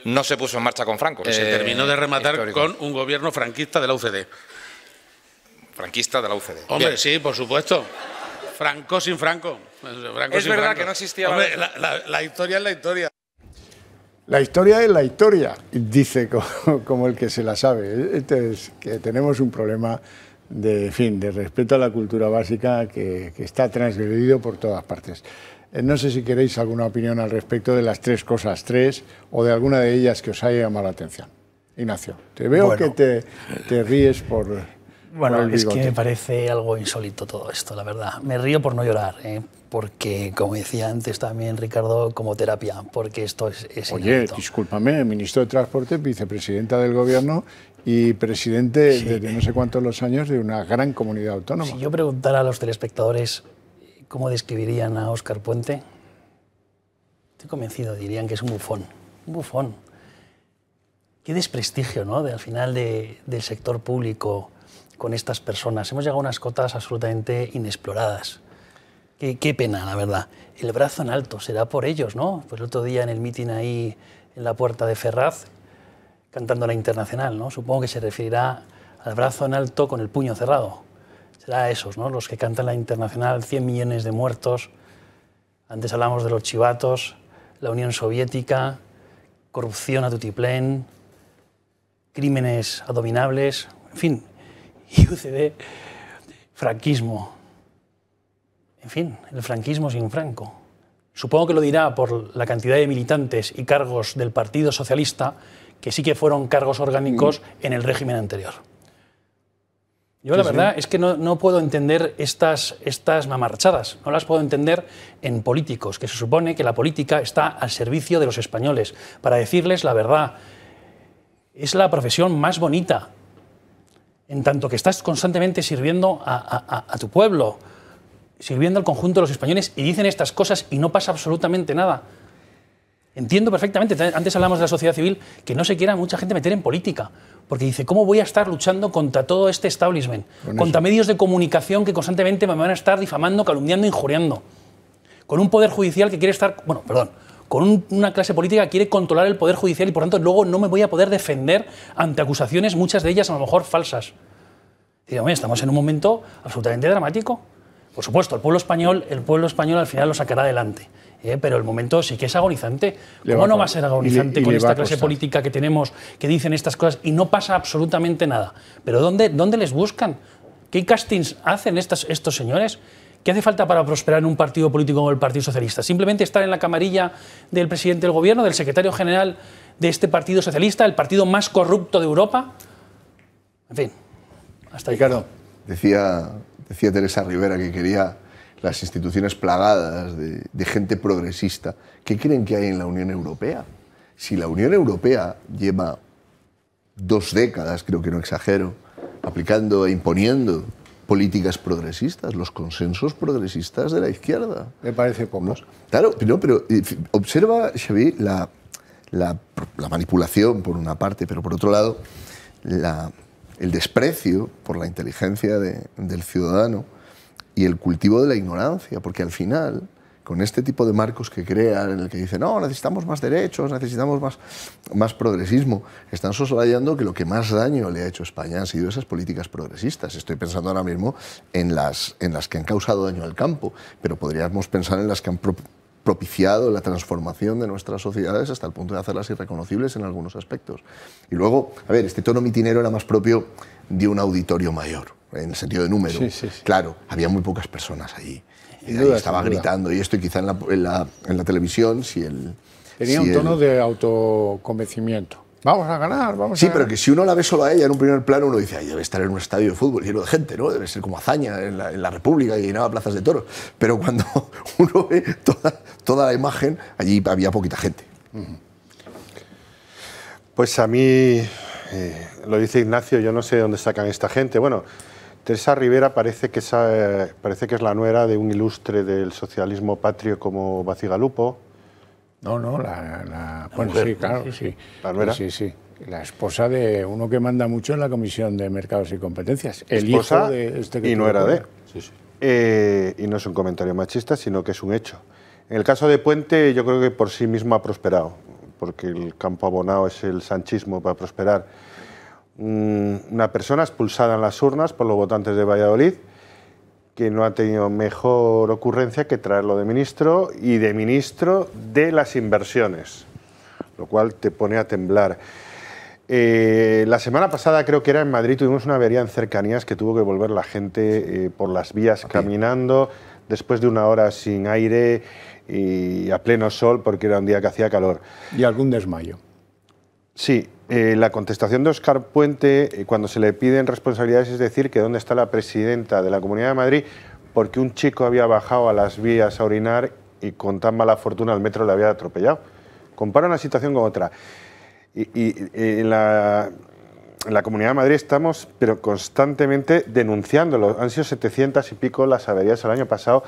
No se puso en marcha con Franco. se terminó de rematar con un gobierno franquista de la UCD. Franquista de la UCD. Hombre, sí, por supuesto. Franco sin Franco es verdad que no existía. la, historia es la historia. La historia es la historia, dice [LAUGHS] como, el que se la sabe. Este que tenemos un problema de, fin, de respeto a la cultura básica que, está transgredido por todas partes. Eh, no sé si queréis alguna opinión al respecto de las tres cosas, tres, o de alguna de ellas que os haya llamado la atención. Ignacio, te veo que te, ríes por... Bueno, es que me parece algo insólito todo esto, la verdad. Me río por no llorar. ¿eh? porque, como decía antes también Ricardo, como terapia, porque esto es... Oye, discúlpame, ministro de Transporte, vicepresidenta del Gobierno y presidente de no sé cuántos los años de una gran comunidad autónoma. Si yo preguntara a los telespectadores cómo describirían a Óscar Puente, estoy convencido, dirían que es un bufón, un bufón. Qué desprestigio, ¿no?, al final del sector público con estas personas. Hemos llegado a unas cotas absolutamente inexploradas. Qué, pena, la verdad. El brazo en alto, será por ellos, ¿no? Pues el otro día en el mitin ahí en la puerta de Ferraz, cantando la internacional, ¿no? Supongo que se referirá al brazo en alto con el puño cerrado. Será esos, ¿no? Los que cantan la internacional, 100 millones de muertos. Antes hablamos de los chivatos, la Unión Soviética, corrupción a tutiplén, crímenes abominables, en fin, [LAUGHS] y UCD, franquismo. En fin, el franquismo sin Franco. Supongo que lo dirá por la cantidad de militantes y cargos del Partido Socialista que sí que fueron cargos orgánicos mm. en el régimen anterior. Yo la verdad es que no, puedo entender estas, estas mamarchadas, no las puedo entender en políticos, que se supone que la política está al servicio de los españoles, para decirles la verdad. Es la profesión más bonita, en tanto que estás constantemente sirviendo a tu pueblo, sirviendo al conjunto de los españoles y dicen estas cosas y no pasa absolutamente nada. Entiendo perfectamente, antes hablamos de la sociedad civil, que no se quiera mucha gente meter en política, porque dice, ¿cómo voy a estar luchando contra todo este establishment? contra medios de comunicación que constantemente me van a estar difamando, calumniando, injuriando. Con un poder judicial que quiere estar, bueno, perdón, con una clase política que quiere controlar el poder judicial y por tanto luego no me voy a poder defender ante acusaciones, muchas de ellas a lo mejor falsas. Digo, estamos en un momento absolutamente dramático. Por supuesto, el pueblo español, el pueblo español al final lo sacará adelante. ¿eh? Pero el momento sí que es agonizante. ¿Cómo no va a ser agonizante con esta clase política que tenemos, que dicen estas cosas y no pasa absolutamente nada? ¿Pero dónde, dónde les buscan? ¿Qué castings hacen estos señores? ¿Qué hace falta para prosperar en un partido político como el Partido Socialista? ¿Simplemente estar en la camarilla del presidente del gobierno, del secretario general de este Partido Socialista, el partido más corrupto de Europa? En fin, hasta ahí. Ricardo, decía Decía Teresa Rivera que quería las instituciones plagadas de, gente progresista. ¿Qué creen que hay en la Unión Europea? Si la Unión Europea lleva dos décadas, creo que no exagero, aplicando e imponiendo políticas progresistas, los consensos progresistas de la izquierda. Me parece poco. Claro, pero, eh, observa, Xavi, la, la manipulación por una parte, pero por otro lado, la, el desprecio por la inteligencia del ciudadano y el cultivo de la ignorancia, porque al final, con este tipo de marcos que crean, en el que dicen, no, necesitamos más derechos, necesitamos más, más progresismo, están soslayando que lo que más daño le ha hecho a España han sido esas políticas progresistas. Estoy pensando ahora mismo en las, en las que han causado daño al campo, pero podríamos pensar en las que han propiciado la transformación de nuestras sociedades hasta el punto de hacerlas irreconocibles en algunos aspectos. Y luego, a ver, este tono mitinero era más propio de un auditorio mayor, en el sentido de número. Claro, había muy pocas personas allí. Y estaba gritando y esto, quizá en la, televisión, si él Tenía un tono de autoconvencimiento. Vamos a ganar, vamos a sí, pero que si uno la ve solo a ella en un primer plano, uno dice, ay, debe estar en un estadio de fútbol lleno de gente, ¿no? Debe ser como hazaña en la, República y llenaba plazas de toros. Pero cuando [LAUGHS] uno ve toda, la imagen, allí había poquita gente. Pues a mí, eh, lo dice Ignacio, yo no sé dónde sacan esta gente. Bueno, Teresa Rivera parece que, es, eh, parece que es la nuera de un ilustre del socialismo patrio como Bacigalupo. No, no, la, la, bueno, sí, claro, sí. Sí, La esposa de uno que manda mucho en la Comisión de Mercados y Competencias. El esposa de este que y no era de. Eh, y no es un comentario machista, sino que es un hecho. En el caso de Puente, yo creo que por sí mismo ha prosperado, porque el campo abonado es el sanchismo para prosperar. Mm, una persona expulsada en las urnas por los votantes de Valladolid que no ha tenido mejor ocurrencia que traerlo de ministro y de ministro de las inversiones, lo cual te pone a temblar. Eh, la semana pasada creo que era en Madrid, tuvimos una avería en cercanías que tuvo que volver la gente eh, por las vías caminando, después de una hora sin aire y a pleno sol porque era un día que hacía calor. Y algún desmayo. Sí, eh, la contestación de Oscar Puente, eh, cuando se le piden responsabilidades, es decir, que dónde está la presidenta de la Comunidad de Madrid, porque un chico había bajado a las vías a orinar y con tan mala fortuna el metro le había atropellado. Compara una situación con otra. Y, en, la, Comunidad de Madrid estamos, pero constantemente denunciándolo. Han sido 700 y pico las averías el año pasado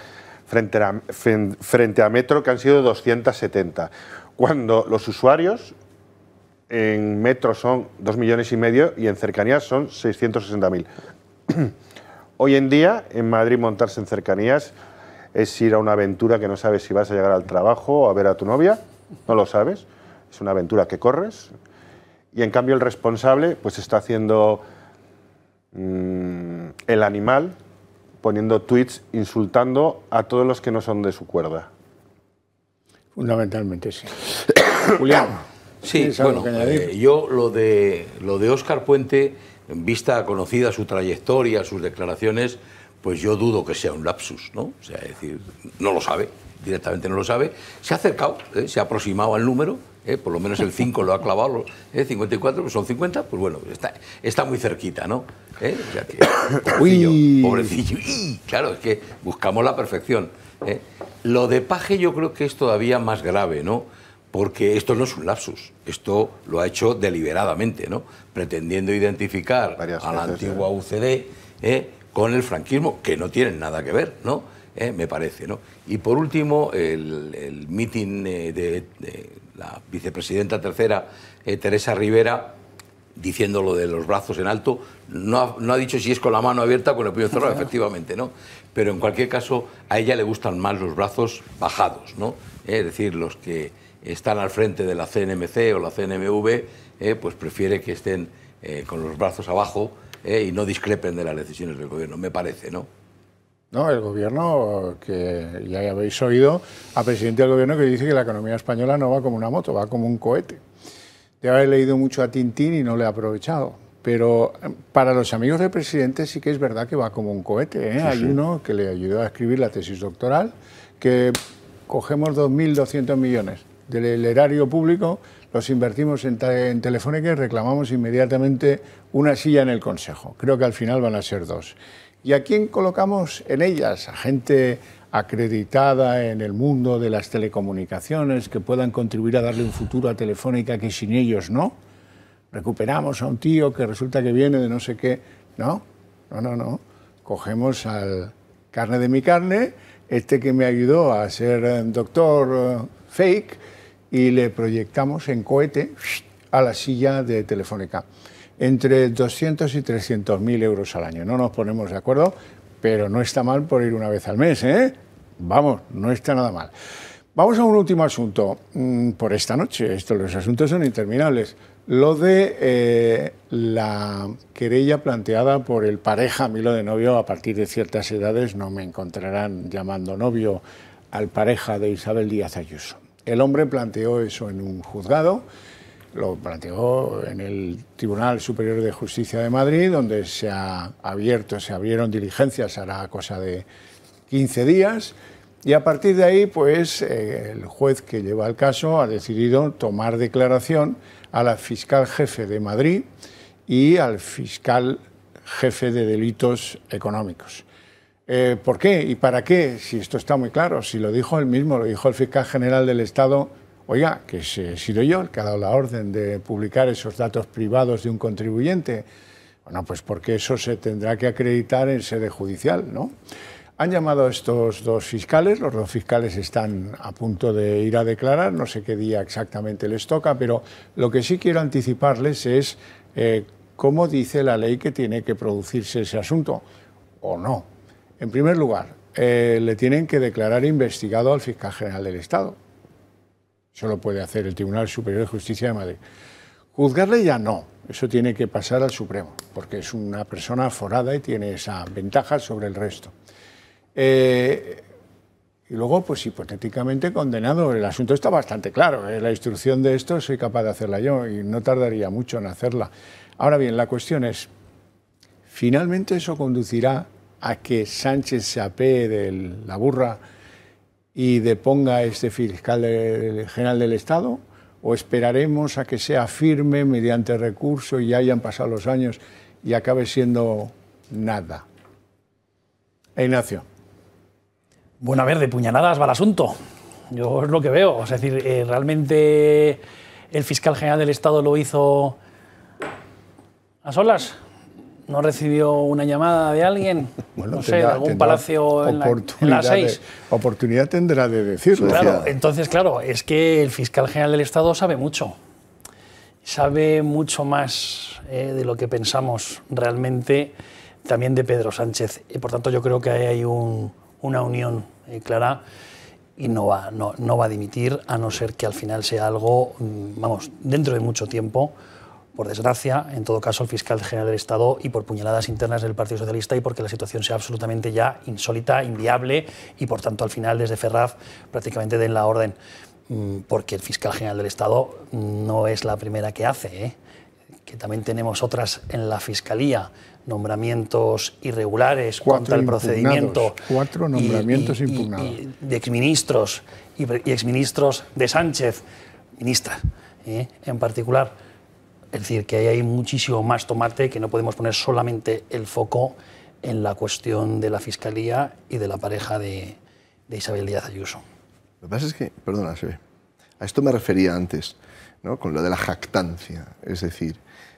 frente a, frente a metro, que han sido 270. Cuando los usuarios en metro son 2 millones y medio y en cercanías son 660.000. [CLEARS THROAT] Hoy en día, en Madrid, montarse en cercanías es ir a una aventura que no sabes si vas a llegar al trabajo o a ver a tu novia, no lo sabes, es una aventura que corres. Y en cambio el responsable pues está haciendo mm, el animal, poniendo tweets insultando a todos los que no son de su cuerda. Fundamentalmente sí. [COUGHS] Julián. Sí, bueno, eh, yo lo de, lo de Óscar Puente, vista conocida su trayectoria, sus declaraciones, pues yo dudo que sea un lapsus, ¿no? O sea, es decir, no lo sabe, directamente no lo sabe. Se ha acercado, ¿eh? se ha aproximado al número, ¿eh? por lo menos el 5 lo ha clavado, el 54, pues son 50, pues bueno, está, muy cerquita, ¿no? pobrecillo, pobrecillo. Y, claro, es que buscamos la perfección. Lo de Paje yo creo que es todavía más grave, ¿no? porque esto no es un lapsus, esto lo ha hecho deliberadamente, ¿no? pretendiendo identificar a la antigua ¿eh? UCD ¿eh? con el franquismo, que no tienen nada que ver, ¿no? ¿Eh? me parece. ¿no? Y por último, el, el mitin de, la vicepresidenta tercera, Teresa Rivera, diciendo lo de los brazos en alto, no ha, dicho si es con la mano abierta o con el puño cerrado, [LAUGHS] efectivamente, ¿no? Pero en cualquier caso, a ella le gustan más los brazos bajados, ¿no? es decir, los que están al frente de la CNMC o la CNMV, eh, pues prefiere que estén eh, con los brazos abajo eh, y no discrepen de las decisiones del gobierno, me parece, ¿no? No, el gobierno, que ya habéis oído, al presidente del gobierno que dice que la economía española no va como una moto, va como un cohete. Debe haber leído mucho a Tintín y no le ha aprovechado. Pero para los amigos del presidente sí que es verdad que va como un cohete. Hay uno que le ayudó a escribir la tesis doctoral, que cogemos 2.200 millones del erario público, los invertimos en, Telefónica y reclamamos inmediatamente una silla en el Consejo. Creo que al final van a ser dos. ¿Y a quién colocamos en ellas? A gente acreditada en el mundo de las telecomunicaciones, que puedan contribuir a darle un futuro a Telefónica que sin ellos no. Recuperamos a un tío que resulta que viene de no sé qué. No, no, no, no. Cogemos al carne de mi carne, este que me ayudó a ser eh, doctor eh, fake, y le proyectamos en cohete a la silla de Telefónica. Entre 200 y 300 mil euros al año. No nos ponemos de acuerdo, pero no está mal por ir una vez al mes, ¿eh? Vamos, no está nada mal. Vamos a un último asunto mm, por esta noche. Esto, los asuntos son interminables. Lo de eh, la querella planteada por el pareja, a mí lo de novio, a partir de ciertas edades no me encontrarán llamando novio al pareja de Isabel Díaz Ayuso. El hombre planteó eso en un juzgado, lo planteó en el Tribunal Superior de Justicia de Madrid, donde se ha abierto, se abrieron diligencias, hará cosa de 15 días. Y a partir de ahí, pues eh, el juez que lleva el caso ha decidido tomar declaración a la fiscal jefe de Madrid y al fiscal jefe de delitos económicos. Eh, ¿Por qué y para qué? Si esto está muy claro, si lo dijo él mismo, lo dijo el fiscal general del Estado, oiga, que he sido yo el que ha dado la orden de publicar esos datos privados de un contribuyente. Bueno, pues porque eso se tendrá que acreditar en sede judicial, ¿no? Han llamado a estos dos fiscales, los dos fiscales están a punto de ir a declarar, no sé qué día exactamente les toca, pero lo que sí quiero anticiparles es eh, cómo dice la ley que tiene que producirse ese asunto, o no, en primer lugar, eh, le tienen que declarar investigado al fiscal general del Estado. Eso lo puede hacer el Tribunal Superior de Justicia de Madrid. Juzgarle ya no, eso tiene que pasar al Supremo, porque es una persona forada y tiene esa ventaja sobre el resto. Eh, y luego, pues hipotéticamente condenado. El asunto está bastante claro. ¿eh? La instrucción de esto soy capaz de hacerla yo y no tardaría mucho en hacerla. Ahora bien, la cuestión es, ¿finalmente eso conducirá a que Sánchez se apee de la burra y deponga a este fiscal general del Estado? ¿O esperaremos a que sea firme mediante recurso y hayan pasado los años y acabe siendo nada? Ignacio. Bueno, a ver, de puñaladas va el asunto. Yo es lo que veo. Es decir, eh, realmente el fiscal general del Estado lo hizo a solas. ¿No recibió una llamada de alguien? [LAUGHS] Bueno, no sé, algún palacio en la, 6. oportunidad tendrá de decirlo. Claro, entonces, claro, es que el fiscal general del Estado sabe mucho. Sabe mucho más eh, de lo que pensamos realmente también de Pedro Sánchez. Y por tanto, yo creo que hay una unión eh, clara y no va, no va a dimitir, a no ser que al final sea algo, mm, vamos, dentro de mucho tiempo por desgracia, en todo caso, el fiscal general del Estado y por puñaladas internas del Partido Socialista y porque la situación sea absolutamente ya insólita, inviable y, por tanto, al final, desde Ferraz, prácticamente den la orden, mm, porque el fiscal general del Estado no es la primera que hace, ¿eh? que también tenemos otras en la Fiscalía, nombramientos irregulares contra el procedimiento. Cuatro nombramientos impugnados. de exministros y exministros de Sánchez, ministra ¿eh? en particular. Es decir, que ahí hay muchísimo más tomate que no podemos poner solamente el foco en la cuestión de la Fiscalía y de la pareja de, Isabel Díaz Ayuso. Lo que pasa es que, perdona, a esto me refería antes, ¿no? con lo de la jactancia. Es decir,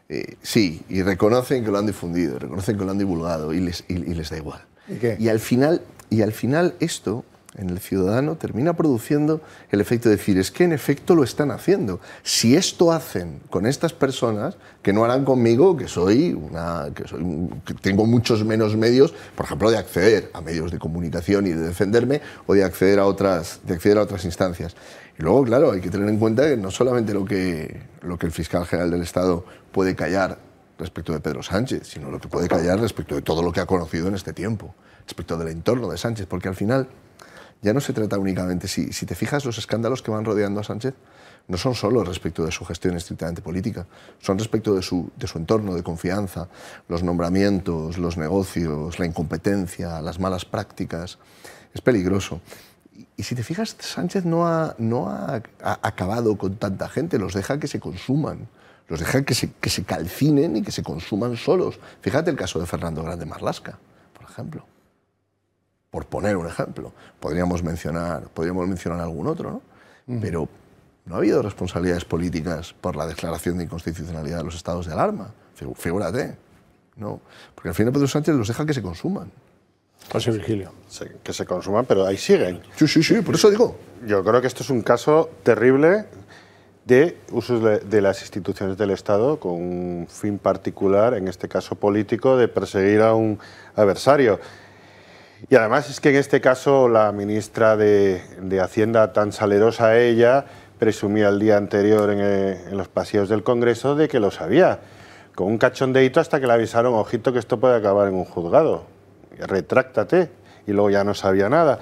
eh, sí, y reconocen que lo han difundido, reconocen que lo han divulgado y les, les da igual. ¿Y, qué? al final, y al final esto en el ciudadano termina produciendo el efecto de decir, es que en efecto lo están haciendo. Si esto hacen con estas personas, que no harán conmigo, que soy una que tengo muchos menos medios, por ejemplo, de acceder a medios de comunicación y de defenderme o de acceder a otras de acceder a otras instancias. Y luego, claro, hay que tener en cuenta que no solamente lo que lo que el fiscal general del Estado puede callar respecto de Pedro Sánchez, sino lo que puede callar respecto de todo lo que ha conocido en este tiempo, respecto del entorno de Sánchez, porque al final ya no se trata únicamente, si, te fijas, los escándalos que van rodeando a Sánchez no son solo respecto de su gestión estrictamente política, son respecto de su, entorno de confianza, los nombramientos, los negocios, la incompetencia, las malas prácticas. Es peligroso. Y si te fijas, Sánchez no ha, acabado con tanta gente, los deja que se consuman, los deja que se, que se calcinen y que se consuman solos. Fíjate el caso de Fernando Grande Marlasca, por ejemplo por poner un ejemplo. Podríamos mencionar, podríamos mencionar algún otro, ¿no? Pero no ha habido responsabilidades políticas por la declaración de inconstitucionalidad de los estados de alarma. fíjate. No. Porque al final Pedro Sánchez los deja que se consuman. José Virgilio. que se consuman, pero ahí siguen. Sí, sí, sí, por eso digo. Yo creo que esto es un caso terrible de usos de las instituciones del Estado con un fin particular, en este caso político, de perseguir a un adversario. Y además es que en este caso la ministra de, Hacienda, tan salerosa ella, presumía el día anterior en, eh, los pasillos del Congreso de que lo sabía, con un cachondeito hasta que le avisaron, ojito que esto puede acabar en un juzgado, retráctate, y luego ya no sabía nada.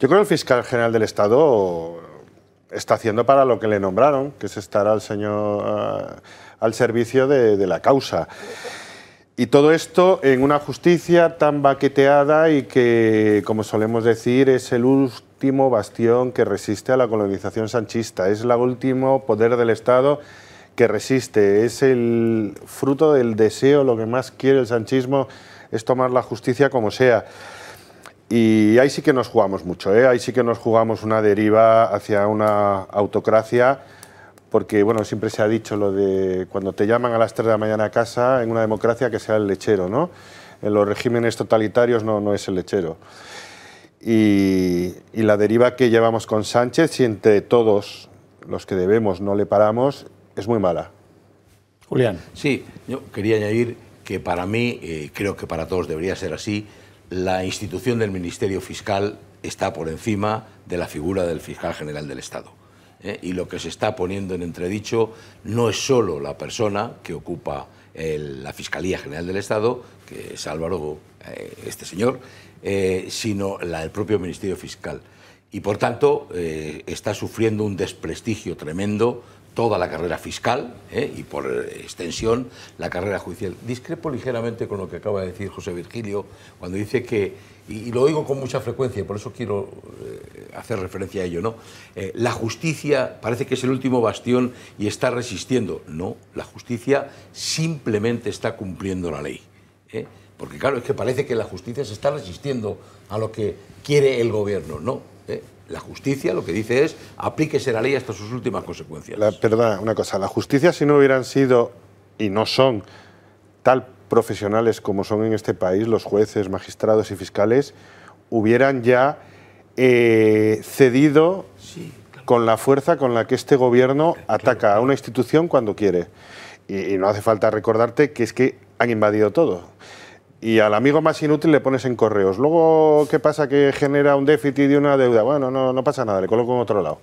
Yo creo que el fiscal general del Estado está haciendo para lo que le nombraron, que es estar al, señor, al servicio de, de la causa. Y todo esto en una justicia tan baqueteada y que, como solemos decir, es el último bastión que resiste a la colonización sanchista, es el último poder del Estado que resiste, es el fruto del deseo, lo que más quiere el sanchismo es tomar la justicia como sea. Y ahí sí que nos jugamos mucho, ¿eh? ahí sí que nos jugamos una deriva hacia una autocracia porque bueno, siempre se ha dicho lo de cuando te llaman a las 3 de la mañana a casa, en una democracia que sea el lechero, ¿no? En los regímenes totalitarios no, no es el lechero. Y, la deriva que llevamos con Sánchez si entre todos los que debemos no le paramos es muy mala. Julián. Sí, yo quería añadir que para mí, eh, creo que para todos debería ser así, la institución del Ministerio Fiscal está por encima de la figura del fiscal general del Estado. ¿eh? y lo que se está poniendo en entredicho no es solo la persona que ocupa la Fiscalía General del Estado, que es Álvaro, eh, este señor, eh, sino la, el propio Ministerio Fiscal. Y por tanto está sufriendo un desprestigio tremendo toda la carrera fiscal ¿eh? y por extensión la carrera judicial. Discrepo ligeramente con lo que acaba de decir José Virgilio cuando dice que, y, lo oigo con mucha frecuencia y por eso quiero eh, hacer referencia a ello, ¿no? Eh, la justicia parece que es el último bastión y está resistiendo. No, la justicia simplemente está cumpliendo la ley. Porque claro, es que parece que la justicia se está resistiendo a lo que quiere el gobierno. No, la justicia lo que dice es aplíquese la ley hasta sus últimas consecuencias. La, perdona, una cosa. La justicia, si no hubieran sido y no son tal profesionales como son en este país, los jueces, magistrados y fiscales, hubieran ya eh, cedido con la fuerza con la que este gobierno ataca a una institución cuando quiere. y no hace falta recordarte que es que han invadido todo y al amigo más inútil le pones en correos. Luego, ¿qué pasa? Que genera un déficit y una deuda. Bueno, no, no pasa nada, le coloco en otro lado.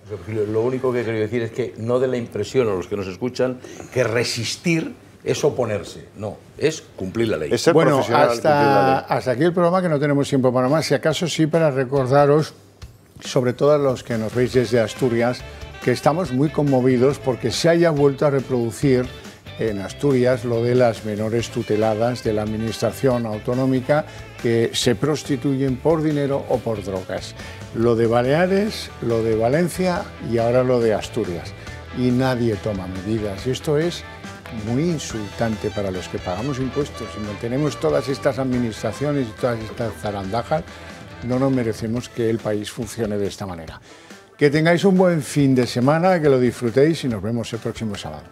Lo único que quiero decir es que no de la impresión a los que nos escuchan que resistir es oponerse, no, es cumplir la ley. bueno, hasta, hasta aquí el programa que no tenemos tiempo para más, si acaso sí para recordaros, sobre todo a los que nos veis desde Asturias, que estamos muy conmovidos porque se haya vuelto a reproducir en Asturias lo de las menores tuteladas de la Administración Autonómica que se prostituyen por dinero o por drogas. Lo de Baleares, lo de Valencia y ahora lo de Asturias. Y nadie toma medidas. Y Esto es muy insultante para los que pagamos impuestos y mantenemos todas estas administraciones y todas estas zarandajas. No nos merecemos que el país funcione de esta manera. Que tengáis un buen fin de semana, que lo disfrutéis y nos vemos el próximo sábado.